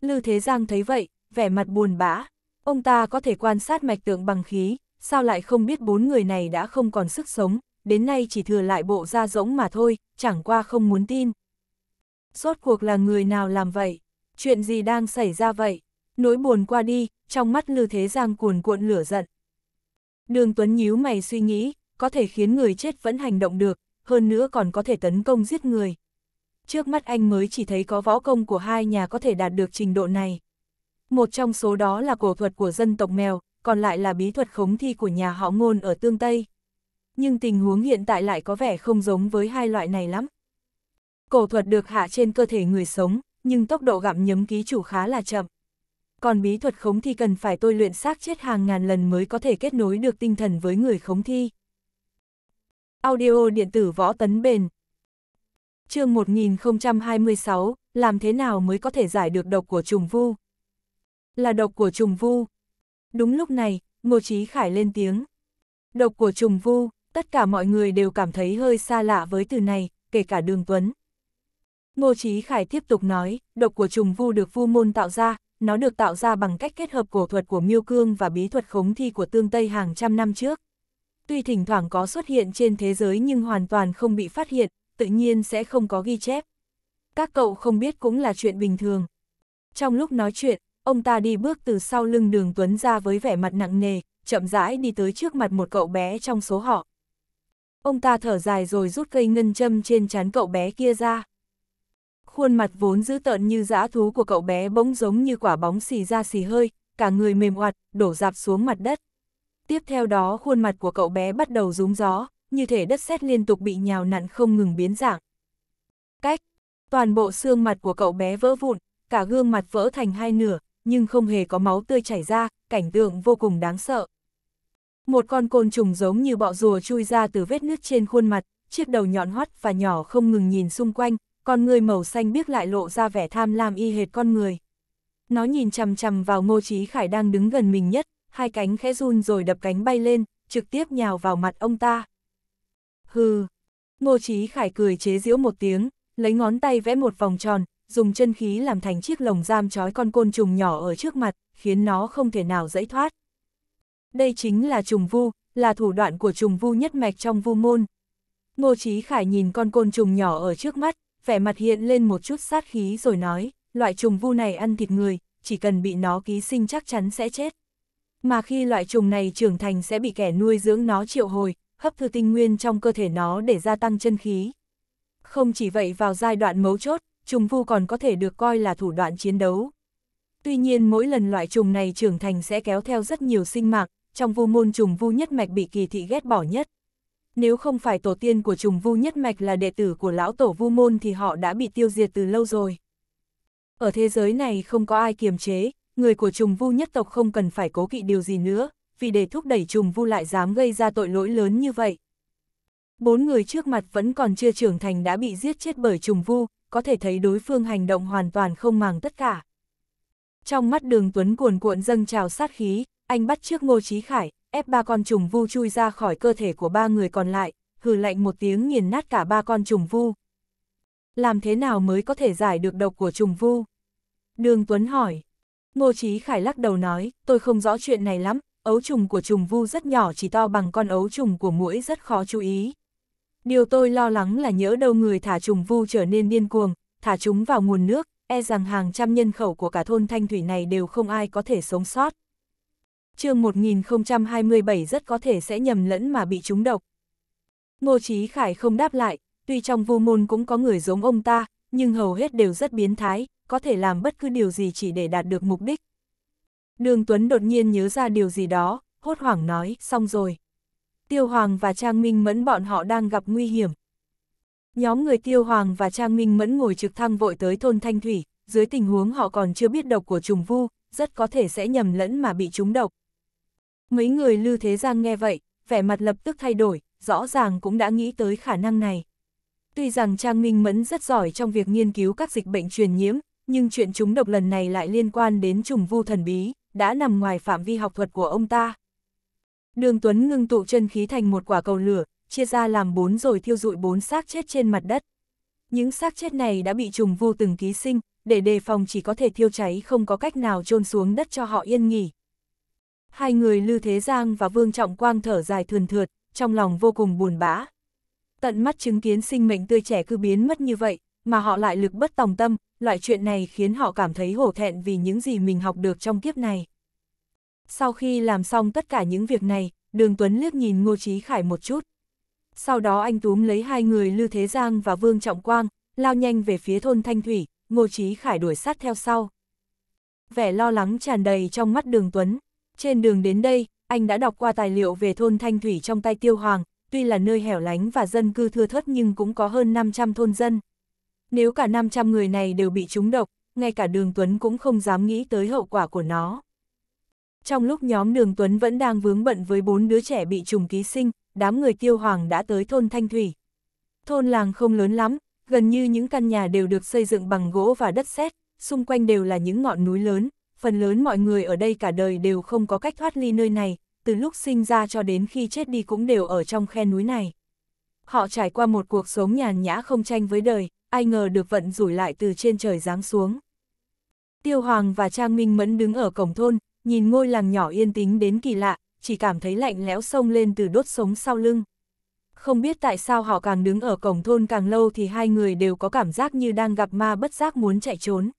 Lư Thế Giang thấy vậy, vẻ mặt buồn bã. Ông ta có thể quan sát mạch tượng bằng khí, sao lại không biết bốn người này đã không còn sức sống, đến nay chỉ thừa lại bộ da rỗng mà thôi, chẳng qua không muốn tin. Rốt cuộc là người nào làm vậy? Chuyện gì đang xảy ra vậy? Nỗi buồn qua đi, trong mắt Lư Thế Giang cuồn cuộn lửa giận. Đường Tuấn nhíu mày suy nghĩ, có thể khiến người chết vẫn hành động được, hơn nữa còn có thể tấn công giết người. Trước mắt anh mới chỉ thấy có võ công của hai nhà có thể đạt được trình độ này. Một trong số đó là cổ thuật của dân tộc mèo, còn lại là bí thuật khống thi của nhà họ ngôn ở tương Tây. Nhưng tình huống hiện tại lại có vẻ không giống với hai loại này lắm. Cổ thuật được hạ trên cơ thể người sống, nhưng tốc độ gặm nhấm ký chủ khá là chậm còn bí thuật khống thi cần phải tôi luyện xác chết hàng ngàn lần mới có thể kết nối được tinh thần với người khống thi. Audio điện tử võ tấn bền chương 1026, làm thế nào mới có thể giải được độc của trùng vu? Là độc của trùng vu. Đúng lúc này, Ngô Chí Khải lên tiếng. Độc của trùng vu, tất cả mọi người đều cảm thấy hơi xa lạ với từ này, kể cả đường Tuấn. Ngô Chí Khải tiếp tục nói, độc của trùng vu được vu môn tạo ra, nó được tạo ra bằng cách kết hợp cổ thuật của Miêu Cương và bí thuật khống thi của tương Tây hàng trăm năm trước. Tuy thỉnh thoảng có xuất hiện trên thế giới nhưng hoàn toàn không bị phát hiện, tự nhiên sẽ không có ghi chép. Các cậu không biết cũng là chuyện bình thường. Trong lúc nói chuyện, ông ta đi bước từ sau lưng đường Tuấn ra với vẻ mặt nặng nề, chậm rãi đi tới trước mặt một cậu bé trong số họ. Ông ta thở dài rồi rút cây ngân châm trên trán cậu bé kia ra khuôn mặt vốn dữ tợn như dã thú của cậu bé bỗng giống như quả bóng xì ra xì hơi, cả người mềm oặt, đổ dạp xuống mặt đất. Tiếp theo đó khuôn mặt của cậu bé bắt đầu rúng gió, như thể đất sét liên tục bị nhào nặn không ngừng biến dạng. Cách, toàn bộ xương mặt của cậu bé vỡ vụn, cả gương mặt vỡ thành hai nửa, nhưng không hề có máu tươi chảy ra, cảnh tượng vô cùng đáng sợ. Một con côn trùng giống như bọ rùa chui ra từ vết nứt trên khuôn mặt, chiếc đầu nhọn hoắt và nhỏ không ngừng nhìn xung quanh, con người màu xanh biếc lại lộ ra vẻ tham lam y hệt con người. Nó nhìn chằm chằm vào ngô trí khải đang đứng gần mình nhất, hai cánh khẽ run rồi đập cánh bay lên, trực tiếp nhào vào mặt ông ta. Hừ, ngô trí khải cười chế giễu một tiếng, lấy ngón tay vẽ một vòng tròn, dùng chân khí làm thành chiếc lồng giam trói con côn trùng nhỏ ở trước mặt, khiến nó không thể nào dẫy thoát. Đây chính là trùng vu, là thủ đoạn của trùng vu nhất mạch trong vu môn. Ngô Chí Khải nhìn con côn trùng nhỏ ở trước mắt, vẻ mặt hiện lên một chút sát khí rồi nói, loại trùng vu này ăn thịt người, chỉ cần bị nó ký sinh chắc chắn sẽ chết. Mà khi loại trùng này trưởng thành sẽ bị kẻ nuôi dưỡng nó triệu hồi, hấp thu tinh nguyên trong cơ thể nó để gia tăng chân khí. Không chỉ vậy vào giai đoạn mấu chốt, trùng vu còn có thể được coi là thủ đoạn chiến đấu. Tuy nhiên mỗi lần loại trùng này trưởng thành sẽ kéo theo rất nhiều sinh mạc, trong vu môn trùng vu nhất mạch bị kỳ thị ghét bỏ nhất nếu không phải tổ tiên của trùng vu nhất mạch là đệ tử của lão tổ vu môn thì họ đã bị tiêu diệt từ lâu rồi. Ở thế giới này không có ai kiềm chế, người của trùng vu nhất tộc không cần phải cố kỵ điều gì nữa, vì để thúc đẩy trùng vu lại dám gây ra tội lỗi lớn như vậy. Bốn người trước mặt vẫn còn chưa trưởng thành đã bị giết chết bởi trùng vu, có thể thấy đối phương hành động hoàn toàn không màng tất cả. Trong mắt đường Tuấn cuồn cuộn dâng trào sát khí, anh bắt trước Ngô Chí Khải, ép ba con trùng vu chui ra khỏi cơ thể của ba người còn lại, hừ lạnh một tiếng nghiền nát cả ba con trùng vu. Làm thế nào mới có thể giải được độc của trùng vu? Đường Tuấn hỏi. Ngô Chí Khải lắc đầu nói, tôi không rõ chuyện này lắm, ấu trùng của trùng vu rất nhỏ chỉ to bằng con ấu trùng của muỗi rất khó chú ý. Điều tôi lo lắng là nhớ đâu người thả trùng vu trở nên điên cuồng, thả chúng vào nguồn nước, e rằng hàng trăm nhân khẩu của cả thôn Thanh Thủy này đều không ai có thể sống sót chương 1027 rất có thể sẽ nhầm lẫn mà bị trúng độc. Ngô Chí Khải không đáp lại, tuy trong vô môn cũng có người giống ông ta, nhưng hầu hết đều rất biến thái, có thể làm bất cứ điều gì chỉ để đạt được mục đích. Đường Tuấn đột nhiên nhớ ra điều gì đó, hốt hoảng nói, xong rồi. Tiêu Hoàng và Trang Minh Mẫn bọn họ đang gặp nguy hiểm. Nhóm người Tiêu Hoàng và Trang Minh Mẫn ngồi trực thăng vội tới thôn Thanh Thủy, dưới tình huống họ còn chưa biết độc của trùng vu, rất có thể sẽ nhầm lẫn mà bị trúng độc. Mấy người Lưu Thế Giang nghe vậy, vẻ mặt lập tức thay đổi, rõ ràng cũng đã nghĩ tới khả năng này. Tuy rằng Trang Minh Mẫn rất giỏi trong việc nghiên cứu các dịch bệnh truyền nhiễm, nhưng chuyện chúng độc lần này lại liên quan đến trùng vu thần bí, đã nằm ngoài phạm vi học thuật của ông ta. Đường Tuấn ngưng tụ chân khí thành một quả cầu lửa, chia ra làm bốn rồi thiêu dụi bốn xác chết trên mặt đất. Những xác chết này đã bị trùng vu từng ký sinh, để đề phòng chỉ có thể thiêu cháy không có cách nào chôn xuống đất cho họ yên nghỉ hai người Lưu Thế Giang và Vương Trọng Quang thở dài thườn thượt, trong lòng vô cùng buồn bã. Tận mắt chứng kiến sinh mệnh tươi trẻ cứ biến mất như vậy, mà họ lại lực bất tòng tâm, loại chuyện này khiến họ cảm thấy hổ thẹn vì những gì mình học được trong kiếp này. Sau khi làm xong tất cả những việc này, Đường Tuấn liếc nhìn Ngô Chí Khải một chút. Sau đó anh túm lấy hai người Lưu Thế Giang và Vương Trọng Quang, lao nhanh về phía thôn Thanh Thủy, Ngô Chí Khải đuổi sát theo sau. Vẻ lo lắng tràn đầy trong mắt Đường Tuấn, trên đường đến đây, anh đã đọc qua tài liệu về thôn Thanh Thủy trong tay Tiêu Hoàng, tuy là nơi hẻo lánh và dân cư thưa thớt nhưng cũng có hơn 500 thôn dân. Nếu cả 500 người này đều bị trúng độc, ngay cả Đường Tuấn cũng không dám nghĩ tới hậu quả của nó. Trong lúc nhóm Đường Tuấn vẫn đang vướng bận với bốn đứa trẻ bị trùng ký sinh, đám người Tiêu Hoàng đã tới thôn Thanh Thủy. Thôn làng không lớn lắm, gần như những căn nhà đều được xây dựng bằng gỗ và đất sét, xung quanh đều là những ngọn núi lớn, phần lớn mọi người ở đây cả đời đều không có cách thoát ly nơi này, từ lúc sinh ra cho đến khi chết đi cũng đều ở trong khe núi này. Họ trải qua một cuộc sống nhàn nhã không tranh với đời, ai ngờ được vận rủi lại từ trên trời giáng xuống. Tiêu Hoàng và Trang Minh Mẫn đứng ở cổng thôn, nhìn ngôi làng nhỏ yên tĩnh đến kỳ lạ, chỉ cảm thấy lạnh lẽo sông lên từ đốt sống sau lưng. Không biết tại sao họ càng đứng ở cổng thôn càng lâu thì hai người đều có cảm giác như đang gặp ma bất giác muốn chạy trốn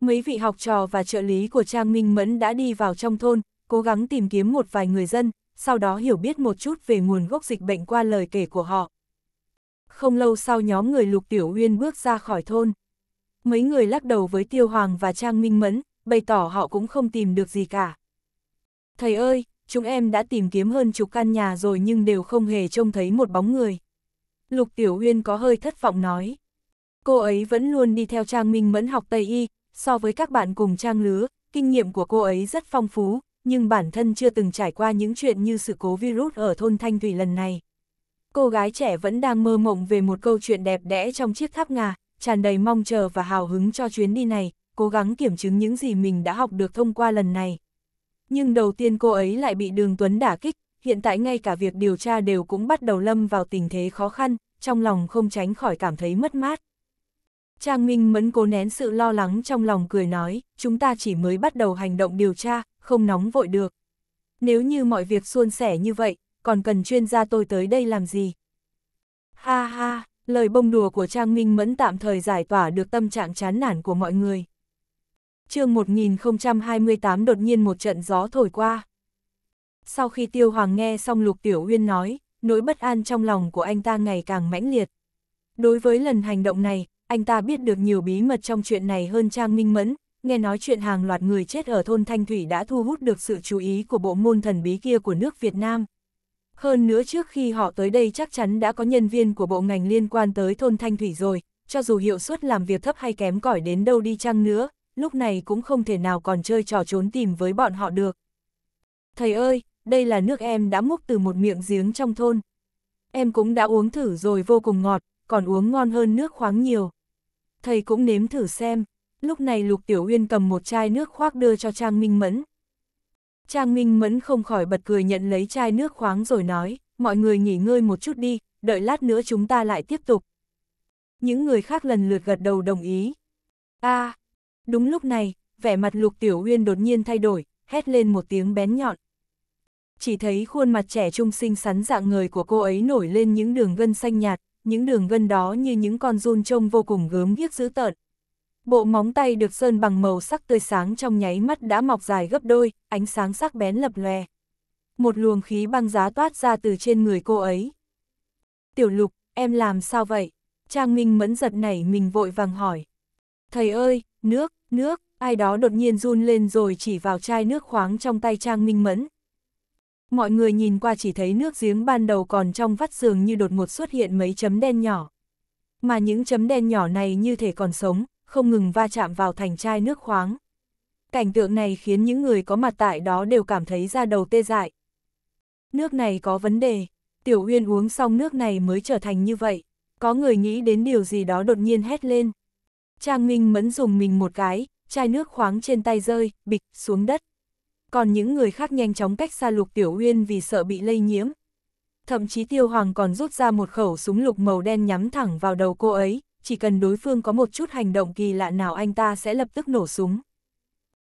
mấy vị học trò và trợ lý của Trang Minh Mẫn đã đi vào trong thôn, cố gắng tìm kiếm một vài người dân, sau đó hiểu biết một chút về nguồn gốc dịch bệnh qua lời kể của họ. Không lâu sau nhóm người Lục Tiểu Uyên bước ra khỏi thôn. Mấy người lắc đầu với Tiêu Hoàng và Trang Minh Mẫn, bày tỏ họ cũng không tìm được gì cả. Thầy ơi, chúng em đã tìm kiếm hơn chục căn nhà rồi nhưng đều không hề trông thấy một bóng người. Lục Tiểu Uyên có hơi thất vọng nói. Cô ấy vẫn luôn đi theo Trang Minh Mẫn học Tây Y, so với các bạn cùng trang lứa, kinh nghiệm của cô ấy rất phong phú, nhưng bản thân chưa từng trải qua những chuyện như sự cố virus ở thôn Thanh Thủy lần này. Cô gái trẻ vẫn đang mơ mộng về một câu chuyện đẹp đẽ trong chiếc tháp ngà, tràn đầy mong chờ và hào hứng cho chuyến đi này, cố gắng kiểm chứng những gì mình đã học được thông qua lần này. Nhưng đầu tiên cô ấy lại bị Đường Tuấn đả kích, hiện tại ngay cả việc điều tra đều cũng bắt đầu lâm vào tình thế khó khăn, trong lòng không tránh khỏi cảm thấy mất mát. Trang Minh Mẫn cố nén sự lo lắng trong lòng cười nói, chúng ta chỉ mới bắt đầu hành động điều tra, không nóng vội được. Nếu như mọi việc suôn sẻ như vậy, còn cần chuyên gia tôi tới đây làm gì? Ha ha, lời bông đùa của Trang Minh Mẫn tạm thời giải tỏa được tâm trạng chán nản của mọi người. chương 1028 đột nhiên một trận gió thổi qua. Sau khi Tiêu Hoàng nghe xong Lục Tiểu Uyên nói, nỗi bất an trong lòng của anh ta ngày càng mãnh liệt. Đối với lần hành động này, anh ta biết được nhiều bí mật trong chuyện này hơn Trang Minh Mẫn, nghe nói chuyện hàng loạt người chết ở thôn Thanh Thủy đã thu hút được sự chú ý của bộ môn thần bí kia của nước Việt Nam. Hơn nữa trước khi họ tới đây chắc chắn đã có nhân viên của bộ ngành liên quan tới thôn Thanh Thủy rồi, cho dù hiệu suất làm việc thấp hay kém cỏi đến đâu đi chăng nữa, lúc này cũng không thể nào còn chơi trò trốn tìm với bọn họ được. Thầy ơi, đây là nước em đã múc từ một miệng giếng trong thôn. Em cũng đã uống thử rồi vô cùng ngọt, còn uống ngon hơn nước khoáng nhiều thầy cũng nếm thử xem. Lúc này Lục Tiểu Uyên cầm một chai nước khoác đưa cho Trang Minh Mẫn. Trang Minh Mẫn không khỏi bật cười nhận lấy chai nước khoáng rồi nói, mọi người nghỉ ngơi một chút đi, đợi lát nữa chúng ta lại tiếp tục. Những người khác lần lượt gật đầu đồng ý. a đúng lúc này, vẻ mặt Lục Tiểu Uyên đột nhiên thay đổi, hét lên một tiếng bén nhọn. Chỉ thấy khuôn mặt trẻ trung xinh xắn dạng người của cô ấy nổi lên những đường gân xanh nhạt, những đường gân đó như những con run trông vô cùng gớm ghiếc dữ tợn. Bộ móng tay được sơn bằng màu sắc tươi sáng trong nháy mắt đã mọc dài gấp đôi, ánh sáng sắc bén lập lòe. Một luồng khí băng giá toát ra từ trên người cô ấy. Tiểu lục, em làm sao vậy? Trang Minh mẫn giật nảy mình vội vàng hỏi. Thầy ơi, nước, nước, ai đó đột nhiên run lên rồi chỉ vào chai nước khoáng trong tay Trang Minh mẫn, mọi người nhìn qua chỉ thấy nước giếng ban đầu còn trong vắt giường như đột ngột xuất hiện mấy chấm đen nhỏ. Mà những chấm đen nhỏ này như thể còn sống, không ngừng va chạm vào thành chai nước khoáng. Cảnh tượng này khiến những người có mặt tại đó đều cảm thấy da đầu tê dại. Nước này có vấn đề, Tiểu Uyên uống xong nước này mới trở thành như vậy. Có người nghĩ đến điều gì đó đột nhiên hét lên. Trang Minh mẫn dùng mình một cái, chai nước khoáng trên tay rơi, bịch, xuống đất còn những người khác nhanh chóng cách xa Lục Tiểu Uyên vì sợ bị lây nhiễm. Thậm chí Tiêu Hoàng còn rút ra một khẩu súng lục màu đen nhắm thẳng vào đầu cô ấy, chỉ cần đối phương có một chút hành động kỳ lạ nào anh ta sẽ lập tức nổ súng.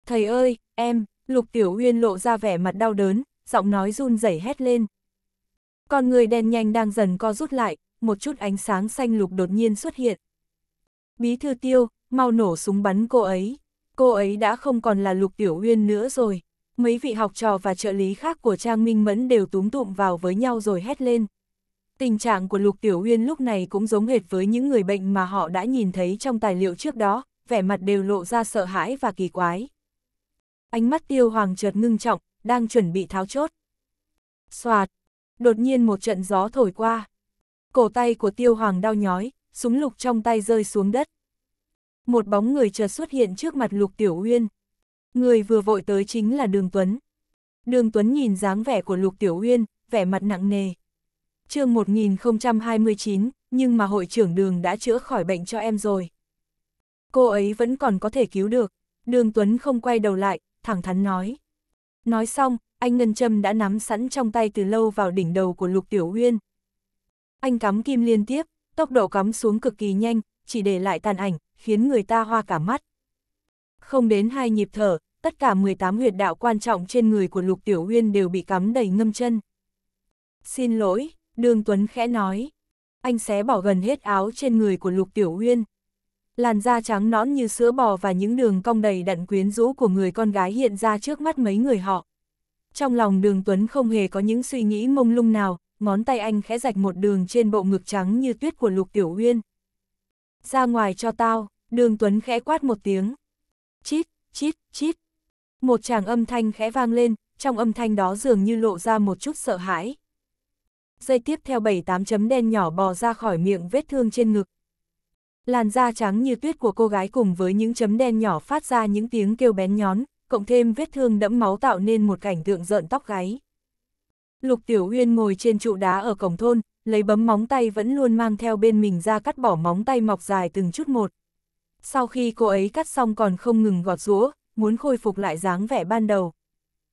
Thầy ơi, em, Lục Tiểu Uyên lộ ra vẻ mặt đau đớn, giọng nói run rẩy hét lên. Con người đen nhanh đang dần co rút lại, một chút ánh sáng xanh lục đột nhiên xuất hiện. Bí thư tiêu, mau nổ súng bắn cô ấy. Cô ấy đã không còn là lục tiểu uyên nữa rồi mấy vị học trò và trợ lý khác của Trang Minh Mẫn đều túm tụm vào với nhau rồi hét lên. Tình trạng của Lục Tiểu Uyên lúc này cũng giống hệt với những người bệnh mà họ đã nhìn thấy trong tài liệu trước đó, vẻ mặt đều lộ ra sợ hãi và kỳ quái. Ánh mắt tiêu hoàng chợt ngưng trọng, đang chuẩn bị tháo chốt. Xoạt, đột nhiên một trận gió thổi qua. Cổ tay của tiêu hoàng đau nhói, súng lục trong tay rơi xuống đất. Một bóng người chợt xuất hiện trước mặt Lục Tiểu Uyên, Người vừa vội tới chính là Đường Tuấn. Đường Tuấn nhìn dáng vẻ của Lục Tiểu Uyên, vẻ mặt nặng nề. chương 1029, nhưng mà hội trưởng đường đã chữa khỏi bệnh cho em rồi. Cô ấy vẫn còn có thể cứu được. Đường Tuấn không quay đầu lại, thẳng thắn nói. Nói xong, anh Ngân Trâm đã nắm sẵn trong tay từ lâu vào đỉnh đầu của Lục Tiểu Uyên. Anh cắm kim liên tiếp, tốc độ cắm xuống cực kỳ nhanh, chỉ để lại tàn ảnh, khiến người ta hoa cả mắt. Không đến hai nhịp thở, tất cả 18 huyệt đạo quan trọng trên người của Lục Tiểu Uyên đều bị cắm đầy ngâm chân. Xin lỗi, Đường Tuấn khẽ nói. Anh xé bỏ gần hết áo trên người của Lục Tiểu Uyên. Làn da trắng nõn như sữa bò và những đường cong đầy đặn quyến rũ của người con gái hiện ra trước mắt mấy người họ. Trong lòng đường Tuấn không hề có những suy nghĩ mông lung nào, ngón tay anh khẽ rạch một đường trên bộ ngực trắng như tuyết của Lục Tiểu Uyên. Ra ngoài cho tao, đường Tuấn khẽ quát một tiếng chít, chít, chít. Một chàng âm thanh khẽ vang lên, trong âm thanh đó dường như lộ ra một chút sợ hãi. Dây tiếp theo bảy tám chấm đen nhỏ bò ra khỏi miệng vết thương trên ngực. Làn da trắng như tuyết của cô gái cùng với những chấm đen nhỏ phát ra những tiếng kêu bén nhón, cộng thêm vết thương đẫm máu tạo nên một cảnh tượng rợn tóc gáy. Lục Tiểu Uyên ngồi trên trụ đá ở cổng thôn, lấy bấm móng tay vẫn luôn mang theo bên mình ra cắt bỏ móng tay mọc dài từng chút một sau khi cô ấy cắt xong còn không ngừng gọt rũa, muốn khôi phục lại dáng vẻ ban đầu.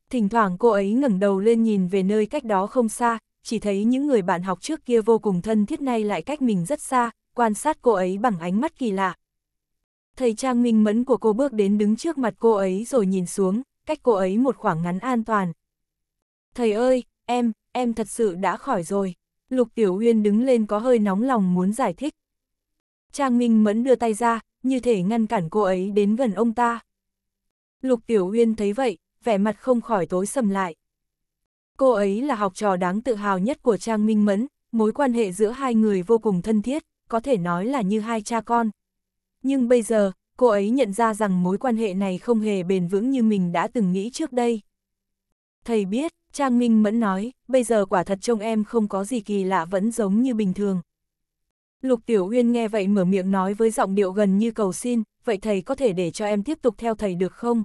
Thỉnh thoảng cô ấy ngẩng đầu lên nhìn về nơi cách đó không xa, chỉ thấy những người bạn học trước kia vô cùng thân thiết nay lại cách mình rất xa, quan sát cô ấy bằng ánh mắt kỳ lạ. Thầy Trang minh mẫn của cô bước đến đứng trước mặt cô ấy rồi nhìn xuống, cách cô ấy một khoảng ngắn an toàn. Thầy ơi, em, em thật sự đã khỏi rồi. Lục Tiểu Uyên đứng lên có hơi nóng lòng muốn giải thích. Trang Minh Mẫn đưa tay ra, như thể ngăn cản cô ấy đến gần ông ta. Lục Tiểu Uyên thấy vậy, vẻ mặt không khỏi tối sầm lại. Cô ấy là học trò đáng tự hào nhất của Trang Minh Mẫn, mối quan hệ giữa hai người vô cùng thân thiết, có thể nói là như hai cha con. Nhưng bây giờ, cô ấy nhận ra rằng mối quan hệ này không hề bền vững như mình đã từng nghĩ trước đây. Thầy biết, Trang Minh Mẫn nói, bây giờ quả thật trông em không có gì kỳ lạ vẫn giống như bình thường, Lục Tiểu Uyên nghe vậy mở miệng nói với giọng điệu gần như cầu xin, vậy thầy có thể để cho em tiếp tục theo thầy được không?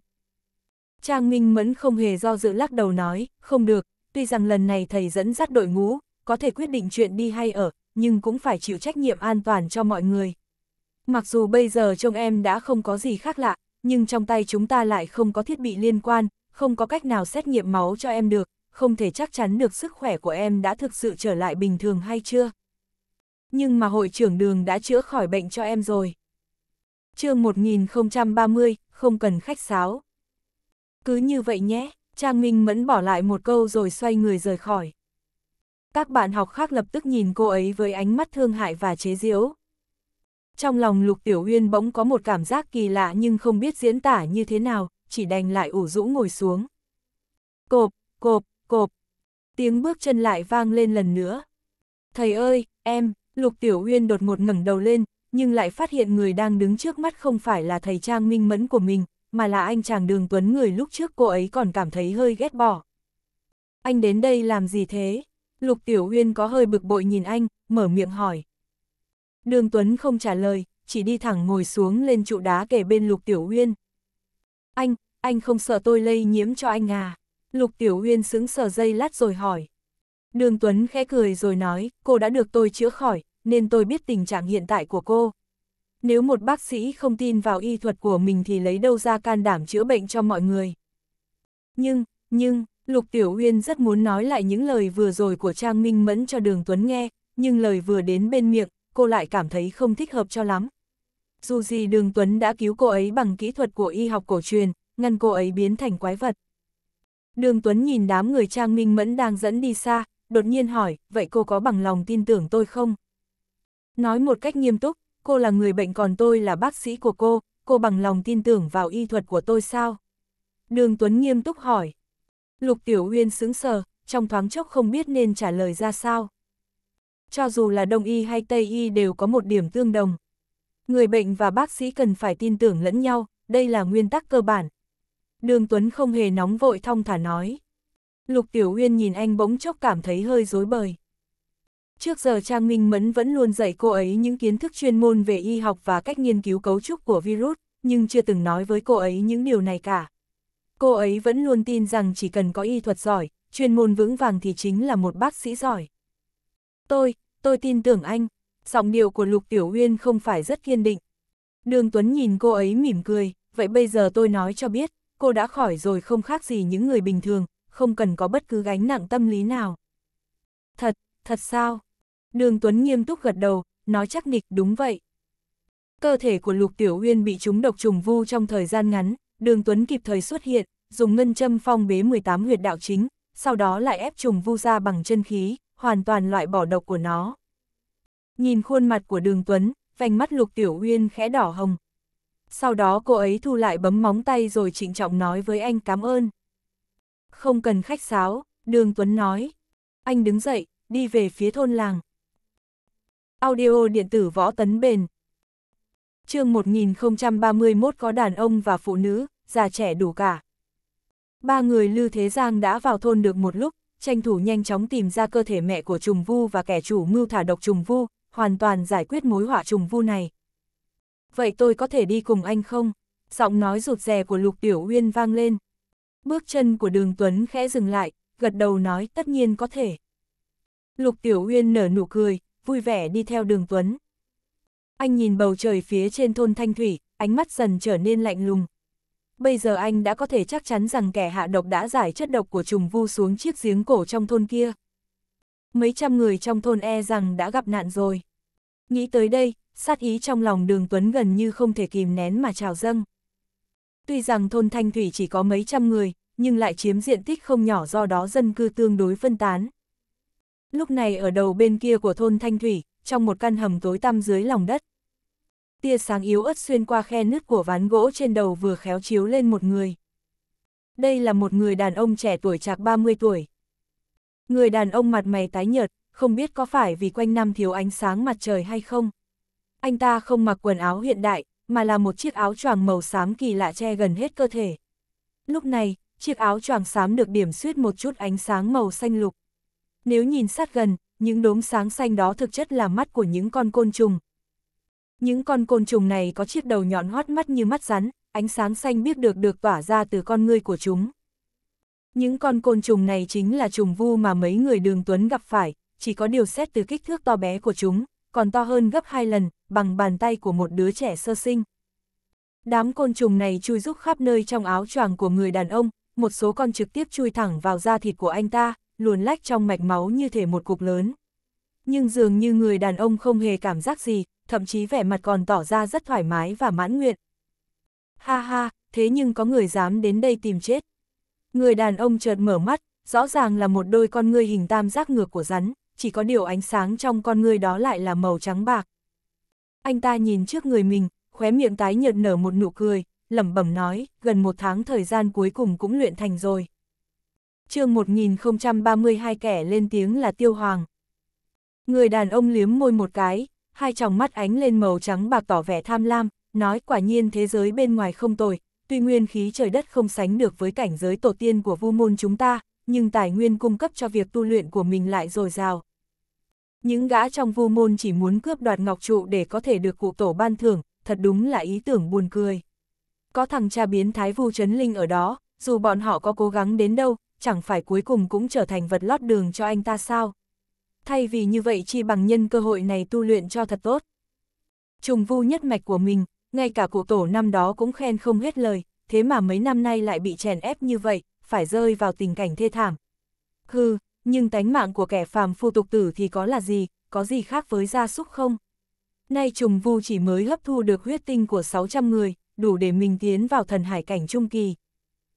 Trang Minh Mẫn không hề do dự lắc đầu nói, không được, tuy rằng lần này thầy dẫn dắt đội ngũ, có thể quyết định chuyện đi hay ở, nhưng cũng phải chịu trách nhiệm an toàn cho mọi người. Mặc dù bây giờ trông em đã không có gì khác lạ, nhưng trong tay chúng ta lại không có thiết bị liên quan, không có cách nào xét nghiệm máu cho em được, không thể chắc chắn được sức khỏe của em đã thực sự trở lại bình thường hay chưa nhưng mà hội trưởng đường đã chữa khỏi bệnh cho em rồi. chương 1030, không cần khách sáo. Cứ như vậy nhé, Trang Minh Mẫn bỏ lại một câu rồi xoay người rời khỏi. Các bạn học khác lập tức nhìn cô ấy với ánh mắt thương hại và chế giễu. Trong lòng Lục Tiểu Uyên bỗng có một cảm giác kỳ lạ nhưng không biết diễn tả như thế nào, chỉ đành lại ủ rũ ngồi xuống. Cộp, cộp, cộp. Tiếng bước chân lại vang lên lần nữa. Thầy ơi, em, Lục Tiểu Uyên đột ngột ngẩng đầu lên, nhưng lại phát hiện người đang đứng trước mắt không phải là thầy Trang Minh Mẫn của mình, mà là anh chàng Đường Tuấn người lúc trước cô ấy còn cảm thấy hơi ghét bỏ. Anh đến đây làm gì thế? Lục Tiểu Uyên có hơi bực bội nhìn anh, mở miệng hỏi. Đường Tuấn không trả lời, chỉ đi thẳng ngồi xuống lên trụ đá kề bên Lục Tiểu Uyên. Anh, anh không sợ tôi lây nhiễm cho anh à? Lục Tiểu Uyên sững sờ dây lát rồi hỏi. Đường Tuấn khẽ cười rồi nói, cô đã được tôi chữa khỏi, nên tôi biết tình trạng hiện tại của cô. Nếu một bác sĩ không tin vào y thuật của mình thì lấy đâu ra can đảm chữa bệnh cho mọi người. Nhưng, nhưng, Lục Tiểu Uyên rất muốn nói lại những lời vừa rồi của Trang Minh Mẫn cho Đường Tuấn nghe, nhưng lời vừa đến bên miệng, cô lại cảm thấy không thích hợp cho lắm. Dù gì Đường Tuấn đã cứu cô ấy bằng kỹ thuật của y học cổ truyền, ngăn cô ấy biến thành quái vật. Đường Tuấn nhìn đám người Trang Minh Mẫn đang dẫn đi xa, đột nhiên hỏi, vậy cô có bằng lòng tin tưởng tôi không? Nói một cách nghiêm túc, cô là người bệnh còn tôi là bác sĩ của cô, cô bằng lòng tin tưởng vào y thuật của tôi sao? Đường Tuấn nghiêm túc hỏi. Lục Tiểu Uyên sững sờ, trong thoáng chốc không biết nên trả lời ra sao. Cho dù là Đông Y hay Tây Y đều có một điểm tương đồng. Người bệnh và bác sĩ cần phải tin tưởng lẫn nhau, đây là nguyên tắc cơ bản. Đường Tuấn không hề nóng vội thong thả nói. Lục Tiểu Uyên nhìn anh bỗng chốc cảm thấy hơi dối bời. Trước giờ Trang Minh Mẫn vẫn luôn dạy cô ấy những kiến thức chuyên môn về y học và cách nghiên cứu cấu trúc của virus, nhưng chưa từng nói với cô ấy những điều này cả. Cô ấy vẫn luôn tin rằng chỉ cần có y thuật giỏi, chuyên môn vững vàng thì chính là một bác sĩ giỏi. Tôi, tôi tin tưởng anh, giọng điệu của Lục Tiểu Uyên không phải rất kiên định. Đường Tuấn nhìn cô ấy mỉm cười, vậy bây giờ tôi nói cho biết, cô đã khỏi rồi không khác gì những người bình thường, không cần có bất cứ gánh nặng tâm lý nào. Thật, thật sao? Đường Tuấn nghiêm túc gật đầu, nói chắc nịch đúng vậy. Cơ thể của Lục Tiểu Uyên bị trúng độc trùng vu trong thời gian ngắn, Đường Tuấn kịp thời xuất hiện, dùng ngân châm phong bế 18 huyệt đạo chính, sau đó lại ép trùng vu ra bằng chân khí, hoàn toàn loại bỏ độc của nó. Nhìn khuôn mặt của Đường Tuấn, vành mắt Lục Tiểu Uyên khẽ đỏ hồng. Sau đó cô ấy thu lại bấm móng tay rồi trịnh trọng nói với anh cảm ơn. Không cần khách sáo, Đường Tuấn nói. Anh đứng dậy, đi về phía thôn làng. Audio điện tử võ tấn bền. chương 1031 có đàn ông và phụ nữ, già trẻ đủ cả. Ba người Lưu Thế Giang đã vào thôn được một lúc, tranh thủ nhanh chóng tìm ra cơ thể mẹ của trùng vu và kẻ chủ mưu thả độc trùng vu, hoàn toàn giải quyết mối họa trùng vu này. Vậy tôi có thể đi cùng anh không? Giọng nói rụt rè của Lục Tiểu Uyên vang lên. Bước chân của đường Tuấn khẽ dừng lại, gật đầu nói tất nhiên có thể. Lục Tiểu Uyên nở nụ cười, vui vẻ đi theo đường Tuấn. Anh nhìn bầu trời phía trên thôn Thanh Thủy, ánh mắt dần trở nên lạnh lùng. Bây giờ anh đã có thể chắc chắn rằng kẻ hạ độc đã giải chất độc của trùng vu xuống chiếc giếng cổ trong thôn kia. Mấy trăm người trong thôn e rằng đã gặp nạn rồi. Nghĩ tới đây, sát ý trong lòng đường Tuấn gần như không thể kìm nén mà trào dâng. Tuy rằng thôn Thanh Thủy chỉ có mấy trăm người, nhưng lại chiếm diện tích không nhỏ do đó dân cư tương đối phân tán. Lúc này ở đầu bên kia của thôn Thanh Thủy, trong một căn hầm tối tăm dưới lòng đất. Tia sáng yếu ớt xuyên qua khe nứt của ván gỗ trên đầu vừa khéo chiếu lên một người. Đây là một người đàn ông trẻ tuổi chạc 30 tuổi. Người đàn ông mặt mày tái nhợt, không biết có phải vì quanh năm thiếu ánh sáng mặt trời hay không. Anh ta không mặc quần áo hiện đại, mà là một chiếc áo choàng màu xám kỳ lạ che gần hết cơ thể. Lúc này, chiếc áo choàng xám được điểm xuyết một chút ánh sáng màu xanh lục. Nếu nhìn sát gần, những đốm sáng xanh đó thực chất là mắt của những con côn trùng. Những con côn trùng này có chiếc đầu nhọn hoắt mắt như mắt rắn, ánh sáng xanh biết được được tỏa ra từ con ngươi của chúng. Những con côn trùng này chính là trùng vu mà mấy người đường tuấn gặp phải, chỉ có điều xét từ kích thước to bé của chúng, còn to hơn gấp hai lần, bằng bàn tay của một đứa trẻ sơ sinh. Đám côn trùng này chui rúc khắp nơi trong áo choàng của người đàn ông, một số con trực tiếp chui thẳng vào da thịt của anh ta, luồn lách trong mạch máu như thể một cục lớn. Nhưng dường như người đàn ông không hề cảm giác gì, thậm chí vẻ mặt còn tỏ ra rất thoải mái và mãn nguyện. Ha ha, thế nhưng có người dám đến đây tìm chết. Người đàn ông chợt mở mắt, rõ ràng là một đôi con ngươi hình tam giác ngược của rắn, chỉ có điều ánh sáng trong con ngươi đó lại là màu trắng bạc. Anh ta nhìn trước người mình, khóe miệng tái nhợt nở một nụ cười, lẩm bẩm nói, gần một tháng thời gian cuối cùng cũng luyện thành rồi. chương 1032 kẻ lên tiếng là Tiêu Hoàng. Người đàn ông liếm môi một cái, hai tròng mắt ánh lên màu trắng bạc tỏ vẻ tham lam, nói quả nhiên thế giới bên ngoài không tồi, tuy nguyên khí trời đất không sánh được với cảnh giới tổ tiên của vu môn chúng ta, nhưng tài nguyên cung cấp cho việc tu luyện của mình lại dồi dào, những gã trong vu môn chỉ muốn cướp đoạt ngọc trụ để có thể được cụ tổ ban thưởng, thật đúng là ý tưởng buồn cười. Có thằng cha biến thái vu chấn linh ở đó, dù bọn họ có cố gắng đến đâu, chẳng phải cuối cùng cũng trở thành vật lót đường cho anh ta sao. Thay vì như vậy chi bằng nhân cơ hội này tu luyện cho thật tốt. Trùng vu nhất mạch của mình, ngay cả cụ tổ năm đó cũng khen không hết lời, thế mà mấy năm nay lại bị chèn ép như vậy, phải rơi vào tình cảnh thê thảm. Hừ, nhưng tánh mạng của kẻ phàm phu tục tử thì có là gì, có gì khác với gia súc không? Nay trùng vu chỉ mới hấp thu được huyết tinh của 600 người, đủ để mình tiến vào thần hải cảnh trung kỳ.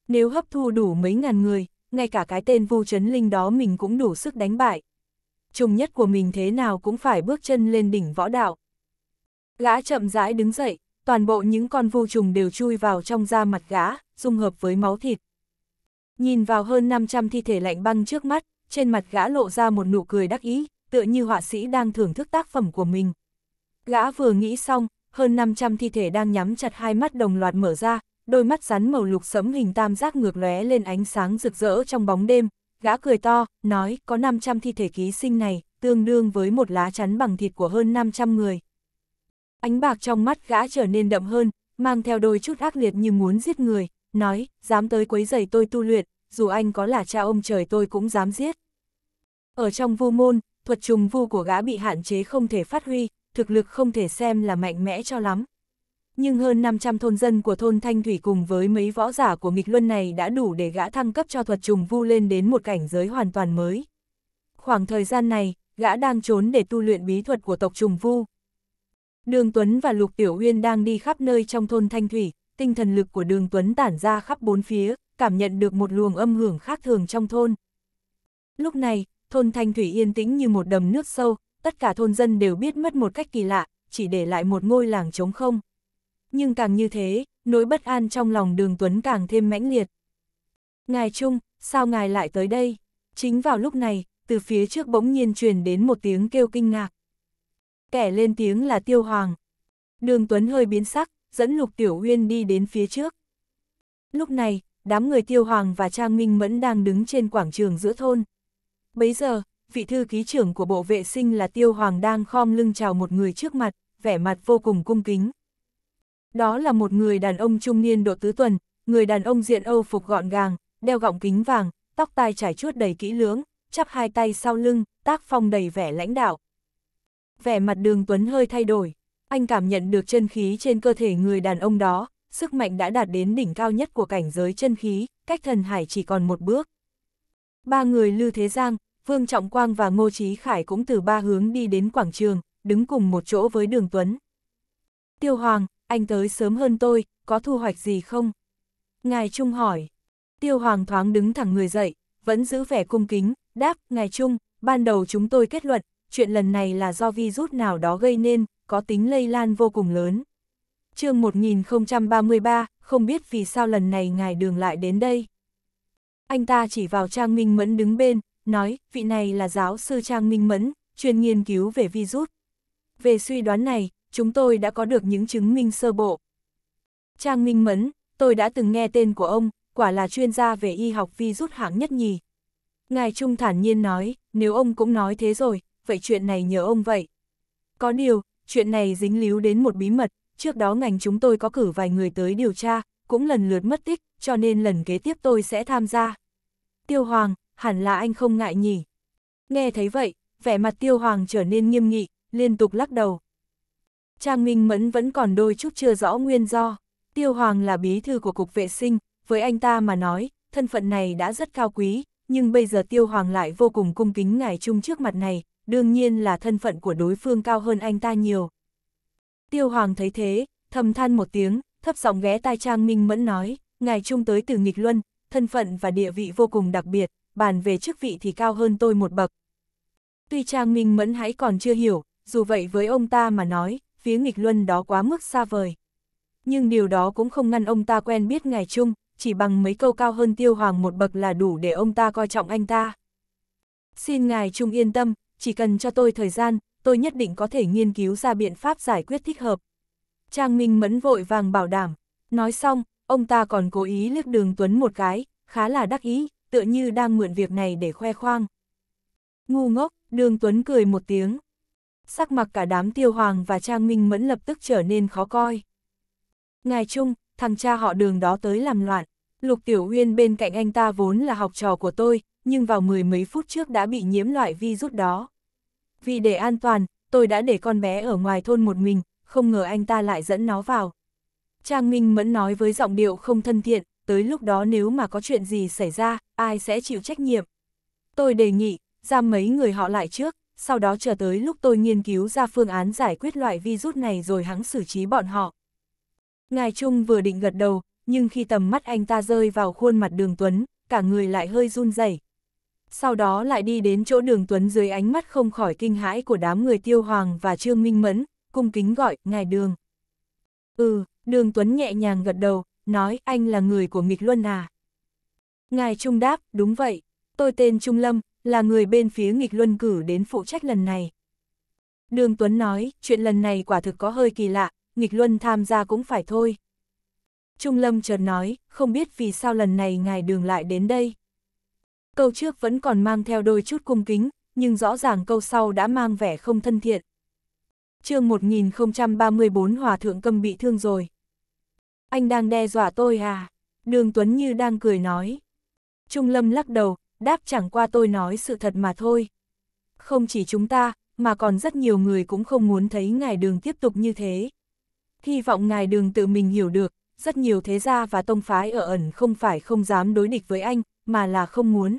Nếu hấp thu đủ mấy ngàn người, ngay cả cái tên vu chấn linh đó mình cũng đủ sức đánh bại. Trùng nhất của mình thế nào cũng phải bước chân lên đỉnh võ đạo. Gã chậm rãi đứng dậy, toàn bộ những con vu trùng đều chui vào trong da mặt gã, dung hợp với máu thịt. Nhìn vào hơn 500 thi thể lạnh băng trước mắt, trên mặt gã lộ ra một nụ cười đắc ý, tựa như họa sĩ đang thưởng thức tác phẩm của mình. Gã vừa nghĩ xong, hơn 500 thi thể đang nhắm chặt hai mắt đồng loạt mở ra, đôi mắt rắn màu lục sẫm hình tam giác ngược lóe lên ánh sáng rực rỡ trong bóng đêm, gã cười to, nói có 500 thi thể ký sinh này, tương đương với một lá chắn bằng thịt của hơn 500 người. Ánh bạc trong mắt gã trở nên đậm hơn, mang theo đôi chút ác liệt như muốn giết người, nói, dám tới quấy giày tôi tu luyện, dù anh có là cha ông trời tôi cũng dám giết. Ở trong vu môn, thuật trùng vu của gã bị hạn chế không thể phát huy, thực lực không thể xem là mạnh mẽ cho lắm. Nhưng hơn 500 thôn dân của thôn Thanh Thủy cùng với mấy võ giả của nghịch luân này đã đủ để gã thăng cấp cho thuật trùng vu lên đến một cảnh giới hoàn toàn mới. Khoảng thời gian này, gã đang trốn để tu luyện bí thuật của tộc trùng vu. Đường Tuấn và Lục Tiểu Uyên đang đi khắp nơi trong thôn Thanh Thủy, tinh thần lực của Đường Tuấn tản ra khắp bốn phía, cảm nhận được một luồng âm hưởng khác thường trong thôn. Lúc này, thôn Thanh Thủy yên tĩnh như một đầm nước sâu, tất cả thôn dân đều biết mất một cách kỳ lạ, chỉ để lại một ngôi làng trống không. Nhưng càng như thế, nỗi bất an trong lòng đường Tuấn càng thêm mãnh liệt. Ngài Trung, sao ngài lại tới đây? Chính vào lúc này, từ phía trước bỗng nhiên truyền đến một tiếng kêu kinh ngạc. Kẻ lên tiếng là Tiêu Hoàng. Đường Tuấn hơi biến sắc, dẫn Lục Tiểu Uyên đi đến phía trước. Lúc này, đám người tiêu hoàng và Trang Minh Mẫn đang đứng trên quảng trường giữa thôn. Bấy giờ, vị thư ký trưởng của bộ vệ sinh là tiêu hoàng đang khom lưng chào một người trước mặt, vẻ mặt vô cùng cung kính. Đó là một người đàn ông trung niên độ tứ tuần, người đàn ông diện Âu phục gọn gàng, đeo gọng kính vàng, tóc tai trải chuốt đầy kỹ lưỡng, chắp hai tay sau lưng, tác phong đầy vẻ lãnh đạo. Vẻ mặt đường Tuấn hơi thay đổi, anh cảm nhận được chân khí trên cơ thể người đàn ông đó, sức mạnh đã đạt đến đỉnh cao nhất của cảnh giới chân khí, cách thần hải chỉ còn một bước. Ba người Lưu Thế Giang, Vương Trọng Quang và Ngô Chí Khải cũng từ ba hướng đi đến quảng trường, đứng cùng một chỗ với Đường Tuấn. Tiêu Hoàng, anh tới sớm hơn tôi, có thu hoạch gì không? Ngài Trung hỏi. Tiêu Hoàng thoáng đứng thẳng người dậy, vẫn giữ vẻ cung kính, đáp, Ngài Trung, ban đầu chúng tôi kết luận, chuyện lần này là do virus nào đó gây nên, có tính lây lan vô cùng lớn chương 1033, không biết vì sao lần này ngài đường lại đến đây. Anh ta chỉ vào Trang Minh Mẫn đứng bên, nói, vị này là giáo sư Trang Minh Mẫn, chuyên nghiên cứu về virus. Về suy đoán này, chúng tôi đã có được những chứng minh sơ bộ. Trang Minh Mẫn, tôi đã từng nghe tên của ông, quả là chuyên gia về y học virus hạng nhất nhì. Ngài Trung thản nhiên nói, nếu ông cũng nói thế rồi, vậy chuyện này nhờ ông vậy. Có điều, chuyện này dính líu đến một bí mật, trước đó ngành chúng tôi có cử vài người tới điều tra, cũng lần lượt mất tích, cho nên lần kế tiếp tôi sẽ tham gia. Tiêu Hoàng, hẳn là anh không ngại nhỉ. Nghe thấy vậy, vẻ mặt Tiêu Hoàng trở nên nghiêm nghị, liên tục lắc đầu. Trang Minh Mẫn vẫn còn đôi chút chưa rõ nguyên do. Tiêu Hoàng là bí thư của Cục Vệ sinh, với anh ta mà nói, thân phận này đã rất cao quý, nhưng bây giờ Tiêu Hoàng lại vô cùng cung kính ngài chung trước mặt này, đương nhiên là thân phận của đối phương cao hơn anh ta nhiều. Tiêu Hoàng thấy thế, thầm than một tiếng, thấp giọng ghé tai Trang Minh Mẫn nói, ngài trung tới từ nghịch luân, thân phận và địa vị vô cùng đặc biệt, bàn về chức vị thì cao hơn tôi một bậc. Tuy Trang Minh Mẫn hãy còn chưa hiểu, dù vậy với ông ta mà nói, phía nghịch luân đó quá mức xa vời. Nhưng điều đó cũng không ngăn ông ta quen biết ngài Trung, chỉ bằng mấy câu cao hơn tiêu hoàng một bậc là đủ để ông ta coi trọng anh ta. Xin ngài Trung yên tâm, chỉ cần cho tôi thời gian, tôi nhất định có thể nghiên cứu ra biện pháp giải quyết thích hợp. Trang Minh Mẫn vội vàng bảo đảm, nói xong, ông ta còn cố ý liếc đường Tuấn một cái, khá là đắc ý, tựa như đang mượn việc này để khoe khoang. Ngu ngốc, đường Tuấn cười một tiếng. Sắc mặt cả đám tiêu hoàng và Trang Minh Mẫn lập tức trở nên khó coi. Ngài Trung, thằng cha họ đường đó tới làm loạn, Lục Tiểu Uyên bên cạnh anh ta vốn là học trò của tôi, nhưng vào mười mấy phút trước đã bị nhiễm loại virus đó. Vì để an toàn, tôi đã để con bé ở ngoài thôn một mình, không ngờ anh ta lại dẫn nó vào. Trang Minh Mẫn nói với giọng điệu không thân thiện, tới lúc đó nếu mà có chuyện gì xảy ra, ai sẽ chịu trách nhiệm. Tôi đề nghị, giam mấy người họ lại trước, sau đó chờ tới lúc tôi nghiên cứu ra phương án giải quyết loại virus này rồi hắn xử trí bọn họ. Ngài Trung vừa định gật đầu, nhưng khi tầm mắt anh ta rơi vào khuôn mặt đường Tuấn, cả người lại hơi run rẩy sau đó lại đi đến chỗ đường Tuấn dưới ánh mắt không khỏi kinh hãi của đám người tiêu hoàng và trương minh mẫn, cung kính gọi, ngài đường. Ừ, đường Tuấn nhẹ nhàng gật đầu, nói, anh là người của nghịch luân à? Ngài Trung đáp, đúng vậy, tôi tên Trung Lâm, là người bên phía nghịch luân cử đến phụ trách lần này. Đường Tuấn nói, chuyện lần này quả thực có hơi kỳ lạ, nghịch luân tham gia cũng phải thôi. Trung Lâm chợt nói, không biết vì sao lần này ngài đường lại đến đây câu trước vẫn còn mang theo đôi chút cung kính, nhưng rõ ràng câu sau đã mang vẻ không thân thiện. chương 1034 Hòa Thượng Cầm bị thương rồi. Anh đang đe dọa tôi à? Đường Tuấn Như đang cười nói. Trung Lâm lắc đầu, đáp chẳng qua tôi nói sự thật mà thôi. Không chỉ chúng ta, mà còn rất nhiều người cũng không muốn thấy ngài đường tiếp tục như thế. Hy vọng ngài đường tự mình hiểu được, rất nhiều thế gia và tông phái ở ẩn không phải không dám đối địch với anh, mà là không muốn,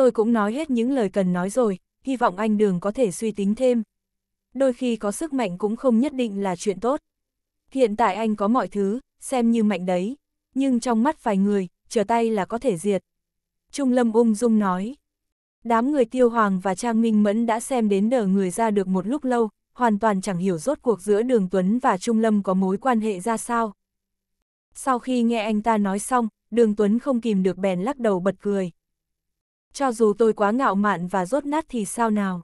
tôi cũng nói hết những lời cần nói rồi, hy vọng anh Đường có thể suy tính thêm. Đôi khi có sức mạnh cũng không nhất định là chuyện tốt. Hiện tại anh có mọi thứ, xem như mạnh đấy, nhưng trong mắt vài người, trở tay là có thể diệt. Trung Lâm ung dung nói. Đám người Tiêu Hoàng và Trang Minh Mẫn đã xem đến đờ người ra được một lúc lâu, hoàn toàn chẳng hiểu rốt cuộc giữa Đường Tuấn và Trung Lâm có mối quan hệ ra sao. Sau khi nghe anh ta nói xong, Đường Tuấn không kìm được bèn lắc đầu bật cười. Cho dù tôi quá ngạo mạn và rốt nát thì sao nào?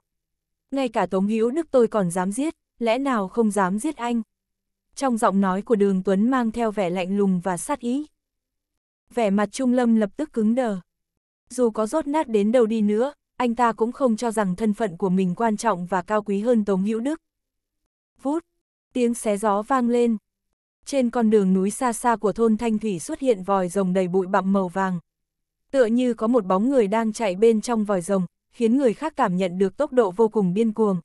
Ngay cả Tống Hữu Đức tôi còn dám giết, lẽ nào không dám giết anh? Trong giọng nói của Đường Tuấn mang theo vẻ lạnh lùng và sát ý. Vẻ mặt Trung Lâm lập tức cứng đờ. Dù có rốt nát đến đâu đi nữa, anh ta cũng không cho rằng thân phận của mình quan trọng và cao quý hơn Tống Hữu Đức. Vút, tiếng xé gió vang lên. Trên con đường núi xa xa của thôn Thanh Thủy xuất hiện vòi rồng đầy bụi bặm màu vàng, tựa như có một bóng người đang chạy bên trong vòi rồng, khiến người khác cảm nhận được tốc độ vô cùng điên cuồng.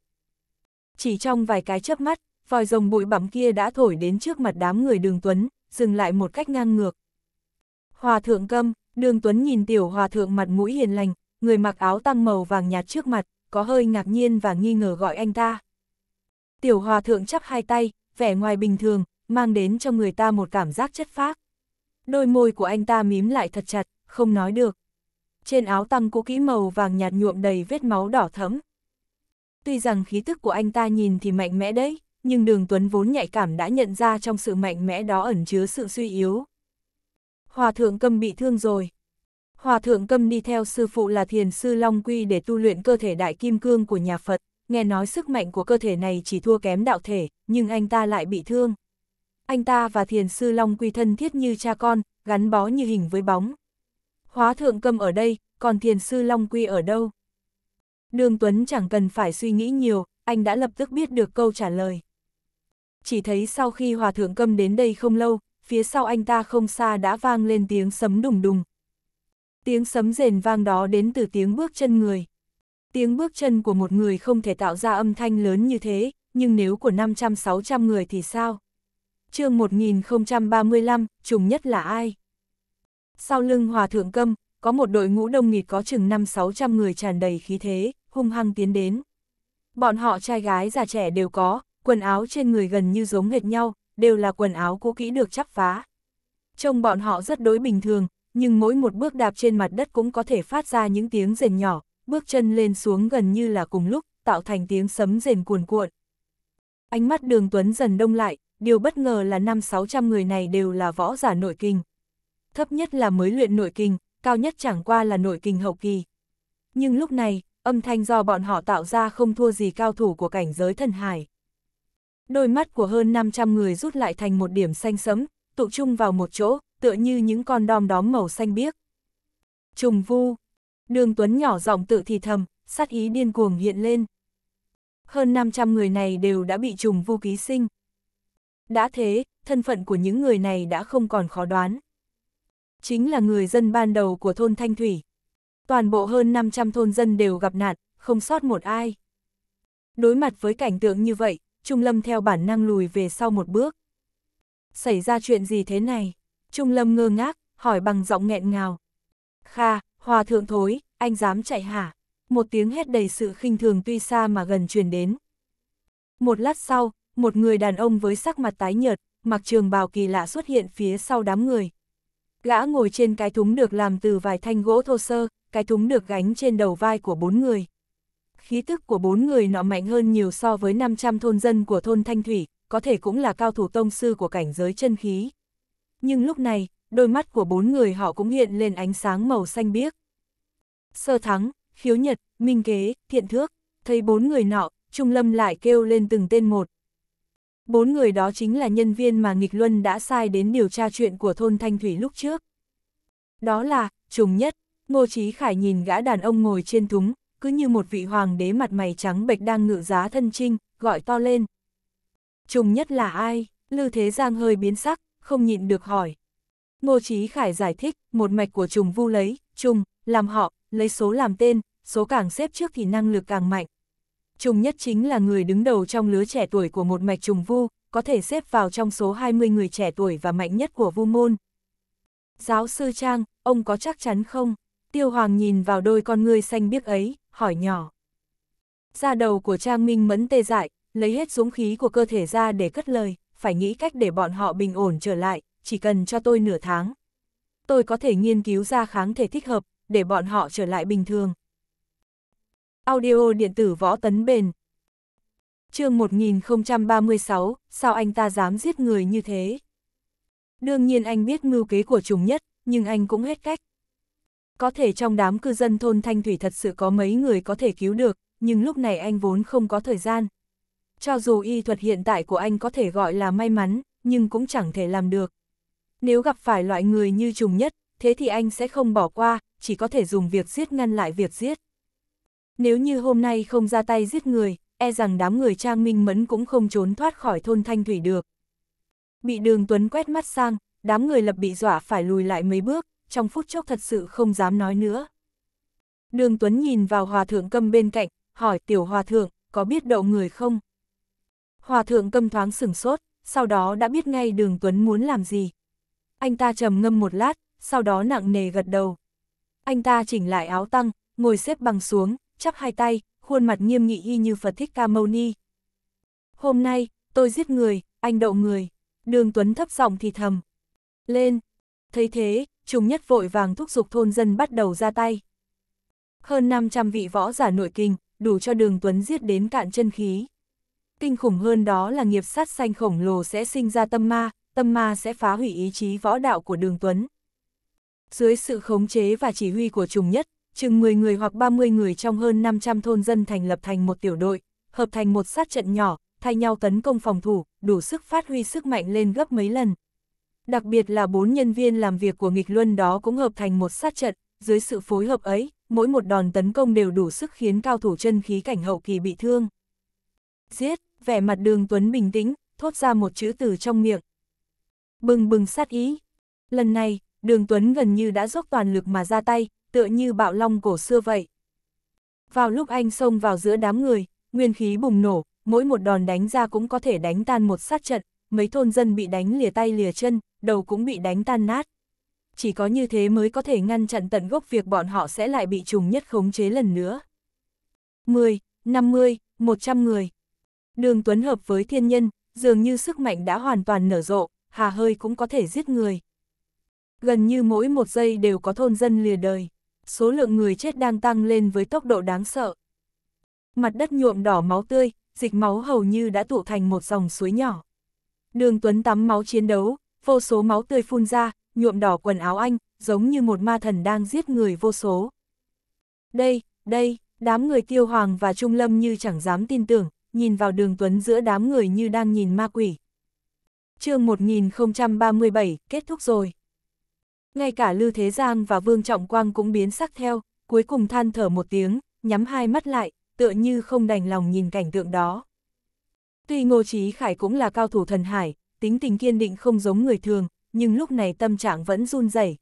Chỉ trong vài cái chớp mắt, vòi rồng bụi bặm kia đã thổi đến trước mặt đám người đường Tuấn, dừng lại một cách ngang ngược. Hòa thượng câm, đường Tuấn nhìn tiểu hòa thượng mặt mũi hiền lành, người mặc áo tăng màu vàng nhạt trước mặt, có hơi ngạc nhiên và nghi ngờ gọi anh ta. Tiểu hòa thượng chắp hai tay, vẻ ngoài bình thường, mang đến cho người ta một cảm giác chất phác. Đôi môi của anh ta mím lại thật chặt, không nói được. Trên áo tăng cũ kỹ màu vàng nhạt nhuộm đầy vết máu đỏ thẫm. Tuy rằng khí tức của anh ta nhìn thì mạnh mẽ đấy, nhưng đường Tuấn vốn nhạy cảm đã nhận ra trong sự mạnh mẽ đó ẩn chứa sự suy yếu. Hòa thượng câm bị thương rồi. Hòa thượng câm đi theo sư phụ là thiền sư Long Quy để tu luyện cơ thể đại kim cương của nhà Phật, nghe nói sức mạnh của cơ thể này chỉ thua kém đạo thể, nhưng anh ta lại bị thương. Anh ta và thiền sư Long Quy thân thiết như cha con, gắn bó như hình với bóng hóa thượng cầm ở đây, còn thiền sư Long Quy ở đâu? Đường Tuấn chẳng cần phải suy nghĩ nhiều, anh đã lập tức biết được câu trả lời. Chỉ thấy sau khi hòa thượng cầm đến đây không lâu, phía sau anh ta không xa đã vang lên tiếng sấm đùng đùng. Tiếng sấm rền vang đó đến từ tiếng bước chân người. Tiếng bước chân của một người không thể tạo ra âm thanh lớn như thế, nhưng nếu của 500-600 người thì sao? chương 1035, trùng nhất là ai? Sau lưng hòa thượng câm, có một đội ngũ đông nghịt có chừng 5-600 người tràn đầy khí thế, hung hăng tiến đến. Bọn họ trai gái già trẻ đều có, quần áo trên người gần như giống hệt nhau, đều là quần áo cũ kỹ được chắp phá. Trông bọn họ rất đối bình thường, nhưng mỗi một bước đạp trên mặt đất cũng có thể phát ra những tiếng rền nhỏ, bước chân lên xuống gần như là cùng lúc, tạo thành tiếng sấm rền cuồn cuộn. Ánh mắt đường Tuấn dần đông lại, điều bất ngờ là năm 600 người này đều là võ giả nội kinh, thấp nhất là mới luyện nội kinh, cao nhất chẳng qua là nội kinh hậu kỳ. Nhưng lúc này, âm thanh do bọn họ tạo ra không thua gì cao thủ của cảnh giới thần hải. Đôi mắt của hơn 500 người rút lại thành một điểm xanh sẫm, tụ chung vào một chỗ, tựa như những con đom đóm màu xanh biếc. Trùng vu. Đường Tuấn nhỏ giọng tự thì thầm, sát ý điên cuồng hiện lên. Hơn 500 người này đều đã bị trùng vu ký sinh. Đã thế, thân phận của những người này đã không còn khó đoán chính là người dân ban đầu của thôn Thanh Thủy. Toàn bộ hơn 500 thôn dân đều gặp nạn, không sót một ai. Đối mặt với cảnh tượng như vậy, Trung Lâm theo bản năng lùi về sau một bước. Xảy ra chuyện gì thế này? Trung Lâm ngơ ngác, hỏi bằng giọng nghẹn ngào. Kha, hòa thượng thối, anh dám chạy hả? Một tiếng hét đầy sự khinh thường tuy xa mà gần truyền đến. Một lát sau, một người đàn ông với sắc mặt tái nhợt, mặc trường bào kỳ lạ xuất hiện phía sau đám người, Gã ngồi trên cái thúng được làm từ vài thanh gỗ thô sơ, cái thúng được gánh trên đầu vai của bốn người. Khí tức của bốn người nọ mạnh hơn nhiều so với 500 thôn dân của thôn Thanh Thủy, có thể cũng là cao thủ tông sư của cảnh giới chân khí. Nhưng lúc này, đôi mắt của bốn người họ cũng hiện lên ánh sáng màu xanh biếc. Sơ thắng, khiếu nhật, minh kế, thiện thước, thấy bốn người nọ, Trung Lâm lại kêu lên từng tên một, Bốn người đó chính là nhân viên mà Nghịch Luân đã sai đến điều tra chuyện của thôn Thanh Thủy lúc trước. Đó là, trùng nhất, Ngô Chí Khải nhìn gã đàn ông ngồi trên thúng, cứ như một vị hoàng đế mặt mày trắng bệch đang ngự giá thân trinh, gọi to lên. Trùng nhất là ai? Lư Thế Giang hơi biến sắc, không nhịn được hỏi. Ngô Chí Khải giải thích, một mạch của trùng vu lấy, trùng, làm họ, lấy số làm tên, số càng xếp trước thì năng lực càng mạnh, Trung Nhất chính là người đứng đầu trong lứa trẻ tuổi của một mạch trùng vu, có thể xếp vào trong số 20 người trẻ tuổi và mạnh nhất của vu môn. Giáo sư Trang, ông có chắc chắn không? Tiêu Hoàng nhìn vào đôi con ngươi xanh biếc ấy, hỏi nhỏ. Da đầu của Trang Minh mẫn tê dại, lấy hết dũng khí của cơ thể ra để cất lời, phải nghĩ cách để bọn họ bình ổn trở lại, chỉ cần cho tôi nửa tháng. Tôi có thể nghiên cứu ra kháng thể thích hợp, để bọn họ trở lại bình thường. Audio điện tử võ tấn bền. chương 1036, sao anh ta dám giết người như thế? Đương nhiên anh biết mưu kế của chúng nhất, nhưng anh cũng hết cách. Có thể trong đám cư dân thôn Thanh Thủy thật sự có mấy người có thể cứu được, nhưng lúc này anh vốn không có thời gian. Cho dù y thuật hiện tại của anh có thể gọi là may mắn, nhưng cũng chẳng thể làm được. Nếu gặp phải loại người như trùng nhất, thế thì anh sẽ không bỏ qua, chỉ có thể dùng việc giết ngăn lại việc giết. Nếu như hôm nay không ra tay giết người, e rằng đám người Trang Minh Mẫn cũng không trốn thoát khỏi thôn Thanh Thủy được. Bị đường Tuấn quét mắt sang, đám người lập bị dọa phải lùi lại mấy bước, trong phút chốc thật sự không dám nói nữa. Đường Tuấn nhìn vào hòa thượng câm bên cạnh, hỏi tiểu hòa thượng, có biết đậu người không? Hòa thượng câm thoáng sửng sốt, sau đó đã biết ngay đường Tuấn muốn làm gì. Anh ta trầm ngâm một lát, sau đó nặng nề gật đầu. Anh ta chỉnh lại áo tăng, ngồi xếp bằng xuống, chắp hai tay, khuôn mặt nghiêm nghị y như Phật Thích Ca Mâu Ni. Hôm nay, tôi giết người, anh đậu người. Đường Tuấn thấp giọng thì thầm. Lên! Thấy thế, Trùng Nhất vội vàng thúc giục thôn dân bắt đầu ra tay. Hơn 500 vị võ giả nội kinh, đủ cho đường Tuấn giết đến cạn chân khí. Kinh khủng hơn đó là nghiệp sát sanh khổng lồ sẽ sinh ra tâm ma, tâm ma sẽ phá hủy ý chí võ đạo của đường Tuấn. Dưới sự khống chế và chỉ huy của Trùng Nhất, chừng 10 người hoặc 30 người trong hơn 500 thôn dân thành lập thành một tiểu đội, hợp thành một sát trận nhỏ, thay nhau tấn công phòng thủ, đủ sức phát huy sức mạnh lên gấp mấy lần. Đặc biệt là bốn nhân viên làm việc của nghịch luân đó cũng hợp thành một sát trận, dưới sự phối hợp ấy, mỗi một đòn tấn công đều đủ sức khiến cao thủ chân khí cảnh hậu kỳ bị thương. Giết, vẻ mặt đường Tuấn bình tĩnh, thốt ra một chữ từ trong miệng. Bừng bừng sát ý. Lần này, đường Tuấn gần như đã dốc toàn lực mà ra tay, tựa như bạo long cổ xưa vậy. Vào lúc anh xông vào giữa đám người, nguyên khí bùng nổ, mỗi một đòn đánh ra cũng có thể đánh tan một sát trận, mấy thôn dân bị đánh lìa tay lìa chân, đầu cũng bị đánh tan nát. Chỉ có như thế mới có thể ngăn chặn tận gốc việc bọn họ sẽ lại bị trùng nhất khống chế lần nữa. 10, 50, 100 người. Đường Tuấn hợp với thiên nhân, dường như sức mạnh đã hoàn toàn nở rộ, hà hơi cũng có thể giết người. Gần như mỗi một giây đều có thôn dân lìa đời số lượng người chết đang tăng lên với tốc độ đáng sợ. Mặt đất nhuộm đỏ máu tươi, dịch máu hầu như đã tụ thành một dòng suối nhỏ. Đường Tuấn tắm máu chiến đấu, vô số máu tươi phun ra, nhuộm đỏ quần áo anh, giống như một ma thần đang giết người vô số. Đây, đây, đám người tiêu hoàng và trung lâm như chẳng dám tin tưởng, nhìn vào đường Tuấn giữa đám người như đang nhìn ma quỷ. chương 1037, kết thúc rồi. Ngay cả Lưu Thế Giang và Vương Trọng Quang cũng biến sắc theo, cuối cùng than thở một tiếng, nhắm hai mắt lại, tựa như không đành lòng nhìn cảnh tượng đó. Tuy Ngô Chí Khải cũng là cao thủ thần hải, tính tình kiên định không giống người thường, nhưng lúc này tâm trạng vẫn run rẩy.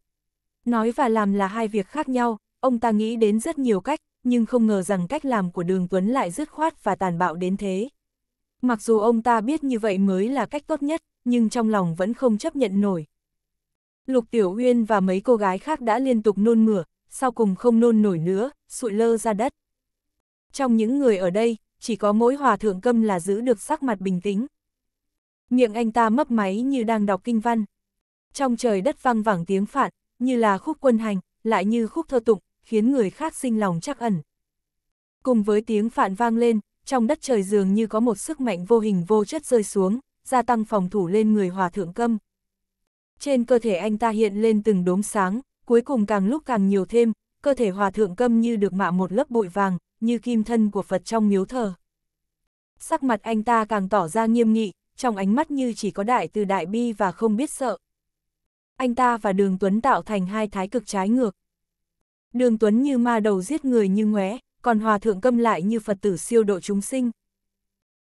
Nói và làm là hai việc khác nhau, ông ta nghĩ đến rất nhiều cách, nhưng không ngờ rằng cách làm của Đường Tuấn lại dứt khoát và tàn bạo đến thế. Mặc dù ông ta biết như vậy mới là cách tốt nhất, nhưng trong lòng vẫn không chấp nhận nổi, Lục Tiểu Uyên và mấy cô gái khác đã liên tục nôn mửa, sau cùng không nôn nổi nữa, sụi lơ ra đất. Trong những người ở đây, chỉ có mỗi hòa thượng câm là giữ được sắc mặt bình tĩnh. Miệng anh ta mấp máy như đang đọc kinh văn. Trong trời đất vang vẳng tiếng phạn, như là khúc quân hành, lại như khúc thơ tụng, khiến người khác sinh lòng chắc ẩn. Cùng với tiếng phạn vang lên, trong đất trời dường như có một sức mạnh vô hình vô chất rơi xuống, gia tăng phòng thủ lên người hòa thượng câm trên cơ thể anh ta hiện lên từng đốm sáng, cuối cùng càng lúc càng nhiều thêm, cơ thể hòa thượng câm như được mạ một lớp bụi vàng, như kim thân của Phật trong miếu thờ. Sắc mặt anh ta càng tỏ ra nghiêm nghị, trong ánh mắt như chỉ có đại từ đại bi và không biết sợ. Anh ta và Đường Tuấn tạo thành hai thái cực trái ngược. Đường Tuấn như ma đầu giết người như ngóe, còn hòa thượng câm lại như Phật tử siêu độ chúng sinh.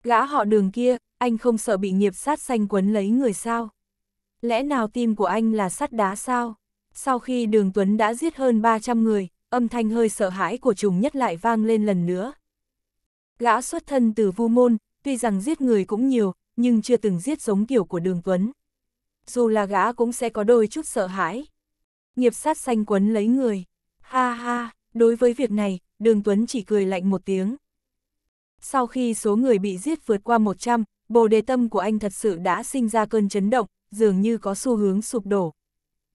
Gã họ đường kia, anh không sợ bị nghiệp sát sanh quấn lấy người sao? Lẽ nào tim của anh là sắt đá sao? Sau khi Đường Tuấn đã giết hơn 300 người, âm thanh hơi sợ hãi của trùng nhất lại vang lên lần nữa. Gã xuất thân từ vu môn, tuy rằng giết người cũng nhiều, nhưng chưa từng giết giống kiểu của Đường Tuấn. Dù là gã cũng sẽ có đôi chút sợ hãi. Nghiệp sát xanh quấn lấy người. Ha ha, đối với việc này, Đường Tuấn chỉ cười lạnh một tiếng. Sau khi số người bị giết vượt qua 100, bồ đề tâm của anh thật sự đã sinh ra cơn chấn động, dường như có xu hướng sụp đổ.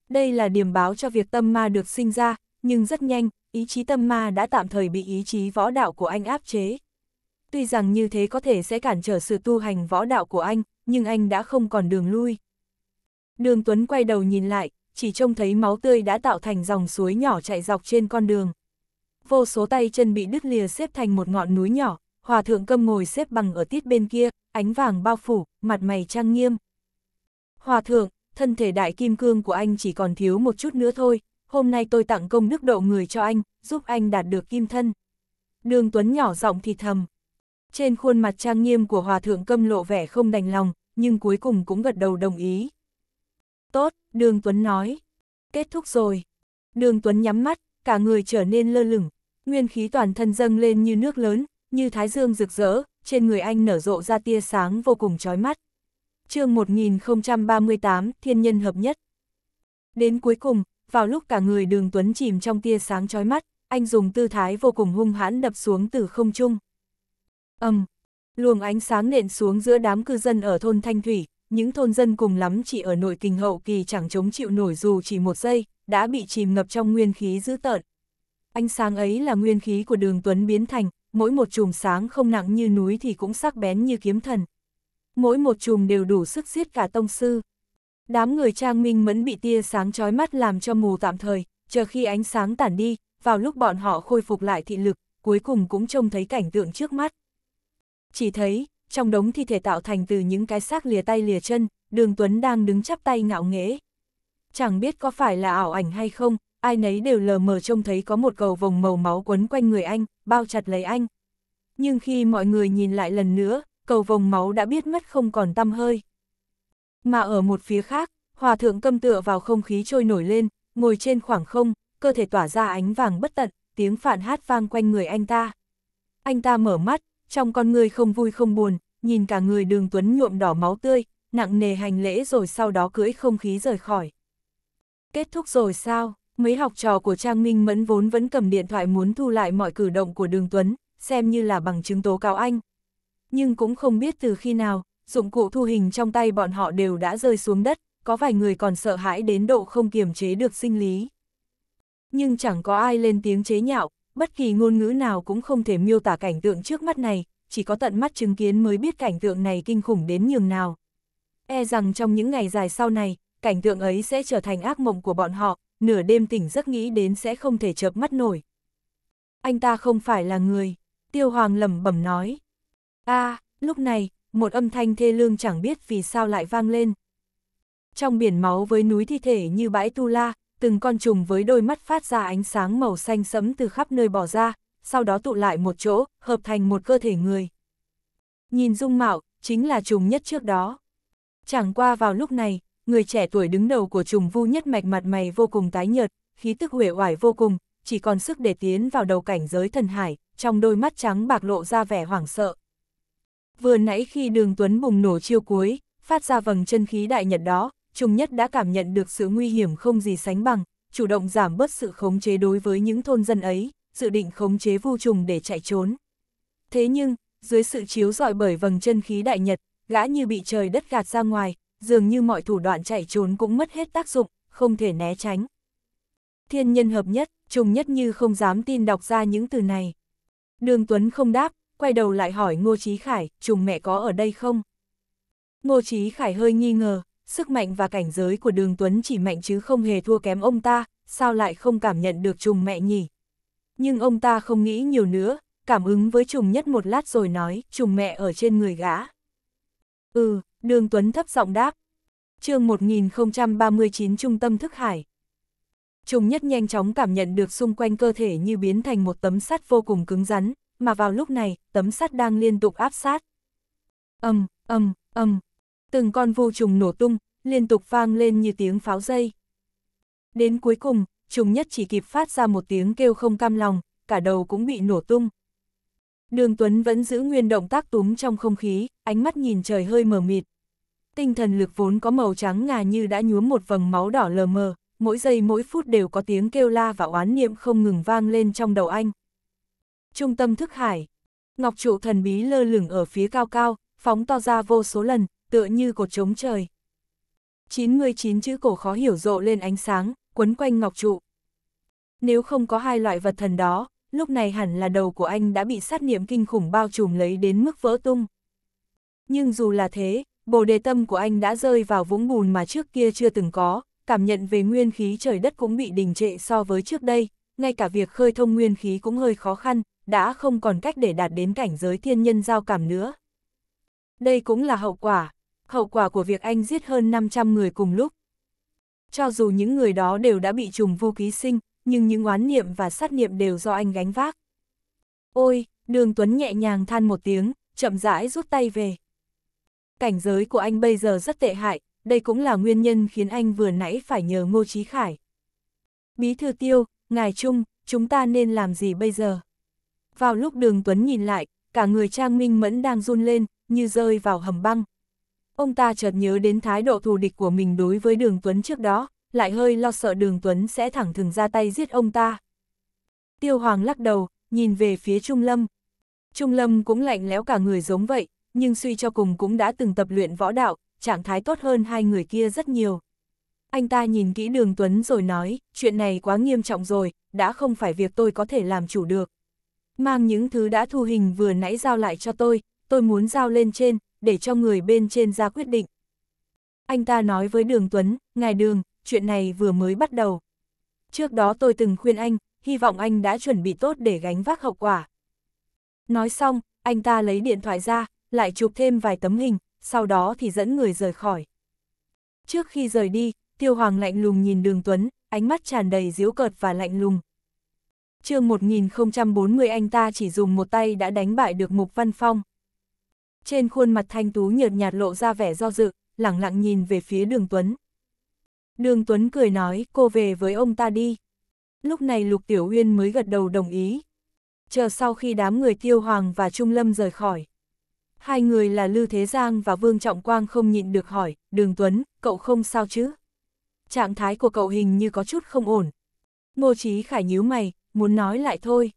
Đây là điểm báo cho việc tâm ma được sinh ra, nhưng rất nhanh, ý chí tâm ma đã tạm thời bị ý chí võ đạo của anh áp chế. Tuy rằng như thế có thể sẽ cản trở sự tu hành võ đạo của anh, nhưng anh đã không còn đường lui. Đường Tuấn quay đầu nhìn lại, chỉ trông thấy máu tươi đã tạo thành dòng suối nhỏ chạy dọc trên con đường. Vô số tay chân bị đứt lìa xếp thành một ngọn núi nhỏ, hòa thượng câm ngồi xếp bằng ở tít bên kia, ánh vàng bao phủ, mặt mày trang nghiêm, Hòa thượng, thân thể đại kim cương của anh chỉ còn thiếu một chút nữa thôi, hôm nay tôi tặng công đức độ người cho anh, giúp anh đạt được kim thân. Đường Tuấn nhỏ giọng thì thầm. Trên khuôn mặt trang nghiêm của Hòa thượng câm lộ vẻ không đành lòng, nhưng cuối cùng cũng gật đầu đồng ý. Tốt, Đường Tuấn nói. Kết thúc rồi. Đường Tuấn nhắm mắt, cả người trở nên lơ lửng. Nguyên khí toàn thân dâng lên như nước lớn, như thái dương rực rỡ, trên người anh nở rộ ra tia sáng vô cùng chói mắt chương 1038, thiên nhân hợp nhất. Đến cuối cùng, vào lúc cả người đường Tuấn chìm trong tia sáng chói mắt, anh dùng tư thái vô cùng hung hãn đập xuống từ không trung. âm luồng ánh sáng nện xuống giữa đám cư dân ở thôn Thanh Thủy, những thôn dân cùng lắm chỉ ở nội kinh hậu kỳ chẳng chống chịu nổi dù chỉ một giây, đã bị chìm ngập trong nguyên khí dữ tợn. Ánh sáng ấy là nguyên khí của đường Tuấn biến thành, mỗi một chùm sáng không nặng như núi thì cũng sắc bén như kiếm thần mỗi một chùm đều đủ sức giết cả tông sư. Đám người Trang Minh Mẫn bị tia sáng chói mắt làm cho mù tạm thời, chờ khi ánh sáng tản đi, vào lúc bọn họ khôi phục lại thị lực, cuối cùng cũng trông thấy cảnh tượng trước mắt. Chỉ thấy, trong đống thi thể tạo thành từ những cái xác lìa tay lìa chân, Đường Tuấn đang đứng chắp tay ngạo nghễ. Chẳng biết có phải là ảo ảnh hay không, ai nấy đều lờ mờ trông thấy có một cầu vòng màu máu quấn quanh người anh, bao chặt lấy anh. Nhưng khi mọi người nhìn lại lần nữa, cầu vồng máu đã biết mất không còn tăm hơi. Mà ở một phía khác, hòa thượng câm tựa vào không khí trôi nổi lên, ngồi trên khoảng không, cơ thể tỏa ra ánh vàng bất tận, tiếng phản hát vang quanh người anh ta. Anh ta mở mắt, trong con người không vui không buồn, nhìn cả người đường tuấn nhuộm đỏ máu tươi, nặng nề hành lễ rồi sau đó cưỡi không khí rời khỏi. Kết thúc rồi sao? Mấy học trò của Trang Minh Mẫn vốn vẫn cầm điện thoại muốn thu lại mọi cử động của Đường Tuấn, xem như là bằng chứng tố cáo anh, nhưng cũng không biết từ khi nào, dụng cụ thu hình trong tay bọn họ đều đã rơi xuống đất, có vài người còn sợ hãi đến độ không kiềm chế được sinh lý. Nhưng chẳng có ai lên tiếng chế nhạo, bất kỳ ngôn ngữ nào cũng không thể miêu tả cảnh tượng trước mắt này, chỉ có tận mắt chứng kiến mới biết cảnh tượng này kinh khủng đến nhường nào. E rằng trong những ngày dài sau này, cảnh tượng ấy sẽ trở thành ác mộng của bọn họ, nửa đêm tỉnh giấc nghĩ đến sẽ không thể chợp mắt nổi. Anh ta không phải là người, Tiêu Hoàng lẩm bẩm nói a à, lúc này, một âm thanh thê lương chẳng biết vì sao lại vang lên. Trong biển máu với núi thi thể như bãi tu la, từng con trùng với đôi mắt phát ra ánh sáng màu xanh sẫm từ khắp nơi bỏ ra, sau đó tụ lại một chỗ, hợp thành một cơ thể người. Nhìn dung mạo, chính là trùng nhất trước đó. Chẳng qua vào lúc này, người trẻ tuổi đứng đầu của trùng vu nhất mạch mặt mày vô cùng tái nhợt, khí tức huệ oải vô cùng, chỉ còn sức để tiến vào đầu cảnh giới thần hải, trong đôi mắt trắng bạc lộ ra vẻ hoảng sợ. Vừa nãy khi đường Tuấn bùng nổ chiêu cuối, phát ra vầng chân khí đại nhật đó, Trung Nhất đã cảm nhận được sự nguy hiểm không gì sánh bằng, chủ động giảm bớt sự khống chế đối với những thôn dân ấy, dự định khống chế vu trùng để chạy trốn. Thế nhưng, dưới sự chiếu rọi bởi vầng chân khí đại nhật, gã như bị trời đất gạt ra ngoài, dường như mọi thủ đoạn chạy trốn cũng mất hết tác dụng, không thể né tránh. Thiên nhân hợp nhất, Trung nhất như không dám tin đọc ra những từ này. Đường Tuấn không đáp, quay đầu lại hỏi Ngô Chí Khải, trùng mẹ có ở đây không? Ngô Chí Khải hơi nghi ngờ, sức mạnh và cảnh giới của đường Tuấn chỉ mạnh chứ không hề thua kém ông ta, sao lại không cảm nhận được trùng mẹ nhỉ? Nhưng ông ta không nghĩ nhiều nữa, cảm ứng với trùng nhất một lát rồi nói, trùng mẹ ở trên người gã. Ừ, đường Tuấn thấp giọng đáp. chương 1039 Trung tâm Thức Hải Trùng nhất nhanh chóng cảm nhận được xung quanh cơ thể như biến thành một tấm sắt vô cùng cứng rắn, mà vào lúc này, tấm sắt đang liên tục áp sát. Âm, âm, âm, từng con vô trùng nổ tung, liên tục vang lên như tiếng pháo dây. Đến cuối cùng, trùng nhất chỉ kịp phát ra một tiếng kêu không cam lòng, cả đầu cũng bị nổ tung. Đường Tuấn vẫn giữ nguyên động tác túm trong không khí, ánh mắt nhìn trời hơi mờ mịt. Tinh thần lực vốn có màu trắng ngà như đã nhuốm một vầng máu đỏ lờ mờ, mỗi giây mỗi phút đều có tiếng kêu la và oán niệm không ngừng vang lên trong đầu anh trung tâm thức hải. Ngọc trụ thần bí lơ lửng ở phía cao cao, phóng to ra vô số lần, tựa như cột trống trời. 99 chữ cổ khó hiểu rộ lên ánh sáng, quấn quanh ngọc trụ. Nếu không có hai loại vật thần đó, lúc này hẳn là đầu của anh đã bị sát niệm kinh khủng bao trùm lấy đến mức vỡ tung. Nhưng dù là thế, bồ đề tâm của anh đã rơi vào vũng bùn mà trước kia chưa từng có, cảm nhận về nguyên khí trời đất cũng bị đình trệ so với trước đây, ngay cả việc khơi thông nguyên khí cũng hơi khó khăn, đã không còn cách để đạt đến cảnh giới thiên nhân giao cảm nữa. Đây cũng là hậu quả, hậu quả của việc anh giết hơn 500 người cùng lúc. Cho dù những người đó đều đã bị trùng vô ký sinh, nhưng những oán niệm và sát niệm đều do anh gánh vác. Ôi, đường Tuấn nhẹ nhàng than một tiếng, chậm rãi rút tay về. Cảnh giới của anh bây giờ rất tệ hại, đây cũng là nguyên nhân khiến anh vừa nãy phải nhờ Ngô Chí Khải. Bí thư tiêu, ngài Trung, chúng ta nên làm gì bây giờ? Vào lúc đường Tuấn nhìn lại, cả người Trang Minh Mẫn đang run lên, như rơi vào hầm băng. Ông ta chợt nhớ đến thái độ thù địch của mình đối với đường Tuấn trước đó, lại hơi lo sợ đường Tuấn sẽ thẳng thừng ra tay giết ông ta. Tiêu Hoàng lắc đầu, nhìn về phía Trung Lâm. Trung Lâm cũng lạnh lẽo cả người giống vậy, nhưng suy cho cùng cũng đã từng tập luyện võ đạo, trạng thái tốt hơn hai người kia rất nhiều. Anh ta nhìn kỹ đường Tuấn rồi nói, chuyện này quá nghiêm trọng rồi, đã không phải việc tôi có thể làm chủ được mang những thứ đã thu hình vừa nãy giao lại cho tôi, tôi muốn giao lên trên, để cho người bên trên ra quyết định. Anh ta nói với Đường Tuấn, ngài Đường, chuyện này vừa mới bắt đầu. Trước đó tôi từng khuyên anh, hy vọng anh đã chuẩn bị tốt để gánh vác hậu quả. Nói xong, anh ta lấy điện thoại ra, lại chụp thêm vài tấm hình, sau đó thì dẫn người rời khỏi. Trước khi rời đi, Tiêu Hoàng lạnh lùng nhìn Đường Tuấn, ánh mắt tràn đầy giễu cợt và lạnh lùng chương 1040 anh ta chỉ dùng một tay đã đánh bại được Mục Văn Phong. Trên khuôn mặt thanh tú nhợt nhạt lộ ra vẻ do dự, lẳng lặng nhìn về phía đường Tuấn. Đường Tuấn cười nói, cô về với ông ta đi. Lúc này Lục Tiểu Uyên mới gật đầu đồng ý. Chờ sau khi đám người Tiêu Hoàng và Trung Lâm rời khỏi. Hai người là Lư Thế Giang và Vương Trọng Quang không nhịn được hỏi, Đường Tuấn, cậu không sao chứ? Trạng thái của cậu hình như có chút không ổn. Ngô Chí Khải nhíu mày, muốn nói lại thôi.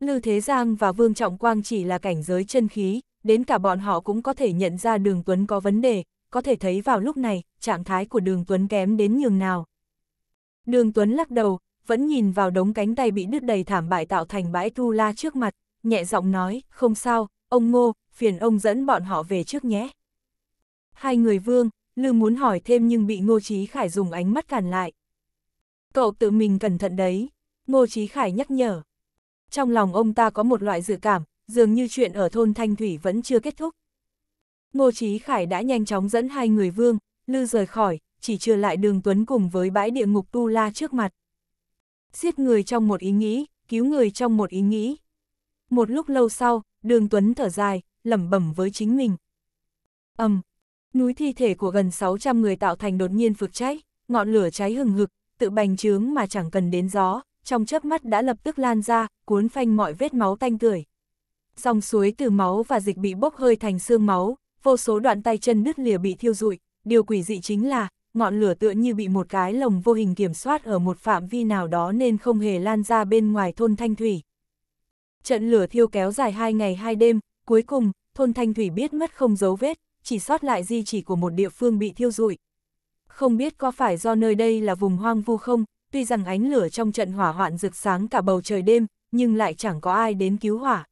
Lư Thế Giang và Vương Trọng Quang chỉ là cảnh giới chân khí, đến cả bọn họ cũng có thể nhận ra đường Tuấn có vấn đề, có thể thấy vào lúc này, trạng thái của đường Tuấn kém đến nhường nào. Đường Tuấn lắc đầu, vẫn nhìn vào đống cánh tay bị đứt đầy thảm bại tạo thành bãi tu la trước mặt, nhẹ giọng nói, không sao, ông Ngô, phiền ông dẫn bọn họ về trước nhé. Hai người vương, Lư muốn hỏi thêm nhưng bị Ngô Chí Khải dùng ánh mắt cản lại. Cậu tự mình cẩn thận đấy. Ngô Chí Khải nhắc nhở. Trong lòng ông ta có một loại dự cảm, dường như chuyện ở thôn Thanh Thủy vẫn chưa kết thúc. Ngô Chí Khải đã nhanh chóng dẫn hai người vương, lư rời khỏi, chỉ trừ lại đường Tuấn cùng với bãi địa ngục Tu La trước mặt. Giết người trong một ý nghĩ, cứu người trong một ý nghĩ. Một lúc lâu sau, đường Tuấn thở dài, lẩm bẩm với chính mình. ầm, núi thi thể của gần 600 người tạo thành đột nhiên phực cháy, ngọn lửa cháy hừng hực, tự bành trướng mà chẳng cần đến gió, trong chớp mắt đã lập tức lan ra, cuốn phanh mọi vết máu tanh tưởi. Dòng suối từ máu và dịch bị bốc hơi thành xương máu, vô số đoạn tay chân đứt lìa bị thiêu rụi, điều quỷ dị chính là, ngọn lửa tựa như bị một cái lồng vô hình kiểm soát ở một phạm vi nào đó nên không hề lan ra bên ngoài thôn Thanh Thủy. Trận lửa thiêu kéo dài hai ngày hai đêm, cuối cùng, thôn Thanh Thủy biết mất không dấu vết, chỉ sót lại di chỉ của một địa phương bị thiêu rụi. Không biết có phải do nơi đây là vùng hoang vu không, tuy rằng ánh lửa trong trận hỏa hoạn rực sáng cả bầu trời đêm, nhưng lại chẳng có ai đến cứu hỏa.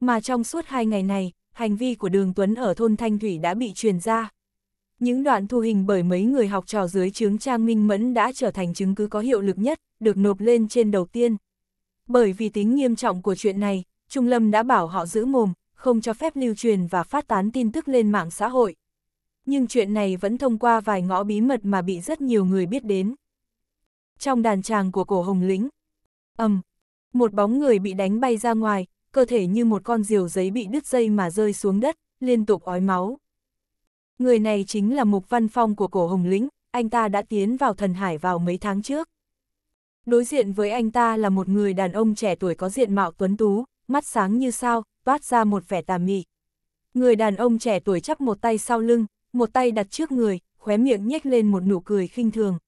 Mà trong suốt hai ngày này, hành vi của đường Tuấn ở thôn Thanh Thủy đã bị truyền ra. Những đoạn thu hình bởi mấy người học trò dưới chướng Trang Minh Mẫn đã trở thành chứng cứ có hiệu lực nhất, được nộp lên trên đầu tiên. Bởi vì tính nghiêm trọng của chuyện này, Trung Lâm đã bảo họ giữ mồm, không cho phép lưu truyền và phát tán tin tức lên mạng xã hội. Nhưng chuyện này vẫn thông qua vài ngõ bí mật mà bị rất nhiều người biết đến trong đàn tràng của cổ hồng lĩnh, ầm, um, một bóng người bị đánh bay ra ngoài, cơ thể như một con diều giấy bị đứt dây mà rơi xuống đất, liên tục ói máu. Người này chính là Mục Văn Phong của cổ hồng lĩnh, anh ta đã tiến vào thần hải vào mấy tháng trước. Đối diện với anh ta là một người đàn ông trẻ tuổi có diện mạo tuấn tú, mắt sáng như sao, toát ra một vẻ tà mị. Người đàn ông trẻ tuổi chắp một tay sau lưng, một tay đặt trước người, khóe miệng nhếch lên một nụ cười khinh thường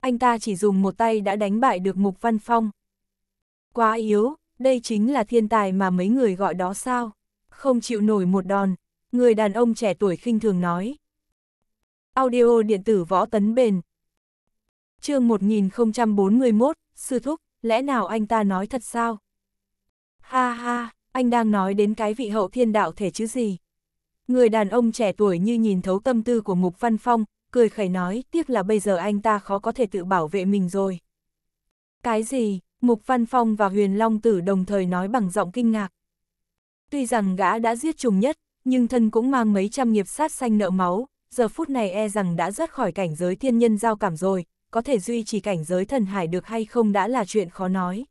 anh ta chỉ dùng một tay đã đánh bại được Mục Văn Phong. Quá yếu, đây chính là thiên tài mà mấy người gọi đó sao? Không chịu nổi một đòn, người đàn ông trẻ tuổi khinh thường nói. Audio điện tử võ tấn bền. chương 1041, sư thúc, lẽ nào anh ta nói thật sao? Ha ha, anh đang nói đến cái vị hậu thiên đạo thể chứ gì? Người đàn ông trẻ tuổi như nhìn thấu tâm tư của Mục Văn Phong, cười khẩy nói, tiếc là bây giờ anh ta khó có thể tự bảo vệ mình rồi. Cái gì, Mục Văn Phong và Huyền Long Tử đồng thời nói bằng giọng kinh ngạc. Tuy rằng gã đã giết trùng nhất, nhưng thân cũng mang mấy trăm nghiệp sát xanh nợ máu, giờ phút này e rằng đã rớt khỏi cảnh giới thiên nhân giao cảm rồi, có thể duy trì cảnh giới thần hải được hay không đã là chuyện khó nói.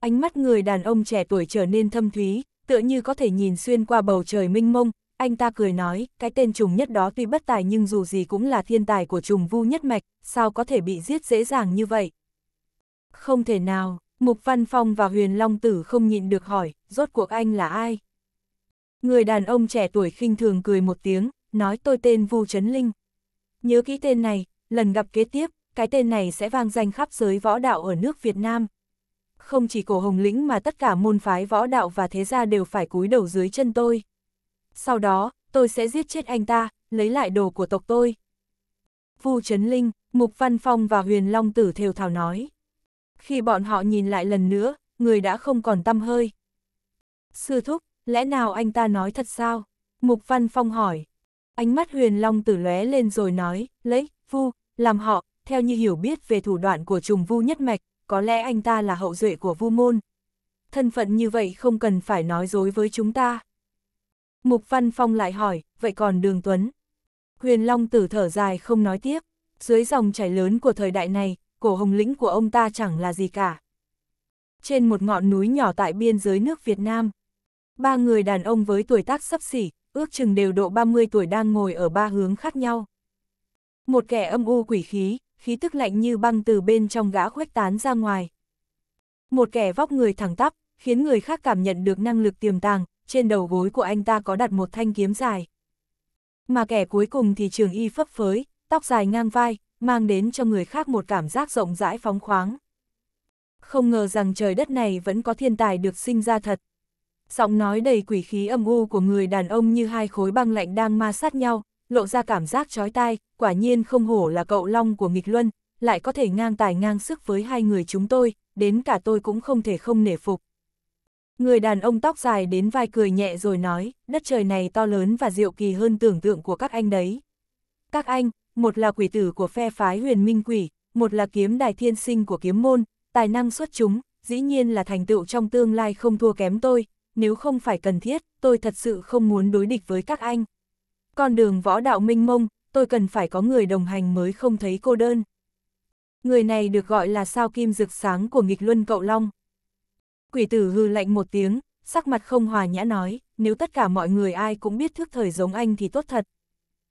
Ánh mắt người đàn ông trẻ tuổi trở nên thâm thúy, tựa như có thể nhìn xuyên qua bầu trời minh mông, anh ta cười nói, cái tên trùng nhất đó tuy bất tài nhưng dù gì cũng là thiên tài của trùng vu nhất mạch, sao có thể bị giết dễ dàng như vậy? Không thể nào, Mục Văn Phong và Huyền Long Tử không nhịn được hỏi, rốt cuộc anh là ai? Người đàn ông trẻ tuổi khinh thường cười một tiếng, nói tôi tên Vu Trấn Linh. Nhớ kỹ tên này, lần gặp kế tiếp, cái tên này sẽ vang danh khắp giới võ đạo ở nước Việt Nam. Không chỉ cổ hồng lĩnh mà tất cả môn phái võ đạo và thế gia đều phải cúi đầu dưới chân tôi. Sau đó, tôi sẽ giết chết anh ta, lấy lại đồ của tộc tôi. Vu Trấn Linh, Mục Văn Phong và Huyền Long Tử theo thảo nói. Khi bọn họ nhìn lại lần nữa, người đã không còn tâm hơi. Sư thúc, lẽ nào anh ta nói thật sao? Mục Văn Phong hỏi. Ánh mắt Huyền Long Tử lóe lên rồi nói, lấy, Vu, làm họ, theo như hiểu biết về thủ đoạn của trùng Vu nhất mạch, có lẽ anh ta là hậu duệ của Vu Môn. Thân phận như vậy không cần phải nói dối với chúng ta. Mục Văn Phong lại hỏi, vậy còn Đường Tuấn? Huyền Long tử thở dài không nói tiếp, dưới dòng chảy lớn của thời đại này, cổ hồng lĩnh của ông ta chẳng là gì cả. Trên một ngọn núi nhỏ tại biên giới nước Việt Nam, ba người đàn ông với tuổi tác sấp xỉ, ước chừng đều độ 30 tuổi đang ngồi ở ba hướng khác nhau. Một kẻ âm u quỷ khí, khí tức lạnh như băng từ bên trong gã khuếch tán ra ngoài. Một kẻ vóc người thẳng tắp, khiến người khác cảm nhận được năng lực tiềm tàng, trên đầu gối của anh ta có đặt một thanh kiếm dài. Mà kẻ cuối cùng thì trường y phấp phới, tóc dài ngang vai, mang đến cho người khác một cảm giác rộng rãi phóng khoáng. Không ngờ rằng trời đất này vẫn có thiên tài được sinh ra thật. Giọng nói đầy quỷ khí âm u của người đàn ông như hai khối băng lạnh đang ma sát nhau, lộ ra cảm giác chói tai, quả nhiên không hổ là cậu Long của nghịch luân, lại có thể ngang tài ngang sức với hai người chúng tôi, đến cả tôi cũng không thể không nể phục. Người đàn ông tóc dài đến vai cười nhẹ rồi nói, đất trời này to lớn và diệu kỳ hơn tưởng tượng của các anh đấy. Các anh, một là quỷ tử của phe phái huyền minh quỷ, một là kiếm đài thiên sinh của kiếm môn, tài năng xuất chúng, dĩ nhiên là thành tựu trong tương lai không thua kém tôi, nếu không phải cần thiết, tôi thật sự không muốn đối địch với các anh. Con đường võ đạo minh mông, tôi cần phải có người đồng hành mới không thấy cô đơn. Người này được gọi là sao kim rực sáng của nghịch luân cậu Long quỷ tử hư lạnh một tiếng, sắc mặt không hòa nhã nói, nếu tất cả mọi người ai cũng biết thức thời giống anh thì tốt thật.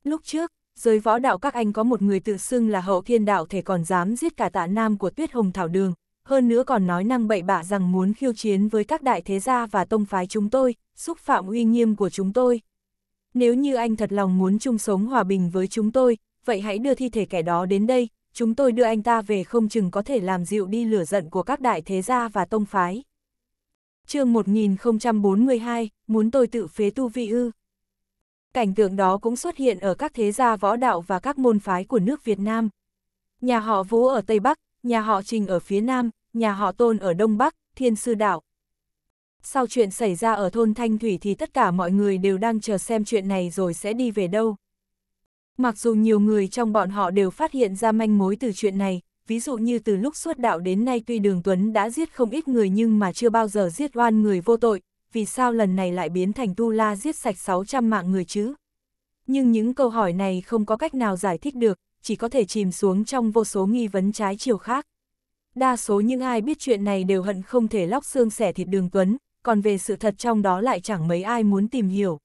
Lúc trước, giới võ đạo các anh có một người tự xưng là hậu thiên đạo thể còn dám giết cả tạ nam của tuyết hồng thảo đường, hơn nữa còn nói năng bậy bạ rằng muốn khiêu chiến với các đại thế gia và tông phái chúng tôi, xúc phạm uy nghiêm của chúng tôi. Nếu như anh thật lòng muốn chung sống hòa bình với chúng tôi, vậy hãy đưa thi thể kẻ đó đến đây, chúng tôi đưa anh ta về không chừng có thể làm dịu đi lửa giận của các đại thế gia và tông phái chương 1042, muốn tôi tự phế tu vi ư. Cảnh tượng đó cũng xuất hiện ở các thế gia võ đạo và các môn phái của nước Việt Nam. Nhà họ Vũ ở Tây Bắc, nhà họ Trình ở phía Nam, nhà họ Tôn ở Đông Bắc, Thiên Sư Đạo. Sau chuyện xảy ra ở thôn Thanh Thủy thì tất cả mọi người đều đang chờ xem chuyện này rồi sẽ đi về đâu. Mặc dù nhiều người trong bọn họ đều phát hiện ra manh mối từ chuyện này, ví dụ như từ lúc xuất đạo đến nay tuy Đường Tuấn đã giết không ít người nhưng mà chưa bao giờ giết oan người vô tội, vì sao lần này lại biến thành Tu La giết sạch 600 mạng người chứ? Nhưng những câu hỏi này không có cách nào giải thích được, chỉ có thể chìm xuống trong vô số nghi vấn trái chiều khác. Đa số những ai biết chuyện này đều hận không thể lóc xương xẻ thịt Đường Tuấn, còn về sự thật trong đó lại chẳng mấy ai muốn tìm hiểu.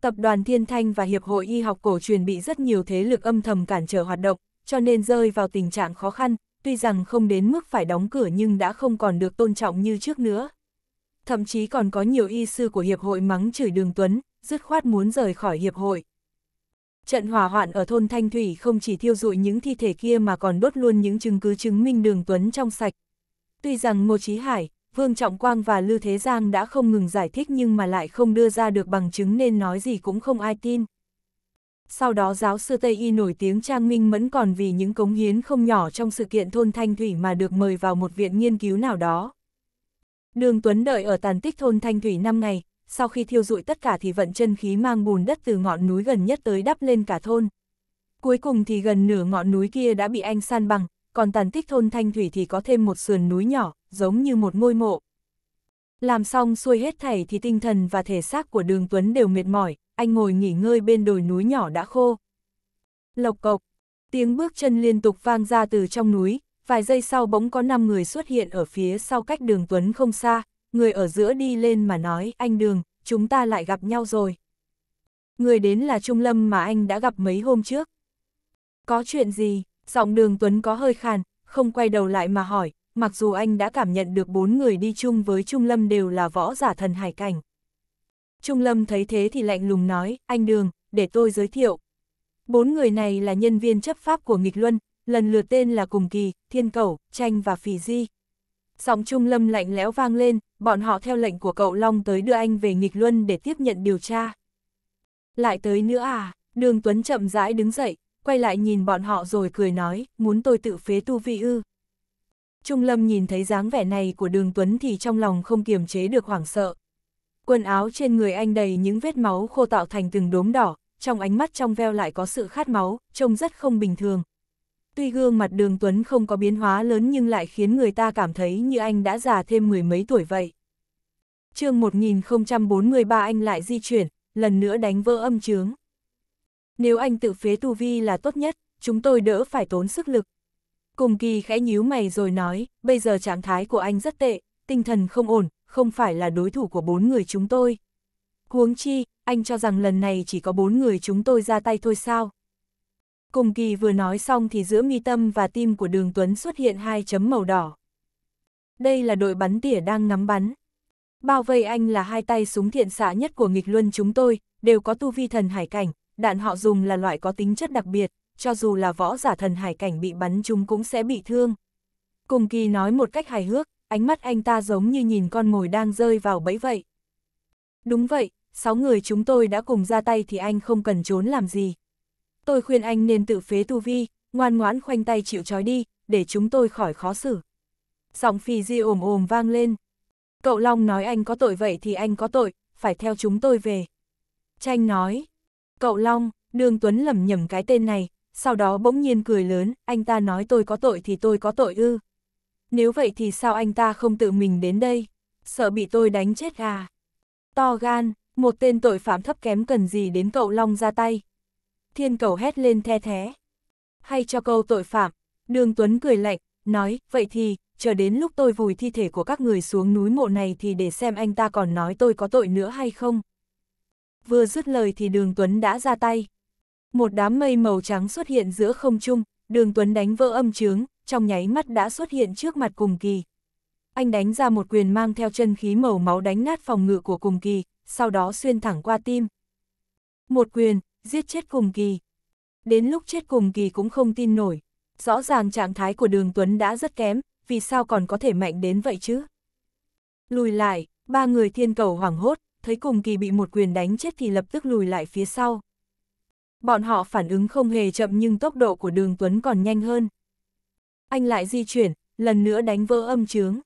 Tập đoàn Thiên Thanh và Hiệp hội Y học cổ truyền bị rất nhiều thế lực âm thầm cản trở hoạt động, cho nên rơi vào tình trạng khó khăn, tuy rằng không đến mức phải đóng cửa nhưng đã không còn được tôn trọng như trước nữa. Thậm chí còn có nhiều y sư của hiệp hội mắng chửi Đường Tuấn, dứt khoát muốn rời khỏi hiệp hội. Trận hỏa hoạn ở thôn Thanh Thủy không chỉ thiêu dụi những thi thể kia mà còn đốt luôn những chứng cứ chứng minh Đường Tuấn trong sạch. Tuy rằng Ngô Chí Hải, Vương Trọng Quang và Lư Thế Giang đã không ngừng giải thích nhưng mà lại không đưa ra được bằng chứng nên nói gì cũng không ai tin sau đó giáo sư Tây Y nổi tiếng Trang Minh Mẫn còn vì những cống hiến không nhỏ trong sự kiện thôn Thanh Thủy mà được mời vào một viện nghiên cứu nào đó. Đường Tuấn đợi ở tàn tích thôn Thanh Thủy 5 ngày, sau khi thiêu dụi tất cả thì vận chân khí mang bùn đất từ ngọn núi gần nhất tới đắp lên cả thôn. Cuối cùng thì gần nửa ngọn núi kia đã bị anh san bằng, còn tàn tích thôn Thanh Thủy thì có thêm một sườn núi nhỏ, giống như một ngôi mộ. Làm xong xuôi hết thảy thì tinh thần và thể xác của đường Tuấn đều mệt mỏi, anh ngồi nghỉ ngơi bên đồi núi nhỏ đã khô. Lộc cộc, tiếng bước chân liên tục vang ra từ trong núi, vài giây sau bỗng có 5 người xuất hiện ở phía sau cách đường Tuấn không xa, người ở giữa đi lên mà nói, anh đường, chúng ta lại gặp nhau rồi. Người đến là Trung Lâm mà anh đã gặp mấy hôm trước. Có chuyện gì, giọng đường Tuấn có hơi khàn, không quay đầu lại mà hỏi, mặc dù anh đã cảm nhận được bốn người đi chung với Trung Lâm đều là võ giả thần hải cảnh. Trung Lâm thấy thế thì lạnh lùng nói, anh Đường, để tôi giới thiệu. Bốn người này là nhân viên chấp pháp của nghịch luân, lần lượt tên là Cùng Kỳ, Thiên Cẩu, Tranh và Phỉ Di. Giọng Trung Lâm lạnh lẽo vang lên, bọn họ theo lệnh của cậu Long tới đưa anh về nghịch luân để tiếp nhận điều tra. Lại tới nữa à, Đường Tuấn chậm rãi đứng dậy, quay lại nhìn bọn họ rồi cười nói, muốn tôi tự phế tu vi ư. Trung Lâm nhìn thấy dáng vẻ này của đường Tuấn thì trong lòng không kiềm chế được hoảng sợ. Quần áo trên người anh đầy những vết máu khô tạo thành từng đốm đỏ, trong ánh mắt trong veo lại có sự khát máu, trông rất không bình thường. Tuy gương mặt đường Tuấn không có biến hóa lớn nhưng lại khiến người ta cảm thấy như anh đã già thêm mười mấy tuổi vậy. chương 1043 anh lại di chuyển, lần nữa đánh vỡ âm chướng. Nếu anh tự phế tu vi là tốt nhất, chúng tôi đỡ phải tốn sức lực, Cùng kỳ khẽ nhíu mày rồi nói, bây giờ trạng thái của anh rất tệ, tinh thần không ổn, không phải là đối thủ của bốn người chúng tôi. Huống chi, anh cho rằng lần này chỉ có bốn người chúng tôi ra tay thôi sao. Cùng kỳ vừa nói xong thì giữa mi tâm và tim của đường Tuấn xuất hiện hai chấm màu đỏ. Đây là đội bắn tỉa đang ngắm bắn. Bao vây anh là hai tay súng thiện xạ nhất của nghịch luân chúng tôi, đều có tu vi thần hải cảnh, đạn họ dùng là loại có tính chất đặc biệt cho dù là võ giả thần hải cảnh bị bắn chúng cũng sẽ bị thương. Cùng kỳ nói một cách hài hước, ánh mắt anh ta giống như nhìn con mồi đang rơi vào bẫy vậy. Đúng vậy, sáu người chúng tôi đã cùng ra tay thì anh không cần trốn làm gì. Tôi khuyên anh nên tự phế tu vi, ngoan ngoãn khoanh tay chịu trói đi, để chúng tôi khỏi khó xử. Giọng phi di ồm ồm vang lên. Cậu Long nói anh có tội vậy thì anh có tội, phải theo chúng tôi về. Tranh nói. Cậu Long, Đường Tuấn lầm nhầm cái tên này, sau đó bỗng nhiên cười lớn, anh ta nói tôi có tội thì tôi có tội ư. Nếu vậy thì sao anh ta không tự mình đến đây, sợ bị tôi đánh chết gà? To gan, một tên tội phạm thấp kém cần gì đến cậu Long ra tay. Thiên cầu hét lên the thế. Hay cho câu tội phạm, đường Tuấn cười lạnh, nói, vậy thì, chờ đến lúc tôi vùi thi thể của các người xuống núi mộ này thì để xem anh ta còn nói tôi có tội nữa hay không. Vừa dứt lời thì đường Tuấn đã ra tay. Một đám mây màu trắng xuất hiện giữa không trung, đường Tuấn đánh vỡ âm trướng, trong nháy mắt đã xuất hiện trước mặt cùng kỳ. Anh đánh ra một quyền mang theo chân khí màu máu đánh nát phòng ngự của cùng kỳ, sau đó xuyên thẳng qua tim. Một quyền, giết chết cùng kỳ. Đến lúc chết cùng kỳ cũng không tin nổi. Rõ ràng trạng thái của đường Tuấn đã rất kém, vì sao còn có thể mạnh đến vậy chứ? Lùi lại, ba người thiên cầu hoảng hốt, thấy cùng kỳ bị một quyền đánh chết thì lập tức lùi lại phía sau bọn họ phản ứng không hề chậm nhưng tốc độ của đường Tuấn còn nhanh hơn. Anh lại di chuyển, lần nữa đánh vỡ âm trướng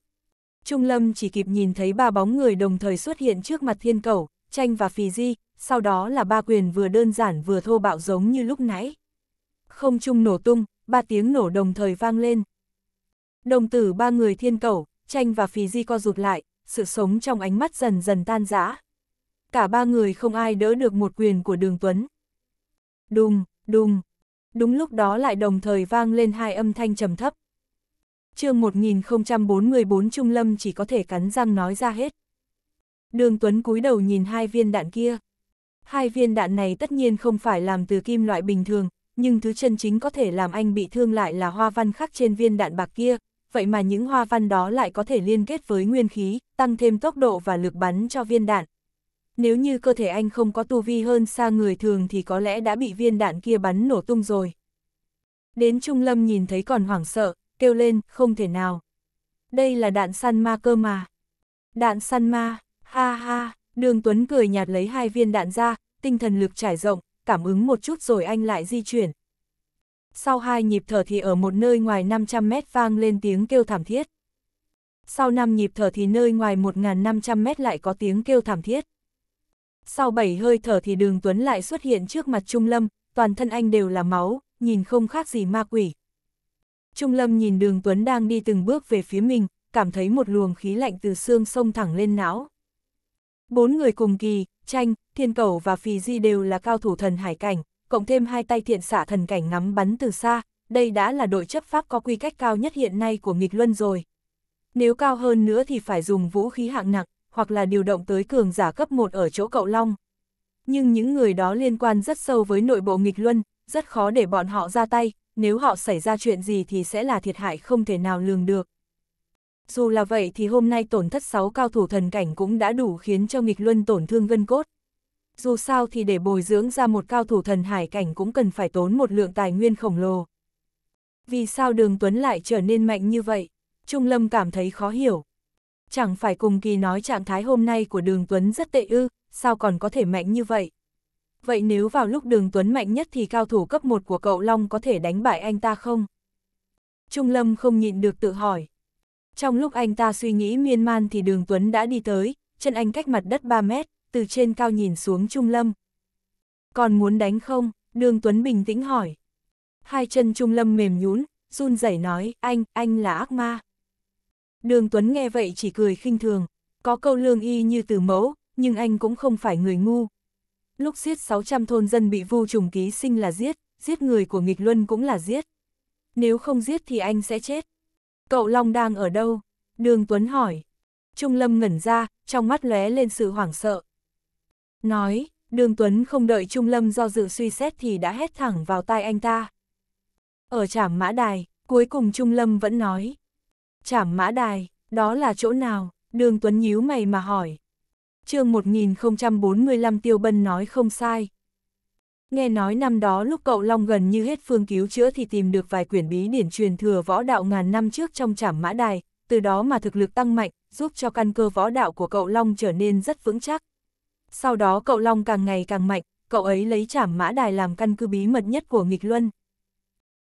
Trung Lâm chỉ kịp nhìn thấy ba bóng người đồng thời xuất hiện trước mặt thiên cầu, tranh và phì di, sau đó là ba quyền vừa đơn giản vừa thô bạo giống như lúc nãy. Không trung nổ tung, ba tiếng nổ đồng thời vang lên. Đồng tử ba người thiên cầu, tranh và phì di co rụt lại, sự sống trong ánh mắt dần dần tan rã. Cả ba người không ai đỡ được một quyền của đường Tuấn, đùng, đùng. Đúng lúc đó lại đồng thời vang lên hai âm thanh trầm thấp. chương 1044 Trung Lâm chỉ có thể cắn răng nói ra hết. Đường Tuấn cúi đầu nhìn hai viên đạn kia. Hai viên đạn này tất nhiên không phải làm từ kim loại bình thường, nhưng thứ chân chính có thể làm anh bị thương lại là hoa văn khắc trên viên đạn bạc kia, vậy mà những hoa văn đó lại có thể liên kết với nguyên khí, tăng thêm tốc độ và lực bắn cho viên đạn, nếu như cơ thể anh không có tu vi hơn xa người thường thì có lẽ đã bị viên đạn kia bắn nổ tung rồi. Đến Trung Lâm nhìn thấy còn hoảng sợ, kêu lên, không thể nào. Đây là đạn săn ma cơ mà. Đạn săn ma, ha ha, đường Tuấn cười nhạt lấy hai viên đạn ra, tinh thần lực trải rộng, cảm ứng một chút rồi anh lại di chuyển. Sau hai nhịp thở thì ở một nơi ngoài 500 mét vang lên tiếng kêu thảm thiết. Sau năm nhịp thở thì nơi ngoài 1.500 mét lại có tiếng kêu thảm thiết. Sau bảy hơi thở thì đường Tuấn lại xuất hiện trước mặt Trung Lâm, toàn thân anh đều là máu, nhìn không khác gì ma quỷ. Trung Lâm nhìn đường Tuấn đang đi từng bước về phía mình, cảm thấy một luồng khí lạnh từ xương sông thẳng lên não. Bốn người cùng kỳ, tranh, thiên cầu và phì di đều là cao thủ thần hải cảnh, cộng thêm hai tay thiện xạ thần cảnh ngắm bắn từ xa, đây đã là đội chấp pháp có quy cách cao nhất hiện nay của nghịch luân rồi. Nếu cao hơn nữa thì phải dùng vũ khí hạng nặng, hoặc là điều động tới cường giả cấp 1 ở chỗ cậu Long. Nhưng những người đó liên quan rất sâu với nội bộ nghịch luân, rất khó để bọn họ ra tay, nếu họ xảy ra chuyện gì thì sẽ là thiệt hại không thể nào lường được. Dù là vậy thì hôm nay tổn thất 6 cao thủ thần cảnh cũng đã đủ khiến cho nghịch luân tổn thương gân cốt. Dù sao thì để bồi dưỡng ra một cao thủ thần hải cảnh cũng cần phải tốn một lượng tài nguyên khổng lồ. Vì sao đường Tuấn lại trở nên mạnh như vậy? Trung Lâm cảm thấy khó hiểu chẳng phải cùng kỳ nói trạng thái hôm nay của đường Tuấn rất tệ ư, sao còn có thể mạnh như vậy? Vậy nếu vào lúc đường Tuấn mạnh nhất thì cao thủ cấp 1 của cậu Long có thể đánh bại anh ta không? Trung Lâm không nhịn được tự hỏi. Trong lúc anh ta suy nghĩ miên man thì đường Tuấn đã đi tới, chân anh cách mặt đất 3 mét, từ trên cao nhìn xuống Trung Lâm. Còn muốn đánh không? Đường Tuấn bình tĩnh hỏi. Hai chân Trung Lâm mềm nhún, run rẩy nói, anh, anh là ác ma. Đường Tuấn nghe vậy chỉ cười khinh thường, có câu lương y như từ mẫu, nhưng anh cũng không phải người ngu. Lúc giết 600 thôn dân bị vu trùng ký sinh là giết, giết người của nghịch luân cũng là giết. Nếu không giết thì anh sẽ chết. Cậu Long đang ở đâu? Đường Tuấn hỏi. Trung Lâm ngẩn ra, trong mắt lóe lên sự hoảng sợ. Nói, Đường Tuấn không đợi Trung Lâm do dự suy xét thì đã hét thẳng vào tai anh ta. Ở trảm mã đài, cuối cùng Trung Lâm vẫn nói. Trảm mã đài, đó là chỗ nào? Đường Tuấn nhíu mày mà hỏi. chương 1045 Tiêu Bân nói không sai. Nghe nói năm đó lúc cậu Long gần như hết phương cứu chữa thì tìm được vài quyển bí điển truyền thừa võ đạo ngàn năm trước trong trảm mã đài, từ đó mà thực lực tăng mạnh, giúp cho căn cơ võ đạo của cậu Long trở nên rất vững chắc. Sau đó cậu Long càng ngày càng mạnh, cậu ấy lấy trảm mã đài làm căn cứ bí mật nhất của nghịch luân.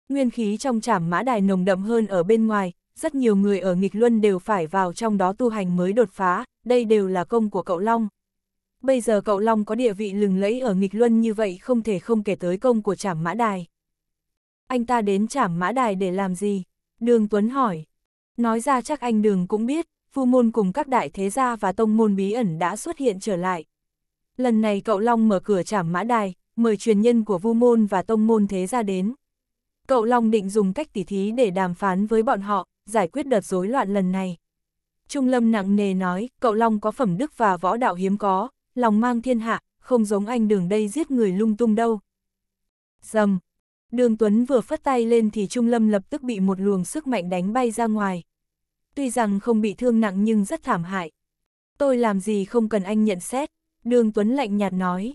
Nguyên khí trong trảm mã đài nồng đậm hơn ở bên ngoài, rất nhiều người ở nghịch luân đều phải vào trong đó tu hành mới đột phá, đây đều là công của cậu Long. Bây giờ cậu Long có địa vị lừng lẫy ở nghịch luân như vậy không thể không kể tới công của trảm mã đài. Anh ta đến trảm mã đài để làm gì? Đường Tuấn hỏi. Nói ra chắc anh Đường cũng biết, phu môn cùng các đại thế gia và tông môn bí ẩn đã xuất hiện trở lại. Lần này cậu Long mở cửa trảm mã đài, mời truyền nhân của vu môn và tông môn thế gia đến. Cậu Long định dùng cách tỉ thí để đàm phán với bọn họ, giải quyết đợt rối loạn lần này. Trung Lâm nặng nề nói, cậu Long có phẩm đức và võ đạo hiếm có, lòng mang thiên hạ, không giống anh đường đây giết người lung tung đâu. Dầm, đường Tuấn vừa phất tay lên thì Trung Lâm lập tức bị một luồng sức mạnh đánh bay ra ngoài. Tuy rằng không bị thương nặng nhưng rất thảm hại. Tôi làm gì không cần anh nhận xét, đường Tuấn lạnh nhạt nói.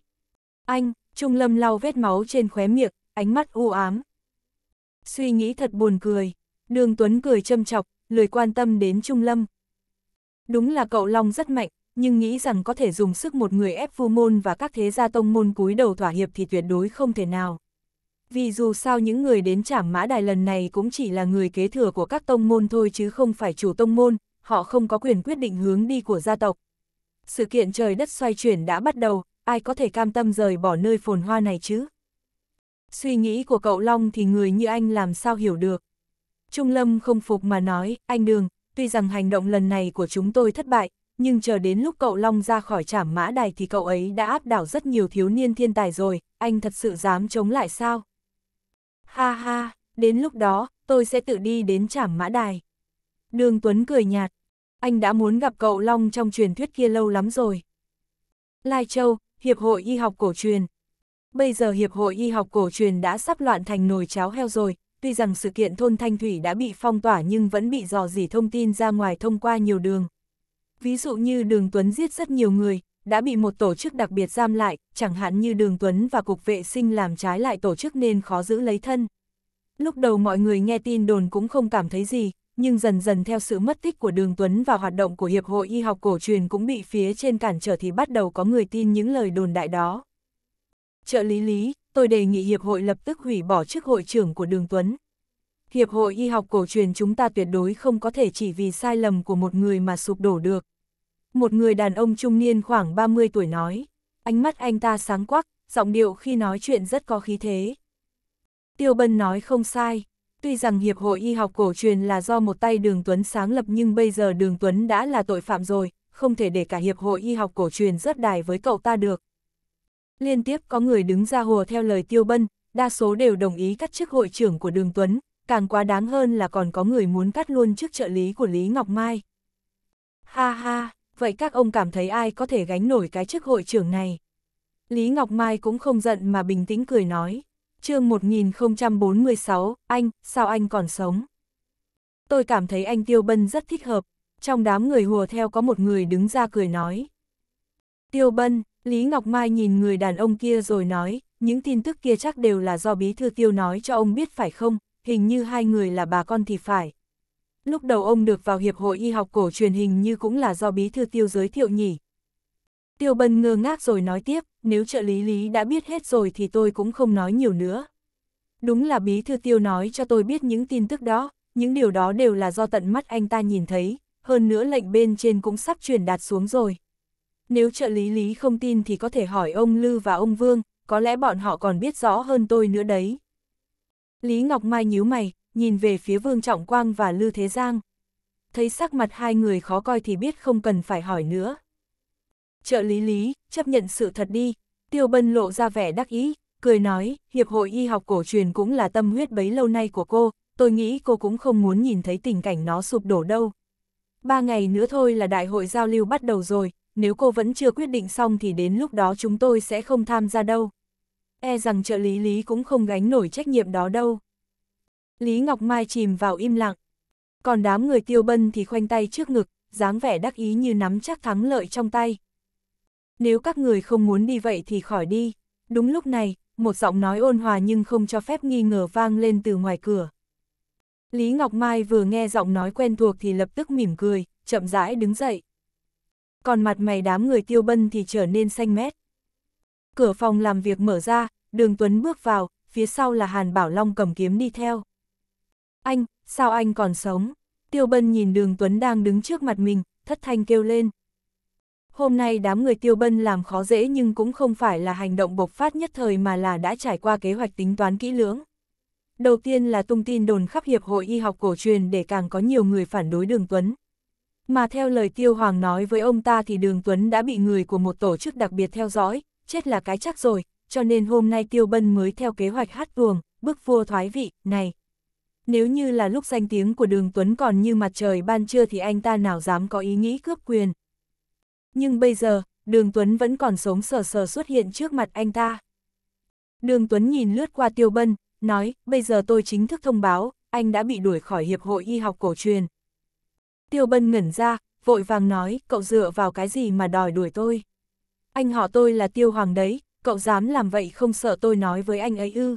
Anh, Trung Lâm lau vết máu trên khóe miệng, ánh mắt u ám. Suy nghĩ thật buồn cười. Đường Tuấn cười châm chọc, lười quan tâm đến Trung Lâm. Đúng là cậu Long rất mạnh, nhưng nghĩ rằng có thể dùng sức một người ép vu môn và các thế gia tông môn cúi đầu thỏa hiệp thì tuyệt đối không thể nào. Vì dù sao những người đến trảm mã đài lần này cũng chỉ là người kế thừa của các tông môn thôi chứ không phải chủ tông môn, họ không có quyền quyết định hướng đi của gia tộc. Sự kiện trời đất xoay chuyển đã bắt đầu, ai có thể cam tâm rời bỏ nơi phồn hoa này chứ? Suy nghĩ của cậu Long thì người như anh làm sao hiểu được. Trung Lâm không phục mà nói, anh Đường, tuy rằng hành động lần này của chúng tôi thất bại, nhưng chờ đến lúc cậu Long ra khỏi trảm mã đài thì cậu ấy đã áp đảo rất nhiều thiếu niên thiên tài rồi, anh thật sự dám chống lại sao? Ha ha, đến lúc đó, tôi sẽ tự đi đến trảm mã đài. Đường Tuấn cười nhạt, anh đã muốn gặp cậu Long trong truyền thuyết kia lâu lắm rồi. Lai Châu, Hiệp hội Y học cổ truyền. Bây giờ Hiệp hội Y học cổ truyền đã sắp loạn thành nồi cháo heo rồi, tuy rằng sự kiện thôn Thanh Thủy đã bị phong tỏa nhưng vẫn bị dò dỉ thông tin ra ngoài thông qua nhiều đường. Ví dụ như đường Tuấn giết rất nhiều người, đã bị một tổ chức đặc biệt giam lại, chẳng hạn như đường Tuấn và Cục Vệ sinh làm trái lại tổ chức nên khó giữ lấy thân. Lúc đầu mọi người nghe tin đồn cũng không cảm thấy gì, nhưng dần dần theo sự mất tích của Đường Tuấn và hoạt động của Hiệp hội Y học cổ truyền cũng bị phía trên cản trở thì bắt đầu có người tin những lời đồn đại đó. Trợ lý Lý, tôi đề nghị Hiệp hội lập tức hủy bỏ chức hội trưởng của Đường Tuấn. Hiệp hội y học cổ truyền chúng ta tuyệt đối không có thể chỉ vì sai lầm của một người mà sụp đổ được. Một người đàn ông trung niên khoảng 30 tuổi nói, ánh mắt anh ta sáng quắc, giọng điệu khi nói chuyện rất có khí thế. Tiêu Bân nói không sai, tuy rằng Hiệp hội y học cổ truyền là do một tay Đường Tuấn sáng lập nhưng bây giờ Đường Tuấn đã là tội phạm rồi, không thể để cả Hiệp hội y học cổ truyền rớt đài với cậu ta được. Liên tiếp có người đứng ra hùa theo lời Tiêu Bân, đa số đều đồng ý cắt chức hội trưởng của Đường Tuấn, càng quá đáng hơn là còn có người muốn cắt luôn chức trợ lý của Lý Ngọc Mai. Ha ha, vậy các ông cảm thấy ai có thể gánh nổi cái chức hội trưởng này? Lý Ngọc Mai cũng không giận mà bình tĩnh cười nói. chương 1046, anh, sao anh còn sống? Tôi cảm thấy anh Tiêu Bân rất thích hợp. Trong đám người hùa theo có một người đứng ra cười nói. Tiêu Bân, Lý Ngọc Mai nhìn người đàn ông kia rồi nói, những tin tức kia chắc đều là do bí thư tiêu nói cho ông biết phải không, hình như hai người là bà con thì phải. Lúc đầu ông được vào Hiệp hội Y học cổ truyền hình như cũng là do bí thư tiêu giới thiệu nhỉ. Tiêu Bân ngơ ngác rồi nói tiếp, nếu trợ lý Lý đã biết hết rồi thì tôi cũng không nói nhiều nữa. Đúng là bí thư tiêu nói cho tôi biết những tin tức đó, những điều đó đều là do tận mắt anh ta nhìn thấy, hơn nữa lệnh bên trên cũng sắp truyền đạt xuống rồi. Nếu trợ lý Lý không tin thì có thể hỏi ông Lư và ông Vương, có lẽ bọn họ còn biết rõ hơn tôi nữa đấy. Lý Ngọc Mai nhíu mày, nhìn về phía Vương Trọng Quang và Lư Thế Giang. Thấy sắc mặt hai người khó coi thì biết không cần phải hỏi nữa. Trợ lý Lý, chấp nhận sự thật đi. Tiêu Bân lộ ra vẻ đắc ý, cười nói, Hiệp hội Y học cổ truyền cũng là tâm huyết bấy lâu nay của cô, tôi nghĩ cô cũng không muốn nhìn thấy tình cảnh nó sụp đổ đâu. Ba ngày nữa thôi là đại hội giao lưu bắt đầu rồi, nếu cô vẫn chưa quyết định xong thì đến lúc đó chúng tôi sẽ không tham gia đâu. E rằng trợ lý Lý cũng không gánh nổi trách nhiệm đó đâu. Lý Ngọc Mai chìm vào im lặng. Còn đám người tiêu bân thì khoanh tay trước ngực, dáng vẻ đắc ý như nắm chắc thắng lợi trong tay. Nếu các người không muốn đi vậy thì khỏi đi. Đúng lúc này, một giọng nói ôn hòa nhưng không cho phép nghi ngờ vang lên từ ngoài cửa. Lý Ngọc Mai vừa nghe giọng nói quen thuộc thì lập tức mỉm cười, chậm rãi đứng dậy còn mặt mày đám người tiêu bân thì trở nên xanh mét. Cửa phòng làm việc mở ra, đường Tuấn bước vào, phía sau là Hàn Bảo Long cầm kiếm đi theo. Anh, sao anh còn sống? Tiêu bân nhìn đường Tuấn đang đứng trước mặt mình, thất thanh kêu lên. Hôm nay đám người tiêu bân làm khó dễ nhưng cũng không phải là hành động bộc phát nhất thời mà là đã trải qua kế hoạch tính toán kỹ lưỡng. Đầu tiên là tung tin đồn khắp Hiệp hội Y học cổ truyền để càng có nhiều người phản đối đường Tuấn, mà theo lời Tiêu Hoàng nói với ông ta thì Đường Tuấn đã bị người của một tổ chức đặc biệt theo dõi, chết là cái chắc rồi, cho nên hôm nay Tiêu Bân mới theo kế hoạch hát tuồng, bức vua thoái vị, này. Nếu như là lúc danh tiếng của Đường Tuấn còn như mặt trời ban trưa thì anh ta nào dám có ý nghĩ cướp quyền. Nhưng bây giờ, Đường Tuấn vẫn còn sống sờ sờ xuất hiện trước mặt anh ta. Đường Tuấn nhìn lướt qua Tiêu Bân, nói, bây giờ tôi chính thức thông báo, anh đã bị đuổi khỏi Hiệp hội Y học cổ truyền, Tiêu Bân ngẩn ra, vội vàng nói, cậu dựa vào cái gì mà đòi đuổi tôi. Anh họ tôi là Tiêu Hoàng đấy, cậu dám làm vậy không sợ tôi nói với anh ấy ư.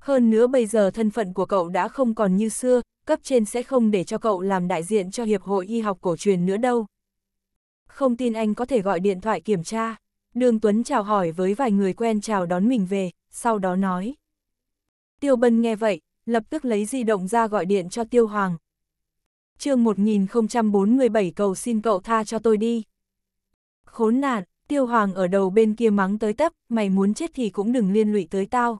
Hơn nữa bây giờ thân phận của cậu đã không còn như xưa, cấp trên sẽ không để cho cậu làm đại diện cho Hiệp hội Y học cổ truyền nữa đâu. Không tin anh có thể gọi điện thoại kiểm tra. Đường Tuấn chào hỏi với vài người quen chào đón mình về, sau đó nói. Tiêu Bân nghe vậy, lập tức lấy di động ra gọi điện cho Tiêu Hoàng, chương 1047 cầu xin cậu tha cho tôi đi. Khốn nạn, tiêu hoàng ở đầu bên kia mắng tới tấp, mày muốn chết thì cũng đừng liên lụy tới tao.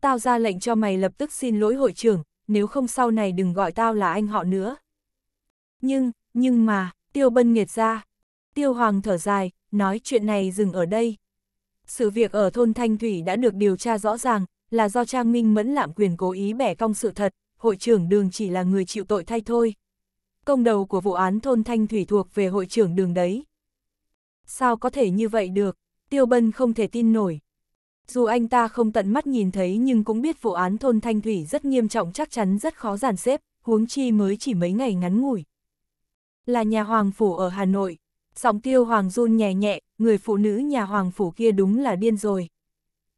Tao ra lệnh cho mày lập tức xin lỗi hội trưởng, nếu không sau này đừng gọi tao là anh họ nữa. Nhưng, nhưng mà, tiêu bân nghiệt ra. Tiêu hoàng thở dài, nói chuyện này dừng ở đây. Sự việc ở thôn Thanh Thủy đã được điều tra rõ ràng, là do Trang Minh mẫn lạm quyền cố ý bẻ cong sự thật, hội trưởng đường chỉ là người chịu tội thay thôi công đầu của vụ án thôn Thanh Thủy thuộc về hội trưởng đường đấy. Sao có thể như vậy được, Tiêu Bân không thể tin nổi. Dù anh ta không tận mắt nhìn thấy nhưng cũng biết vụ án thôn Thanh Thủy rất nghiêm trọng chắc chắn rất khó giàn xếp, huống chi mới chỉ mấy ngày ngắn ngủi. Là nhà Hoàng Phủ ở Hà Nội, giọng Tiêu Hoàng run nhẹ nhẹ, người phụ nữ nhà Hoàng Phủ kia đúng là điên rồi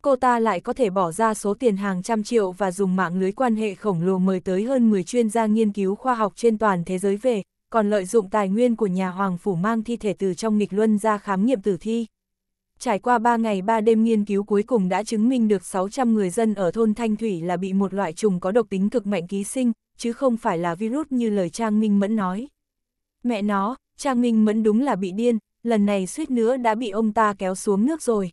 cô ta lại có thể bỏ ra số tiền hàng trăm triệu và dùng mạng lưới quan hệ khổng lồ mời tới hơn 10 chuyên gia nghiên cứu khoa học trên toàn thế giới về, còn lợi dụng tài nguyên của nhà hoàng phủ mang thi thể từ trong nghịch luân ra khám nghiệm tử thi. Trải qua 3 ngày 3 đêm nghiên cứu cuối cùng đã chứng minh được 600 người dân ở thôn Thanh Thủy là bị một loại trùng có độc tính cực mạnh ký sinh, chứ không phải là virus như lời Trang Minh Mẫn nói. Mẹ nó, Trang Minh Mẫn đúng là bị điên, lần này suýt nữa đã bị ông ta kéo xuống nước rồi.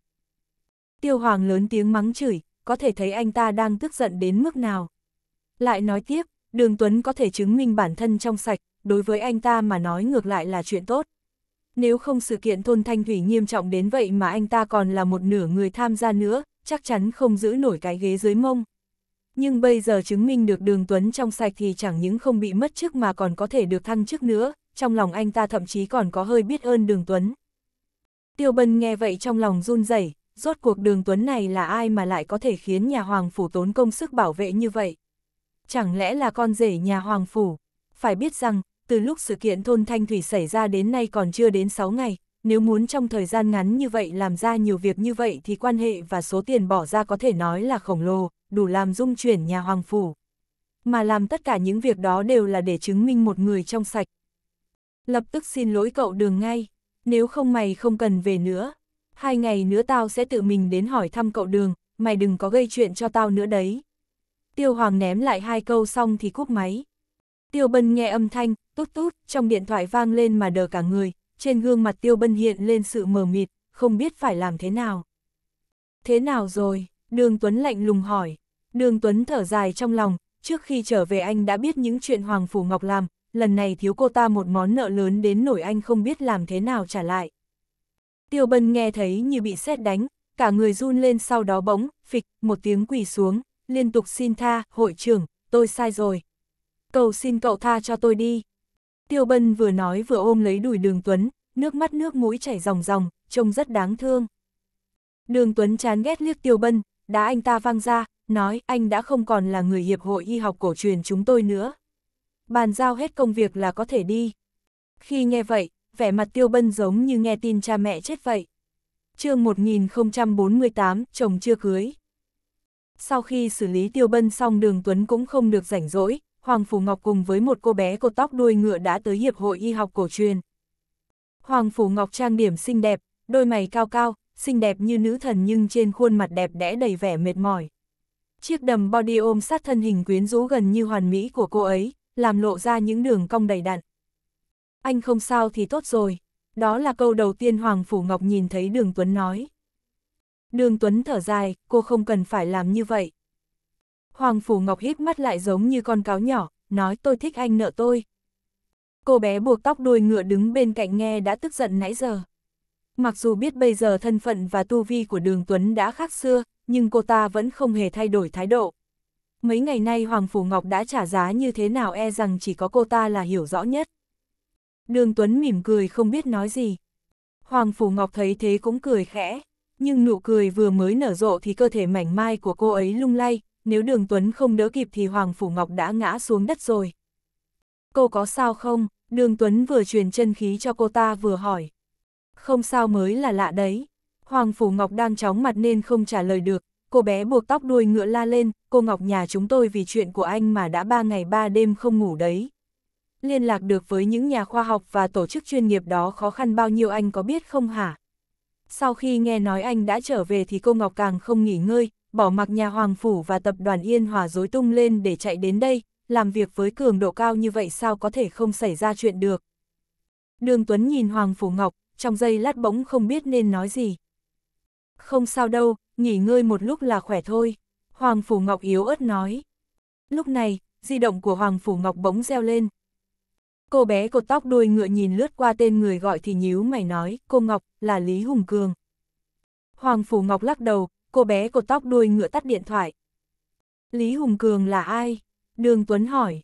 Tiêu Hoàng lớn tiếng mắng chửi, có thể thấy anh ta đang tức giận đến mức nào. Lại nói tiếp, Đường Tuấn có thể chứng minh bản thân trong sạch, đối với anh ta mà nói ngược lại là chuyện tốt. Nếu không sự kiện thôn Thanh Thủy nghiêm trọng đến vậy mà anh ta còn là một nửa người tham gia nữa, chắc chắn không giữ nổi cái ghế dưới mông. Nhưng bây giờ chứng minh được đường Tuấn trong sạch thì chẳng những không bị mất chức mà còn có thể được thăng chức nữa, trong lòng anh ta thậm chí còn có hơi biết ơn đường Tuấn. Tiêu Bân nghe vậy trong lòng run rẩy rốt cuộc đường tuấn này là ai mà lại có thể khiến nhà hoàng phủ tốn công sức bảo vệ như vậy? Chẳng lẽ là con rể nhà hoàng phủ? Phải biết rằng, từ lúc sự kiện thôn Thanh Thủy xảy ra đến nay còn chưa đến 6 ngày, nếu muốn trong thời gian ngắn như vậy làm ra nhiều việc như vậy thì quan hệ và số tiền bỏ ra có thể nói là khổng lồ, đủ làm dung chuyển nhà hoàng phủ. Mà làm tất cả những việc đó đều là để chứng minh một người trong sạch. Lập tức xin lỗi cậu đường ngay, nếu không mày không cần về nữa hai ngày nữa tao sẽ tự mình đến hỏi thăm cậu đường, mày đừng có gây chuyện cho tao nữa đấy. Tiêu Hoàng ném lại hai câu xong thì cúp máy. Tiêu Bân nghe âm thanh, tút tút, trong điện thoại vang lên mà đờ cả người, trên gương mặt Tiêu Bân hiện lên sự mờ mịt, không biết phải làm thế nào. Thế nào rồi? Đường Tuấn lạnh lùng hỏi. Đường Tuấn thở dài trong lòng, trước khi trở về anh đã biết những chuyện Hoàng Phủ Ngọc làm, lần này thiếu cô ta một món nợ lớn đến nổi anh không biết làm thế nào trả lại. Tiêu Bân nghe thấy như bị xét đánh, cả người run lên sau đó bỗng, phịch, một tiếng quỳ xuống, liên tục xin tha, hội trưởng, tôi sai rồi. Cầu xin cậu tha cho tôi đi. Tiêu Bân vừa nói vừa ôm lấy đùi đường Tuấn, nước mắt nước mũi chảy ròng ròng, trông rất đáng thương. Đường Tuấn chán ghét liếc Tiêu Bân, đá anh ta văng ra, nói anh đã không còn là người hiệp hội y học cổ truyền chúng tôi nữa. Bàn giao hết công việc là có thể đi. Khi nghe vậy, vẻ mặt tiêu bân giống như nghe tin cha mẹ chết vậy. chương 1048, chồng chưa cưới. Sau khi xử lý tiêu bân xong đường Tuấn cũng không được rảnh rỗi, Hoàng Phủ Ngọc cùng với một cô bé cột tóc đuôi ngựa đã tới Hiệp hội Y học cổ truyền. Hoàng Phủ Ngọc trang điểm xinh đẹp, đôi mày cao cao, xinh đẹp như nữ thần nhưng trên khuôn mặt đẹp đẽ đầy vẻ mệt mỏi. Chiếc đầm body ôm sát thân hình quyến rũ gần như hoàn mỹ của cô ấy, làm lộ ra những đường cong đầy đặn anh không sao thì tốt rồi. Đó là câu đầu tiên Hoàng Phủ Ngọc nhìn thấy Đường Tuấn nói. Đường Tuấn thở dài, cô không cần phải làm như vậy. Hoàng Phủ Ngọc hít mắt lại giống như con cáo nhỏ, nói tôi thích anh nợ tôi. Cô bé buộc tóc đuôi ngựa đứng bên cạnh nghe đã tức giận nãy giờ. Mặc dù biết bây giờ thân phận và tu vi của Đường Tuấn đã khác xưa, nhưng cô ta vẫn không hề thay đổi thái độ. Mấy ngày nay Hoàng Phủ Ngọc đã trả giá như thế nào e rằng chỉ có cô ta là hiểu rõ nhất. Đường Tuấn mỉm cười không biết nói gì. Hoàng Phủ Ngọc thấy thế cũng cười khẽ, nhưng nụ cười vừa mới nở rộ thì cơ thể mảnh mai của cô ấy lung lay, nếu đường Tuấn không đỡ kịp thì Hoàng Phủ Ngọc đã ngã xuống đất rồi. Cô có sao không? Đường Tuấn vừa truyền chân khí cho cô ta vừa hỏi. Không sao mới là lạ đấy. Hoàng Phủ Ngọc đang chóng mặt nên không trả lời được, cô bé buộc tóc đuôi ngựa la lên, cô Ngọc nhà chúng tôi vì chuyện của anh mà đã ba ngày ba đêm không ngủ đấy liên lạc được với những nhà khoa học và tổ chức chuyên nghiệp đó khó khăn bao nhiêu anh có biết không hả? Sau khi nghe nói anh đã trở về thì cô Ngọc càng không nghỉ ngơi, bỏ mặc nhà Hoàng Phủ và tập đoàn Yên Hòa dối tung lên để chạy đến đây, làm việc với cường độ cao như vậy sao có thể không xảy ra chuyện được. Đường Tuấn nhìn Hoàng Phủ Ngọc, trong giây lát bỗng không biết nên nói gì. Không sao đâu, nghỉ ngơi một lúc là khỏe thôi, Hoàng Phủ Ngọc yếu ớt nói. Lúc này, di động của Hoàng Phủ Ngọc bỗng reo lên, Cô bé cột tóc đuôi ngựa nhìn lướt qua tên người gọi thì nhíu mày nói, cô Ngọc, là Lý Hùng Cường. Hoàng Phủ Ngọc lắc đầu, cô bé cột tóc đuôi ngựa tắt điện thoại. Lý Hùng Cường là ai? Đường Tuấn hỏi.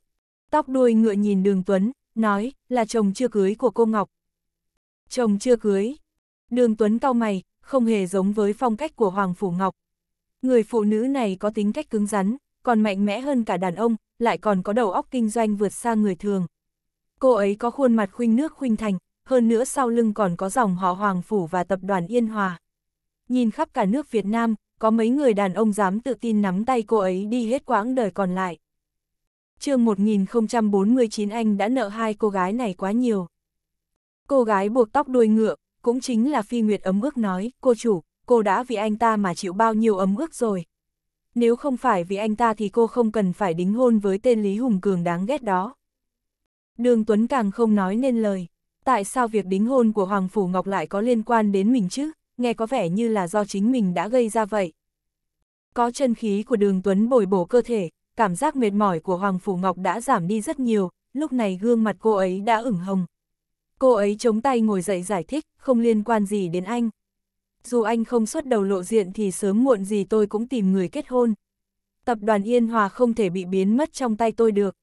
Tóc đuôi ngựa nhìn Đường Tuấn, nói, là chồng chưa cưới của cô Ngọc. Chồng chưa cưới. Đường Tuấn cau mày, không hề giống với phong cách của Hoàng Phủ Ngọc. Người phụ nữ này có tính cách cứng rắn, còn mạnh mẽ hơn cả đàn ông, lại còn có đầu óc kinh doanh vượt xa người thường. Cô ấy có khuôn mặt khuynh nước khuynh thành, hơn nữa sau lưng còn có dòng họ Hoàng Phủ và tập đoàn Yên Hòa. Nhìn khắp cả nước Việt Nam, có mấy người đàn ông dám tự tin nắm tay cô ấy đi hết quãng đời còn lại. chương 1049 anh đã nợ hai cô gái này quá nhiều. Cô gái buộc tóc đuôi ngựa, cũng chính là Phi Nguyệt ấm ước nói, cô chủ, cô đã vì anh ta mà chịu bao nhiêu ấm ước rồi. Nếu không phải vì anh ta thì cô không cần phải đính hôn với tên Lý Hùng Cường đáng ghét đó. Đường Tuấn càng không nói nên lời. Tại sao việc đính hôn của Hoàng Phủ Ngọc lại có liên quan đến mình chứ, nghe có vẻ như là do chính mình đã gây ra vậy. Có chân khí của đường Tuấn bồi bổ cơ thể, cảm giác mệt mỏi của Hoàng Phủ Ngọc đã giảm đi rất nhiều, lúc này gương mặt cô ấy đã ửng hồng. Cô ấy chống tay ngồi dậy giải thích, không liên quan gì đến anh. Dù anh không xuất đầu lộ diện thì sớm muộn gì tôi cũng tìm người kết hôn. Tập đoàn Yên Hòa không thể bị biến mất trong tay tôi được.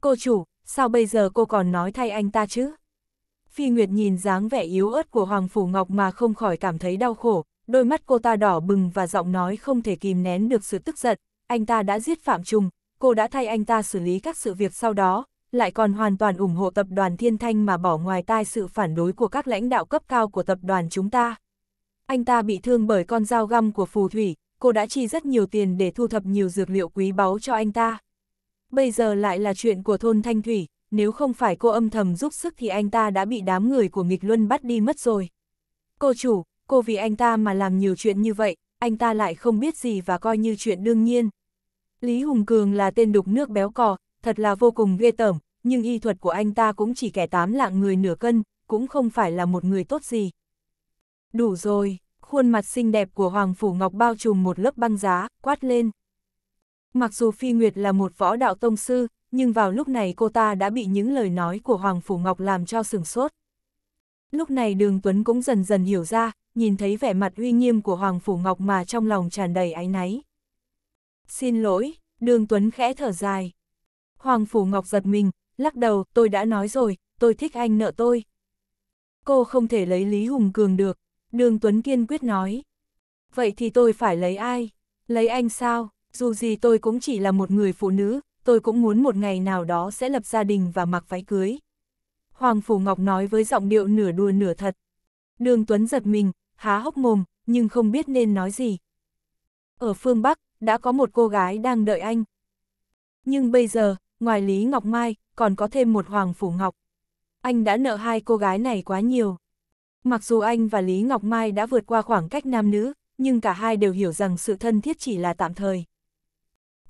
Cô chủ, sao bây giờ cô còn nói thay anh ta chứ? Phi Nguyệt nhìn dáng vẻ yếu ớt của Hoàng Phủ Ngọc mà không khỏi cảm thấy đau khổ, đôi mắt cô ta đỏ bừng và giọng nói không thể kìm nén được sự tức giận, anh ta đã giết Phạm Trung, cô đã thay anh ta xử lý các sự việc sau đó, lại còn hoàn toàn ủng hộ tập đoàn Thiên Thanh mà bỏ ngoài tai sự phản đối của các lãnh đạo cấp cao của tập đoàn chúng ta. Anh ta bị thương bởi con dao găm của phù thủy, cô đã chi rất nhiều tiền để thu thập nhiều dược liệu quý báu cho anh ta. Bây giờ lại là chuyện của thôn Thanh Thủy, nếu không phải cô âm thầm giúp sức thì anh ta đã bị đám người của nghịch luân bắt đi mất rồi. Cô chủ, cô vì anh ta mà làm nhiều chuyện như vậy, anh ta lại không biết gì và coi như chuyện đương nhiên. Lý Hùng Cường là tên đục nước béo cò, thật là vô cùng ghê tởm, nhưng y thuật của anh ta cũng chỉ kẻ tám lạng người nửa cân, cũng không phải là một người tốt gì. Đủ rồi, khuôn mặt xinh đẹp của Hoàng Phủ Ngọc bao trùm một lớp băng giá, quát lên. Mặc dù Phi Nguyệt là một võ đạo tông sư, nhưng vào lúc này cô ta đã bị những lời nói của Hoàng Phủ Ngọc làm cho sừng sốt. Lúc này Đường Tuấn cũng dần dần hiểu ra, nhìn thấy vẻ mặt uy nghiêm của Hoàng Phủ Ngọc mà trong lòng tràn đầy áy náy. Xin lỗi, Đường Tuấn khẽ thở dài. Hoàng Phủ Ngọc giật mình, lắc đầu, tôi đã nói rồi, tôi thích anh nợ tôi. Cô không thể lấy Lý Hùng Cường được, Đường Tuấn kiên quyết nói. Vậy thì tôi phải lấy ai? Lấy anh sao? dù gì tôi cũng chỉ là một người phụ nữ, tôi cũng muốn một ngày nào đó sẽ lập gia đình và mặc váy cưới. Hoàng Phủ Ngọc nói với giọng điệu nửa đùa nửa thật. Đường Tuấn giật mình, há hốc mồm, nhưng không biết nên nói gì. Ở phương Bắc, đã có một cô gái đang đợi anh. Nhưng bây giờ, ngoài Lý Ngọc Mai, còn có thêm một Hoàng Phủ Ngọc. Anh đã nợ hai cô gái này quá nhiều. Mặc dù anh và Lý Ngọc Mai đã vượt qua khoảng cách nam nữ, nhưng cả hai đều hiểu rằng sự thân thiết chỉ là tạm thời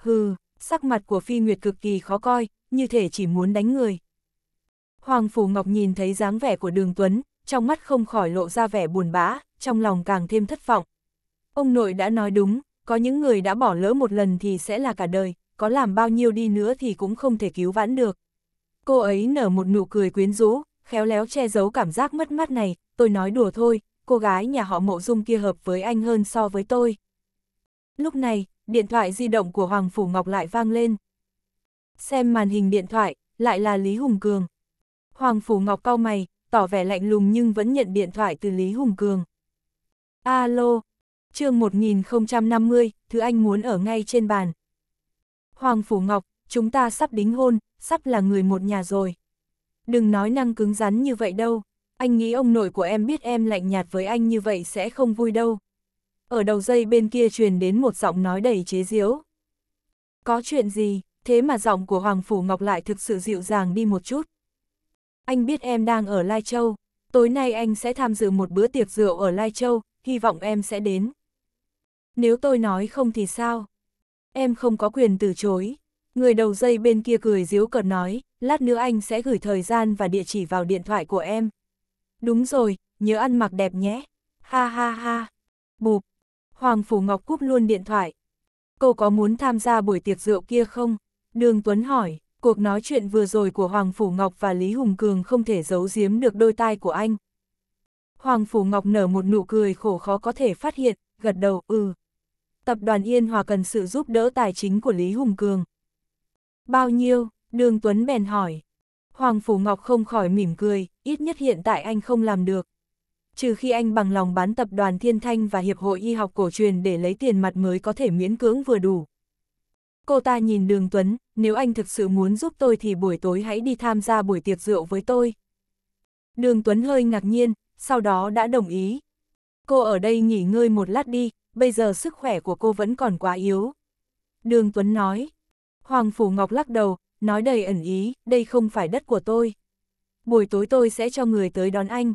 hừ, sắc mặt của Phi Nguyệt cực kỳ khó coi, như thể chỉ muốn đánh người. Hoàng Phủ Ngọc nhìn thấy dáng vẻ của Đường Tuấn, trong mắt không khỏi lộ ra vẻ buồn bã, trong lòng càng thêm thất vọng. Ông nội đã nói đúng, có những người đã bỏ lỡ một lần thì sẽ là cả đời, có làm bao nhiêu đi nữa thì cũng không thể cứu vãn được. Cô ấy nở một nụ cười quyến rũ, khéo léo che giấu cảm giác mất mát này, tôi nói đùa thôi, cô gái nhà họ mộ dung kia hợp với anh hơn so với tôi. Lúc này, điện thoại di động của Hoàng Phủ Ngọc lại vang lên. Xem màn hình điện thoại, lại là Lý Hùng Cường. Hoàng Phủ Ngọc cau mày, tỏ vẻ lạnh lùng nhưng vẫn nhận điện thoại từ Lý Hùng Cường. Alo, chương 1050, thứ anh muốn ở ngay trên bàn. Hoàng Phủ Ngọc, chúng ta sắp đính hôn, sắp là người một nhà rồi. Đừng nói năng cứng rắn như vậy đâu, anh nghĩ ông nội của em biết em lạnh nhạt với anh như vậy sẽ không vui đâu ở đầu dây bên kia truyền đến một giọng nói đầy chế giễu. Có chuyện gì, thế mà giọng của Hoàng Phủ Ngọc lại thực sự dịu dàng đi một chút. Anh biết em đang ở Lai Châu, tối nay anh sẽ tham dự một bữa tiệc rượu ở Lai Châu, hy vọng em sẽ đến. Nếu tôi nói không thì sao? Em không có quyền từ chối. Người đầu dây bên kia cười giễu cợt nói, lát nữa anh sẽ gửi thời gian và địa chỉ vào điện thoại của em. Đúng rồi, nhớ ăn mặc đẹp nhé. Ha ha ha. Bụp, Hoàng Phủ Ngọc cúp luôn điện thoại. Cô có muốn tham gia buổi tiệc rượu kia không? Đường Tuấn hỏi, cuộc nói chuyện vừa rồi của Hoàng Phủ Ngọc và Lý Hùng Cường không thể giấu giếm được đôi tai của anh. Hoàng Phủ Ngọc nở một nụ cười khổ khó có thể phát hiện, gật đầu, ừ. Tập đoàn Yên Hòa cần sự giúp đỡ tài chính của Lý Hùng Cường. Bao nhiêu? Đường Tuấn bèn hỏi. Hoàng Phủ Ngọc không khỏi mỉm cười, ít nhất hiện tại anh không làm được trừ khi anh bằng lòng bán tập đoàn Thiên Thanh và Hiệp hội Y học cổ truyền để lấy tiền mặt mới có thể miễn cưỡng vừa đủ. Cô ta nhìn Đường Tuấn, nếu anh thực sự muốn giúp tôi thì buổi tối hãy đi tham gia buổi tiệc rượu với tôi. Đường Tuấn hơi ngạc nhiên, sau đó đã đồng ý. Cô ở đây nghỉ ngơi một lát đi, bây giờ sức khỏe của cô vẫn còn quá yếu. Đường Tuấn nói. Hoàng Phủ Ngọc lắc đầu, nói đầy ẩn ý, đây không phải đất của tôi. Buổi tối tôi sẽ cho người tới đón anh.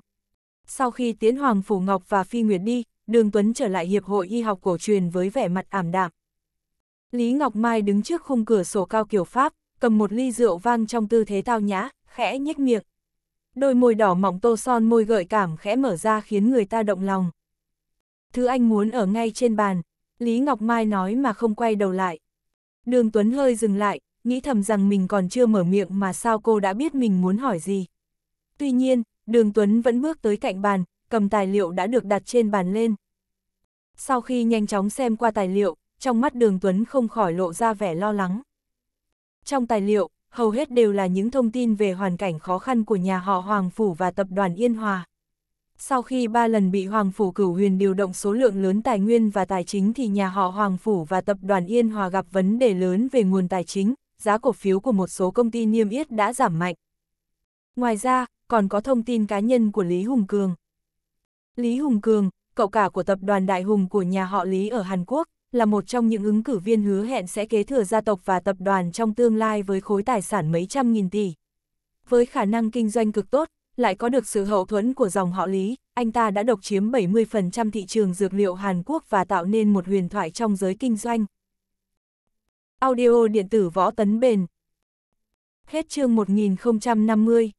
Sau khi tiến Hoàng Phủ Ngọc và Phi Nguyệt đi, Đường Tuấn trở lại Hiệp hội Y học cổ truyền với vẻ mặt ảm đạm. Lý Ngọc Mai đứng trước khung cửa sổ cao kiểu Pháp, cầm một ly rượu vang trong tư thế tao nhã, khẽ nhếch miệng. Đôi môi đỏ mỏng tô son môi gợi cảm khẽ mở ra khiến người ta động lòng. Thứ anh muốn ở ngay trên bàn, Lý Ngọc Mai nói mà không quay đầu lại. Đường Tuấn hơi dừng lại, nghĩ thầm rằng mình còn chưa mở miệng mà sao cô đã biết mình muốn hỏi gì. Tuy nhiên, Đường Tuấn vẫn bước tới cạnh bàn, cầm tài liệu đã được đặt trên bàn lên. Sau khi nhanh chóng xem qua tài liệu, trong mắt Đường Tuấn không khỏi lộ ra vẻ lo lắng. Trong tài liệu, hầu hết đều là những thông tin về hoàn cảnh khó khăn của nhà họ Hoàng Phủ và tập đoàn Yên Hòa. Sau khi ba lần bị Hoàng Phủ cửu huyền điều động số lượng lớn tài nguyên và tài chính thì nhà họ Hoàng Phủ và tập đoàn Yên Hòa gặp vấn đề lớn về nguồn tài chính, giá cổ phiếu của một số công ty niêm yết đã giảm mạnh. Ngoài ra, còn có thông tin cá nhân của Lý Hùng Cường. Lý Hùng Cường, cậu cả của tập đoàn Đại Hùng của nhà họ Lý ở Hàn Quốc, là một trong những ứng cử viên hứa hẹn sẽ kế thừa gia tộc và tập đoàn trong tương lai với khối tài sản mấy trăm nghìn tỷ. Với khả năng kinh doanh cực tốt, lại có được sự hậu thuẫn của dòng họ Lý, anh ta đã độc chiếm 70% thị trường dược liệu Hàn Quốc và tạo nên một huyền thoại trong giới kinh doanh. Audio điện tử võ tấn bền Hết chương 1050